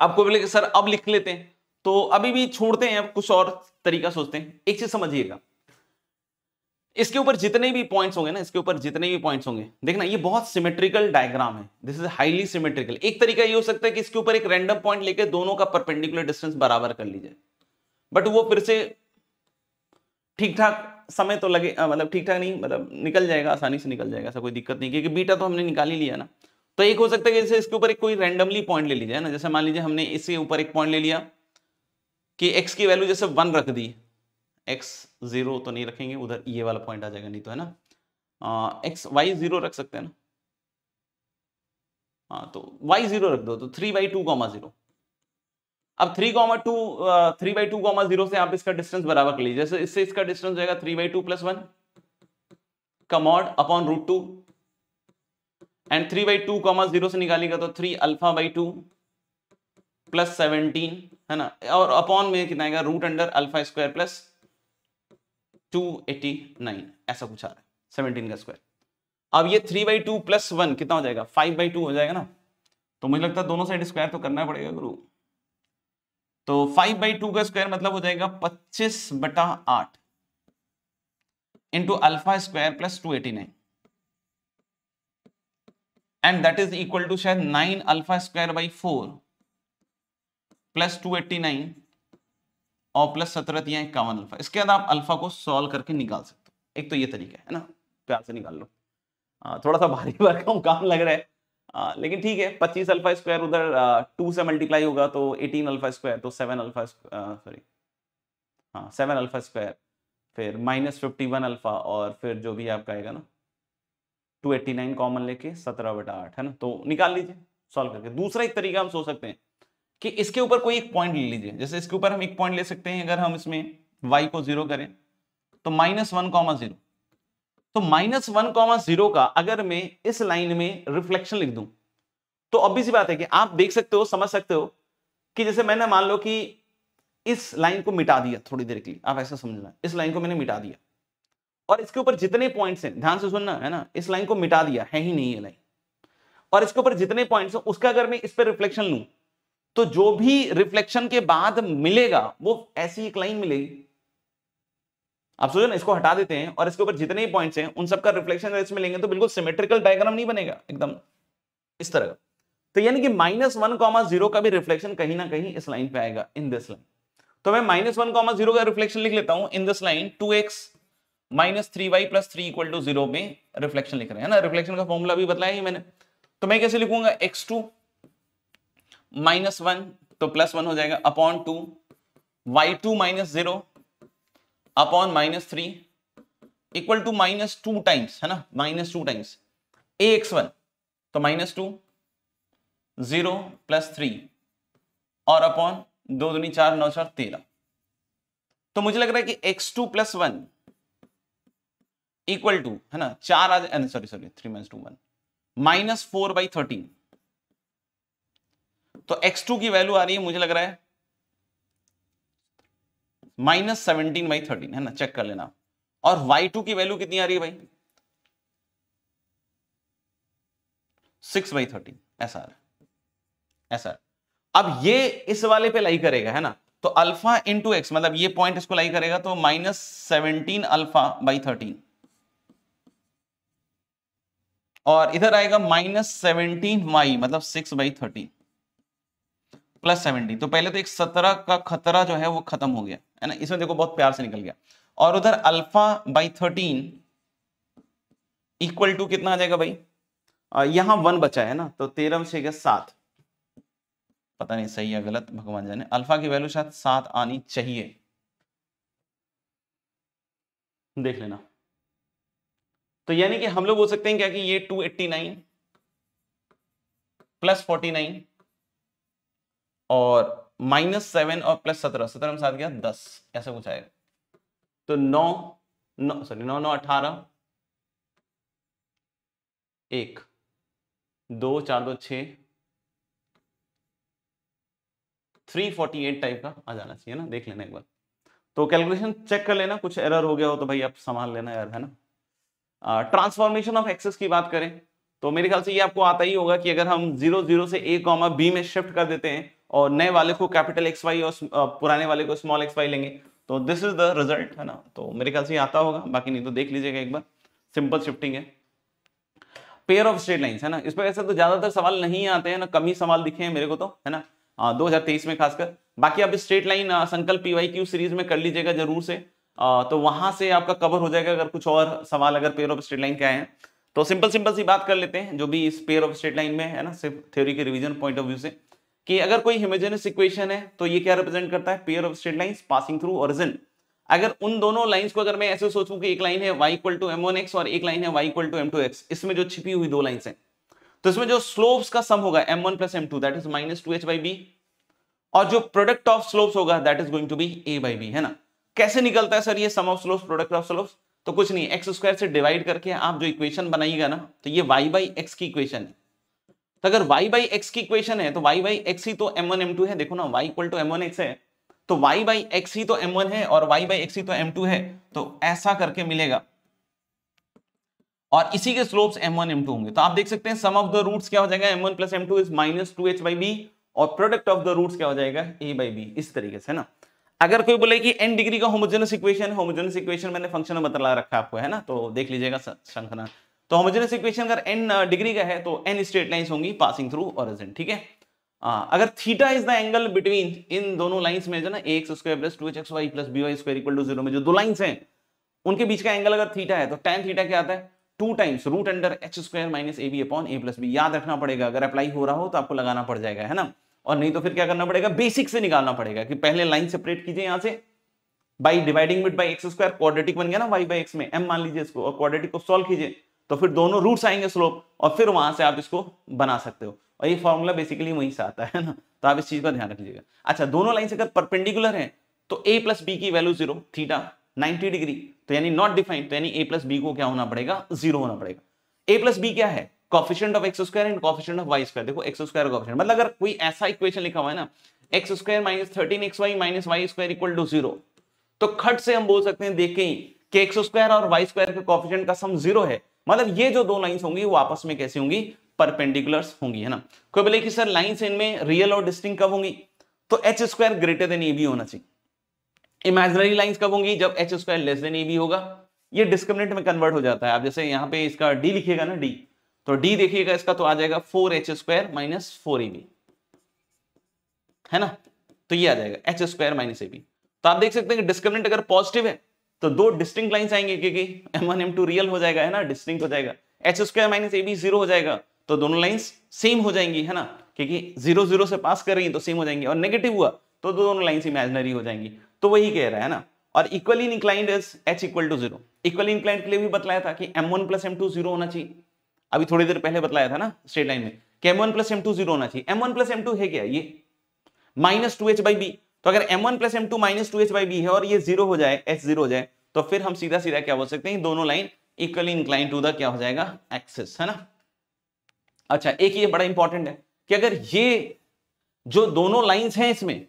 आपको बोले सर अब लिख लेते हैं तो अभी भी छोड़ते हैं अब कुछ और तरीका सोचते हैं एक चीज समझिएगा इसके ऊपर जितने भी पॉइंट्स होंगे ना इसके ऊपर जितने भी पॉइंट्स होंगे देखना ये बहुत सिमेट्रिकल डायग्राम है दिस इज हाईली सिमेट्रिकल एक तरीका ये हो सकता है कि इसके ऊपर एक रैंडम पॉइंट लेके दोनों का परपेंडिकुलर डिस्टेंस बराबर कर लीजिए बट वो फिर से ठीक ठाक समय तो लगे मतलब ठीक ठाक नहीं मतलब निकल जाएगा आसानी से निकल जाएगा ऐसा कोई दिक्कत नहीं क्योंकि बीटा तो हमने निकाल ही लिया ना तो एक हो सकता है कि जैसे इसके ऊपर एक कोई रैंडमली पॉइंट ले लीजिए ना जैसे मान लीजिए हमने इसके ऊपर एक पॉइंट ले लिया कि एक्स की वैल्यू जैसे वन रख दी एक्स जीरो तो नहीं रखेंगे उधर ये वाला पॉइंट आ जाएगा नहीं तो है ना एक्स वाई जीरो रख सकते हैं ना हाँ तो वाई जीरो रख दो तो three by two comma zero अब three comma two three by two comma zero से आप इसका डिस्टेंस बराबर कर लीजिए इससे इसका डिस्टेंस जाएगा three by two plus one comma upon root two and three by two comma zero से निकालेगा तो three alpha by two plus seventeen है ना और अपॉन में कितना आएगा root under alpha square plus two eighty nine ऐसा कुछ आ रहा है सेवनटीन का स्क्वायर अब ये three by two plus one कितना हो जाएगा फाइव बाई टू हो जाएगा ना तो मुझे लगता है दोनों साइड स्क्वायर तो करना पड़ेगा गुरु तो फाइव बाई टू का स्क्वायर मतलब हो जाएगा पच्चीस बटा आठ into alpha square plus two eighty nine and that is equal to शायद nine alpha square by four plus two eighty nine और प्लस सत्रह तिया इक्यावन अल्फा इसके बाद आप अल्फा को सॉल्व करके निकाल सकते हो एक तो ये तरीका है ना प्यार से निकाल लो आ, हाँ, थोड़ा सा भारी भरकम काम लग रहा है हाँ, लेकिन ठीक है 25 अल्फा स्क्वायर उधर टू से मल्टीप्लाई होगा तो 18 अल्फा स्क्वायर तो 7 अल्फा सॉरी हाँ 7 अल्फा स्क्वायर फिर माइनस फिफ्टी वन अल्फा और फिर जो भी आपका आएगा ना 289 कॉमन लेके 17 बटा आठ है ना तो निकाल लीजिए सॉल्व करके दूसरा एक तरीका हम सोच सकते हैं कि इसके ऊपर कोई एक पॉइंट ले लीजिए जैसे इसके ऊपर हम एक पॉइंट ले सकते हैं अगर हम इसमें वाई को जीरो करें तो माइनस वन कॉमा जीरो तो माइनस वन कॉमा जीरो का अगर मैं इस लाइन में रिफ्लेक्शन लिख दूं तो ऑब्वियस सी बात है कि आप देख सकते हो समझ सकते हो कि जैसे मैंने मान लो कि इस लाइन को मिटा दिया थोड़ी देर के लिए आप ऐसा समझना इस लाइन को मैंने मिटा दिया और इसके ऊपर जितने पॉइंट्स हैं ध्यान से सुनना है ना इस लाइन को मिटा दिया है ही नहीं ये लाइन और इसके ऊपर जितने पॉइंट्स हैं उसका अगर मैं इस पर रिफ्लेक्शन लू तो जो भी रिफ्लेक्शन के बाद मिलेगा वो ऐसी एक लाइन मिलेगी आप सोचो ना इसको हटा देते हैं और इसके ऊपर जितने ही पॉइंट्स हैं उन सबका रिफ्लेक्शन रेट्स में लेंगे तो बिल्कुल सिमेट्रिकल डायग्राम नहीं बनेगा एकदम इस तरह का तो यानी कि माइनस वन कॉमा जीरो का भी रिफ्लेक्शन कहीं ना कहीं इस लाइन पे आएगा इन दिस लाइन तो मैं माइनस वन कॉमा जीरो का रिफ्लेक्शन लिख लेता हूं in this line two x minus three y plus three equal to zero में रिफ्लेक्शन लिख रहे हैं ना रिफ्लेक्शन का फॉर्मूला भी बताया ही मैंने तो मैं कैसे लिखूंगा एक्स टू माइनस वन तो प्लस वन हो जाएगा upon two Y two minus zero upon minus three equal to minus two times है ना minus two times a x one तो minus two zero plus three और upon दो दूनी चार नौ चार तेरह तो मुझे लग रहा है कि x two plus one equal to है ना चार आ sorry sorry three minus two one minus four by thirteen तो एक्स टू की वैल्यू आ रही है मुझे लग रहा है माइनस सेवनटीन बाई थर्टीन है ना चेक कर लेना और वाई टू की वैल्यू कितनी आ रही है भाई सिक्स बाई थर्टीन ऐसा ऐसा अब ये इस वाले पे लाई करेगा है ना तो अल्फा इंटू एक्स मतलब ये पॉइंट इसको लाई करेगा तो minus seventeen alpha by thirteen और इधर आएगा माइनस सेवनटीन वाई मतलब six by thirteen plus seventeen तो पहले तो एक सत्रह का खतरा जो है वो खत्म हो गया है ना इसमें देखो बहुत प्यार से निकल गया और उधर alpha by thirteen equal to कितना आ जाएगा भाई यहां वन बचा है ना तो तेरह से गया सात पता नहीं सही या गलत भगवान जाने अल्फा की वैल्यू शायद सात आनी चाहिए देख लेना तो यानी कि हम लोग बोल सकते हैं क्या कि ये 289 प्लस 49 और माइनस सेवन और प्लस सत्रह सत्रह में साथ गया दस ऐसा कुछ आएगा तो नौ नौ सॉरी नौ नौ अठारह एक दो चार दो छ थ्री फोर्टी एट टाइप का आ जाना चाहिए ना देख लेना एक बार तो कैलकुलेशन चेक कर लेना कुछ एरर हो गया हो तो भाई आप संभाल लेना यार है ना ट्रांसफॉर्मेशन ऑफ एक्सेस की बात करें तो मेरे ख्याल से ये आपको आता ही होगा कि अगर हम जीरो जीरो से ए कॉमा बी में शिफ्ट कर देते हैं और नए वाले को कैपिटल एक्स वाई और पुराने वाले को स्मॉल एक्स वाई लेंगे तो दिस इज द रिजल्ट है ना तो मेरे ख्याल से आता होगा बाकी नहीं तो देख लीजिएगा एक बार सिंपल शिफ्टिंग है पेयर ऑफ स्ट्रेट लाइन है ना इस पर ऐसे तो ज्यादातर सवाल नहीं आते हैं ना कम ही सवाल दिखे हैं मेरे को तो है ना आ, 2023 में खासकर बाकी आप straight line Sankalp PYQ series में कर लीजिएगा जरूर से आ, तो वहां से आपका कवर हो जाएगा अगर कुछ और सवाल अगर पेयर ऑफ स्ट्रेट लाइन के आए हैं तो सिंपल सिंपल सी बात कर लेते हैं जो भी इस पेयर ऑफ स्ट्रेट लाइन में है ना सिर्फ थ्योरी के रिविजन पॉइंट ऑफ व्यू से कि अगर कोई हिमोजेनस इक्वेशन है तो ये क्या रिप्रेजेंट करता है pair of straight lines passing through origin अगर उन दोनों लाइंस को अगर मैं ऐसे सोचूं कि एक लाइन है y equal to M x और एक लाइन है वाई इक्वल टू एम इसमें जो छिपी हुई दो लाइन है तो इसमें जो स्लोप्स का सम होगा m one plus m two that is minus two h by B और जो प्रोडक्ट ऑफ स्लोप्स होगा that is going to be a by b है ना कैसे निकलता है सर ये sum of slopes product of slopes तो कुछ नहीं एक्स स्क्वायर से डिवाइड करके आप जो इक्वेशन बनाइएगा ना तो ये वाई बाई एक्स की इक्वेशन है तो अगर y बाई एक्स की इक्वेशन है तो y बाई एक्स ही तो m1 m2 है देखो ना y equal to m one है तो y बाई एक्स ही तो m1 है और y बाई एक्स ही तो m2 है तो ऐसा करके मिलेगा और इसी के स्लोप्स m1 m2 होंगे तो आप देख सकते हैं सम ऑफ द रूट्स क्या हो जाएगा m1 plus m2 is minus two h by B और प्रोडक्ट ऑफ द रूट्स क्या हो जाएगा a बाई बी इस तरीके से ना अगर कोई बोले कि n डिग्री का होमोजेनस इक्वेशन होमोजेनस इक्वेशन मैंने फंक्शन में बतला रखा आपको है ना तो देख लीजिएगा शंखना तो होमोजेनस इक्वेशन अगर एन डिग्री uh, का है तो एन स्ट्रेट लाइन्स होंगी पासिंग थ्रू ऑरिजिन ठीक है आ, हाँ, अगर theta is the angle between इन दोनों लाइंस में जो ना a x square plus two h x y plus B y square equal to zero में जो दो लाइंस हैं उनके बीच का एंगल अगर थीटा है तो टेन थीटा क्या आता है two times root under h square minus a B upon A plus b याद रखना पड़ेगा अगर अप्लाई हो रहा हो तो आपको लगाना पड़ जाएगा है ना और नहीं तो फिर क्या करना पड़ेगा बेसिक से निकालना पड़ेगा कि पहले लाइन सेपरेट कीजिए यहाँ से by dividing bit by x square quadratic बन गया ना वाई बाई एक्स में एम मान लीजिए इसको और क्वाड्रेटिक को सॉल्व कीजिए तो फिर दोनों रूट्स आएंगे स्लोप और फिर वहां से आप इसको बना सकते हो और ये फॉर्मूला बेसिकली वहीं से आता है ना तो आप इस चीज का ध्यान रखिएगा अच्छा दोनों लाइन अगर परपेंडिकुलर है तो ए प्लस बी की वैल्यू जीरो थीटा 90 डिग्री तो यानी नॉट डिफाइंड तो यानी ए प्लस बी को क्या होना पड़ेगा जीरो होना पड़ेगा ए प्लस बी क्या है coefficient of x square and coefficient of y square देखो एक्स स्क्वायर मतलब अगर कोई ऐसा इक्वेशन लिखा हुआ है ना x square minus thirteen x y minus y square equal to zero तो खट से हम बोल सकते हैं देखें कि एक्स स्क्वायर और वाई स्क्वायर के कॉफिशियंट का सम जीरो है मतलब ये जो दो लाइंस होंगी वो आपस में कैसे होंगी परपेंडिकुलर्स होंगी है ना कोई बोले कि सर लाइंस इनमें रियल और डिस्टिंग कब होंगी तो h square greater than a b होना चाहिए इमेजनरी लाइंस कब होंगी जब h square less than a b होगा ये डिस्क्रिमिनेंट में कन्वर्ट हो जाता है आप जैसे यहाँ पे इसका डी लिखिएगा ना डी तो डी देखिएगा इसका तो आ जाएगा four h square minus four a B है ना तो ये आ जाएगा h square minus a B तो आप देख सकते हैं कि डिस्क्रिमिनेंट अगर पॉजिटिव है तो दो डिस्टिंग लाइन आएंगे क्योंकि m one M two real हो जाएगा है ना डिस्टिंग हो जाएगा h square minus a b zero हो जाएगा तो दोनों लाइन्स सेम हो जाएंगी है ना क्योंकि जीरो जीरो से पास कर रही है तो सेम हो जाएंगी और नेगेटिव हुआ तो दोनों लाइन्स इमेजनरी हो जाएंगी तो वही कह रहा है ना और equally inclined is h equal to zero equally inclined के लिए भी बताया था कि m one plus m two zero होना चाहिए अभी थोड़ी देर पहले बताया था ना स्ट्रेट लाइन में कि m one plus m two zero होना चाहिए m one plus m two है क्या ये minus two h by b तो अगर m1 one plus m two minus two h by b है और ये जीरो हो जाए एच जीरो हो जाए तो फिर हम सीधा सीधा क्या बोल सकते हैं दोनों line equally inclined to the क्या हो जाएगा एक्सेस है ना अच्छा एक ये बड़ा इंपॉर्टेंट है कि अगर ये जो दोनों लाइंस हैं इसमें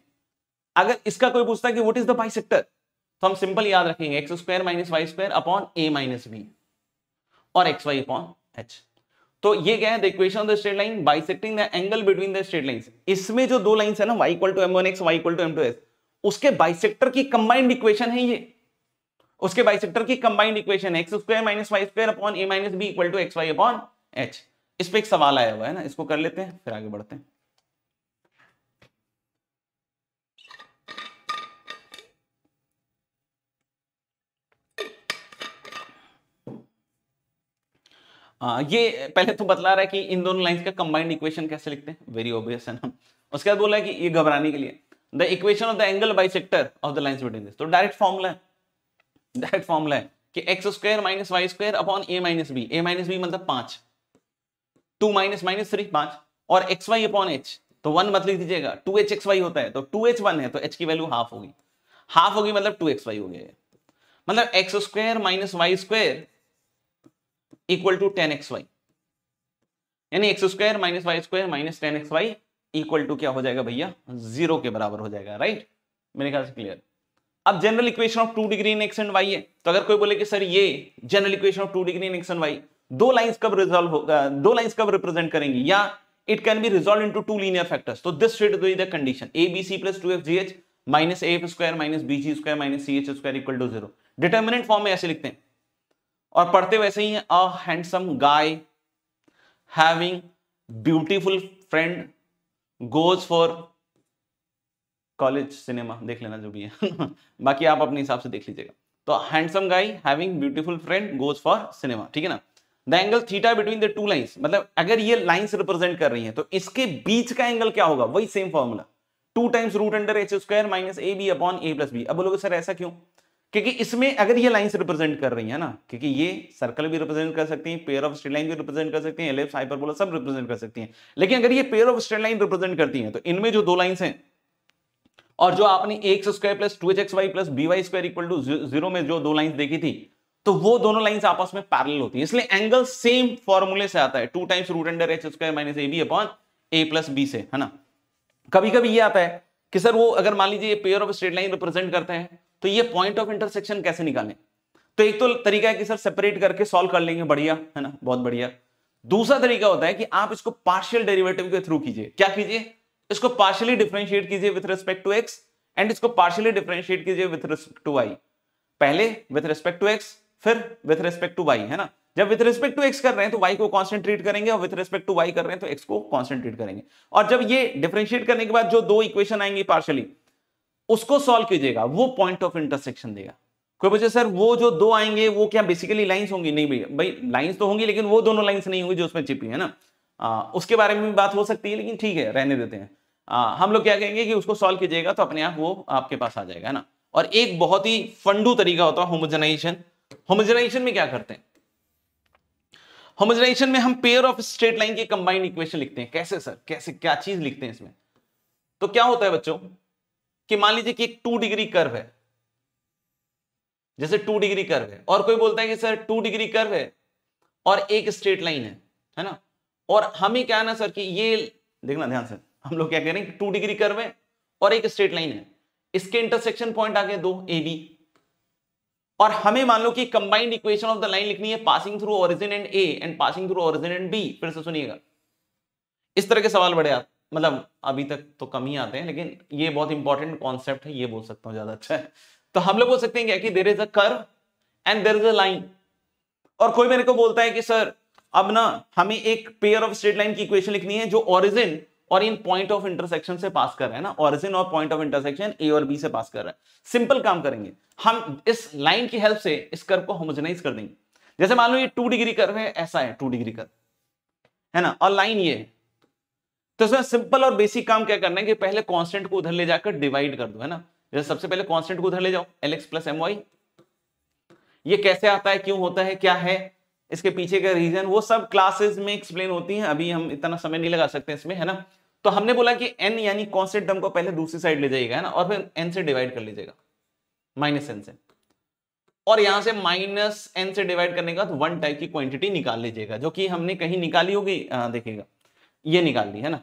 अगर इसका कोई पूछता है कि वट इज द बाइसेक्टर तो हम सिंपल याद रखेंगे x square minus y square upon a minus b और एक्स वाई अपॉन एच तो ये क्या है equation of the straight line bisecting the angle between the straight lines इसमें जो दो लाइंस है ना y equal to m one x Y equal to m two x उसके बाइसेक्टर की कंबाइंड इक्वेशन है ये उसके बाइसेक्टर की combined equation x square minus y square upon a minus b equal to x y upon h इस पर एक सवाल आया हुआ है ना इसको कर लेते हैं फिर आगे बढ़ते हैं आ, हाँ, ये पहले तो बतला रहा है कि इन दोनों लाइन का कंबाइंड इक्वेशन कैसे लिखते हैं वेरी ऑब्वियस है ना उसके बाद बोला है कि ये घबराने के लिए the equation of the angle bisector of the line between this तो डायरेक्ट फॉर्मूला है डायरेक्ट फॉर्मूला है कि x square minus y square upon a minus b a minus b मतलब पांच टू माइनस माइनस थ्री पांच और x y upon h तो one मत लिख दीजिएगा टू एच एक्स वाई होता है तो टू एच वन है तो एच की वैल्यू हाफ होगी हाफ होगी मतलब टू एक्स वाई हो गया मतलब x square minus y square equal to ten x y यानी x square minus y square minus ten x Y equal to क्या हो जाएगा भैया जीरो के बराबर हो जाएगा राइट मेरे ख्याल से क्लियर अब general equation of two degree in x and y है तो अगर कोई बोले कि सर ये general equation of two degree in x and y दो लाइंस कब रिजॉल्व होगा दो लाइंस कब रिप्रेजेंट करेंगी या it can be resolve into two linear factors तो this should be the condition a b c plus two f g h minus a f square minus b ji square minus c h square equal to zero determinant form में ऐसे लिखते हैं और पढ़ते वैसे ही हैं a handsome guy having beautiful friend goes for college cinema देख लेना जो भी है बाकी आप अपने हिसाब से देख लीजिएगा तो handsome guy having beautiful friend goes for cinema ठीक है ना the angle theta between the two lines मतलब अगर ये लाइन्स रिप्रेजेंट कर रही हैं तो इसके बीच का एंगल क्या होगा वही same formula two times root under h square minus a B upon A plus b अब बोलोगे सर ऐसा क्यों क्योंकि इसमें अगर ये लाइंस रिप्रेजेंट कर रही है ना क्योंकि ये सर्कल भी रिप्रेजेंट कर सकती हैं पेयर ऑफ स्ट्रेट लाइन भी रिप्रेजेंट कर सकती हैं एलिप्स हाइपरबोला सब रिप्रेजेंट कर सकती हैं लेकिन अगर ये pair of straight line represent करती हैं तो इनमें जो दो लाइंस हैं और जो आपने x square plus two h x y plus B y square equal to zero में जो दो लाइन देखी थी तो वो दोनों लाइन आपस में पैरल होती है इसलिए एंगल सेम फॉर्मूले से आता है two times root under h square minus a B upon A plus b से है ना कभी कभी ये आता है कि सर वो अगर मान लीजिए pair of straight line represent करते हैं तो ये पॉइंट ऑफ इंटरसेक्शन कैसे निकालें तो एक तो तरीका है कि सर सेपरेट करके सॉल्व कर लेंगे बढ़िया है ना बहुत बढ़िया दूसरा तरीका होता है कि आप इसको पार्शियल डेरिवेटिव के थ्रू कीजिए क्या कीजिए इसको पार्शियली डिफ्रेंशिएट कीजिए with respect to x and इसको पार्शियली डिफ्रेंशिएट कीजिए विथ रिस्पेक्ट टू वाई पहले विथ रिस्पेक्ट टू एक्स फिर विथ रिस्पेक्ट टू वाई है ना जब विथ रिस्पेक्ट टू एक्स कर रहे हैं तो वाई को कॉन्सेंट्रेट करेंगे और विथ रिस्पेक्ट टू वाई कर रहे हैं तो एक्स को कॉन्सेंट्रेट करेंगे और जब ये डिफ्रेंशिएट करने के बाद जो दो इक्वेशन आएंगे पार्शियली उसको सॉल्व कीजिएगा वो पॉइंट ऑफ इंटरसेक्शन देगा कोई बच्चे सर वो जो दो आएंगे वो क्या बेसिकली लाइंस होंगी नहीं भैया भाई लाइंस तो होंगी लेकिन वो दोनों लाइंस नहीं होंगी जो उसमें चिपी है ना आ, उसके बारे में भी बात हो सकती है लेकिन ठीक है रहने देते हैं आ, हम लोग क्या कहेंगे कि उसको सॉल्व कीजिएगा तो अपने आप वो आपके पास आ जाएगा ना और एक बहुत ही फंडू तरीका होता है होमोजनाइजेशन होमोजनाइजेशन में क्या करते हैं होमोजनाइजेशन में हम पेयर ऑफ स्ट्रेट लाइन की कंबाइंड इक्वेशन लिखते हैं कैसे सर कैसे क्या चीज लिखते हैं इसमें तो क्या होता है बच्चों कि मान लीजिए कि एक टू डिग्री कर्व है जैसे टू डिग्री कर्व है और कोई बोलता है कि सर टू डिग्री कर्व है और एक स्ट्रेट लाइन है है ना और हमें क्या ना सर कि ये देखना ध्यान से हम लोग क्या कह रहे हैं टू डिग्री कर्व है और एक स्ट्रेट लाइन है इसके इंटरसेक्शन पॉइंट आ गए दो ए बी और हमें मान लो कि combined equation of the line लिखनी है passing through origin and a and passing through origin and b फिर से सुनिएगा इस तरह के सवाल बड़े आप मतलब अभी तक तो कम ही आते हैं लेकिन ये बहुत इंपॉर्टेंट कॉन्सेप्ट है ये बोल सकता हूँ ज्यादा अच्छा है तो हम लोग बोल सकते हैं क्या कि there is a curve and there is a line और कोई मेरे को बोलता है कि सर अब ना हमें एक पेयर ऑफ स्ट्रेट लाइन की इक्वेशन लिखनी है जो ओरिजिन और इन पॉइंट ऑफ इंटरसेक्शन से पास कर रहे हैं ना ओरिजिन और पॉइंट ऑफ इंटरसेक्शन ए और बी से पास कर रहे हैं सिंपल काम करेंगे हम इस लाइन की हेल्प से इस कर्व को होमोजेनाइज कर देंगे जैसे मान लो ये टू डिग्री कर्व है ऐसा है टू डिग्री कर्व है ना और लाइन ये तो इसमें सिंपल और बेसिक काम क्या करना है कि पहले कॉन्स्टेंट को उधर ले जाकर डिवाइड कर दो है ना जैसे सबसे पहले कॉन्स्टेंट को उधर ले जाओ l x plus m y ये कैसे आता है क्यों होता है क्या है इसके पीछे का रीजन वो सब क्लासेस में एक्सप्लेन होती हैं अभी हम इतना समय नहीं लगा सकते इसमें है ना तो हमने बोला कि एन यानी कॉन्स्टेंट टर्म को पहले दूसरी साइड ले जाइएगा है ना और फिर एन से डिवाइड कर लीजिएगा माइनस एन से और यहां से माइनस एन से डिवाइड करने का तो वन टाइप की क्वांटिटी निकाल लीजिएगा जो कि हमने कहीं निकाली होगी देखिएगा ये निकाल ली है ना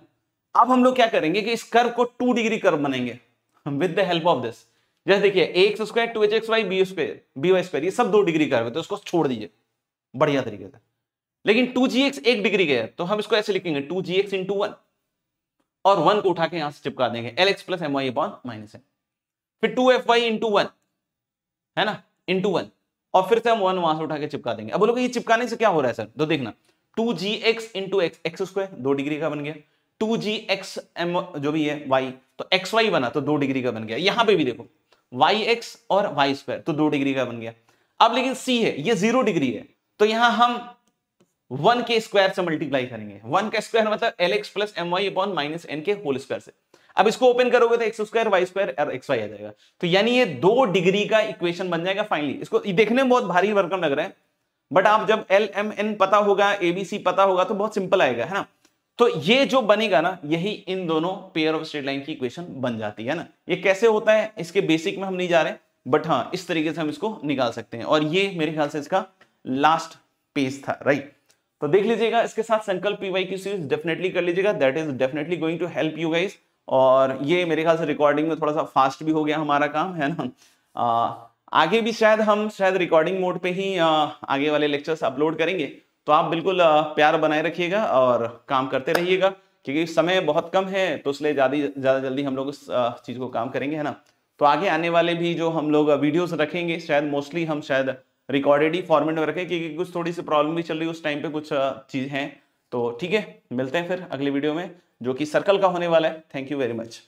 अब हम लोग क्या करेंगे कि इस कर्व को टू डिग्री कर्व बनेंगे with the help of this जैसे देखिए x square two h x y b square b y square ये सब दो डिग्री कर्व है तो इसको छोड़ दीजिए बढ़िया तरीके से लेकिन टू जी एक्स एक डिग्री का है तो हम इसको ऐसे लिखेंगे two g x into one और वन को उठा के यहां से चिपका देंगे l x plus m y upon minus m फिर two f y into one है ना इंटू वन और फिर से हम वन वहां से उठा के चिपका देंगे अब बोलोगे ये चिपकाने से क्या हो रहा है सर तो देखना two g x into x x square दो डिग्री का बन गया टू जी एक्स एम जो भी है वाई तो एक्स वाई बना तो दो डिग्री का बन गया यहां पे भी देखो वाई एक्स और वाई स्क्वायर तो दो डिग्री का बन गया अब लेकिन सी है ये जीरो डिग्री है तो यहां हम वन के स्क्वायर से मल्टीप्लाई करेंगे वन का स्क्वायर मतलब l x plus m y upon minus n के होल स्क्वायर से अब इसको ओपन करोगे तो एक्स स्क्वायर वाई स्क्वायर और एक्स वाई आ जाएगा तो यानी ये दो डिग्री का इक्वेशन बन जाएगा फाइनली इसको देखने में बहुत भारी वर्कम लग रहा है बट आप जब एल एम एन पता होगा एबीसी पता होगा तो बहुत सिंपल आएगा है ना तो ये जो बनेगा ना यही इन दोनों पेयर ऑफ स्ट्रेट लाइन की इक्वेशन बन जाती है ना ये कैसे होता है इसके बेसिक में हम नहीं जा रहे बट हाँ इस तरीके से हम इसको निकाल सकते हैं और ये मेरे ख्याल से इसका लास्ट पेज था राइट तो देख लीजिएगा इसके साथ संकल्प पीवाई की सीरीज डेफिनेटली कर लीजिएगा that is definitely going to help you guys और ये मेरे ख्याल से रिकॉर्डिंग में थोड़ा सा फास्ट भी हो गया हमारा काम है ना आ, आगे भी शायद हम शायद रिकॉर्डिंग मोड पे ही आ, आगे वाले लेक्चर्स अपलोड करेंगे तो आप बिल्कुल प्यार बनाए रखिएगा और काम करते रहिएगा क्योंकि समय बहुत कम है तो इसलिए ज़्यादा ज़्यादा जल्दी हम लोग इस चीज़ को काम करेंगे है ना तो आगे आने वाले भी जो हम लोग वीडियोस रखेंगे शायद मोस्टली हम शायद रिकॉर्डेड ही फॉर्मेट में रखें क्योंकि कुछ थोड़ी सी प्रॉब्लम भी चल रही है उस टाइम पे कुछ चीज़ हैं तो ठीक है मिलते हैं फिर अगले वीडियो में जो कि सर्कल का होने वाला है थैंक यू वेरी मच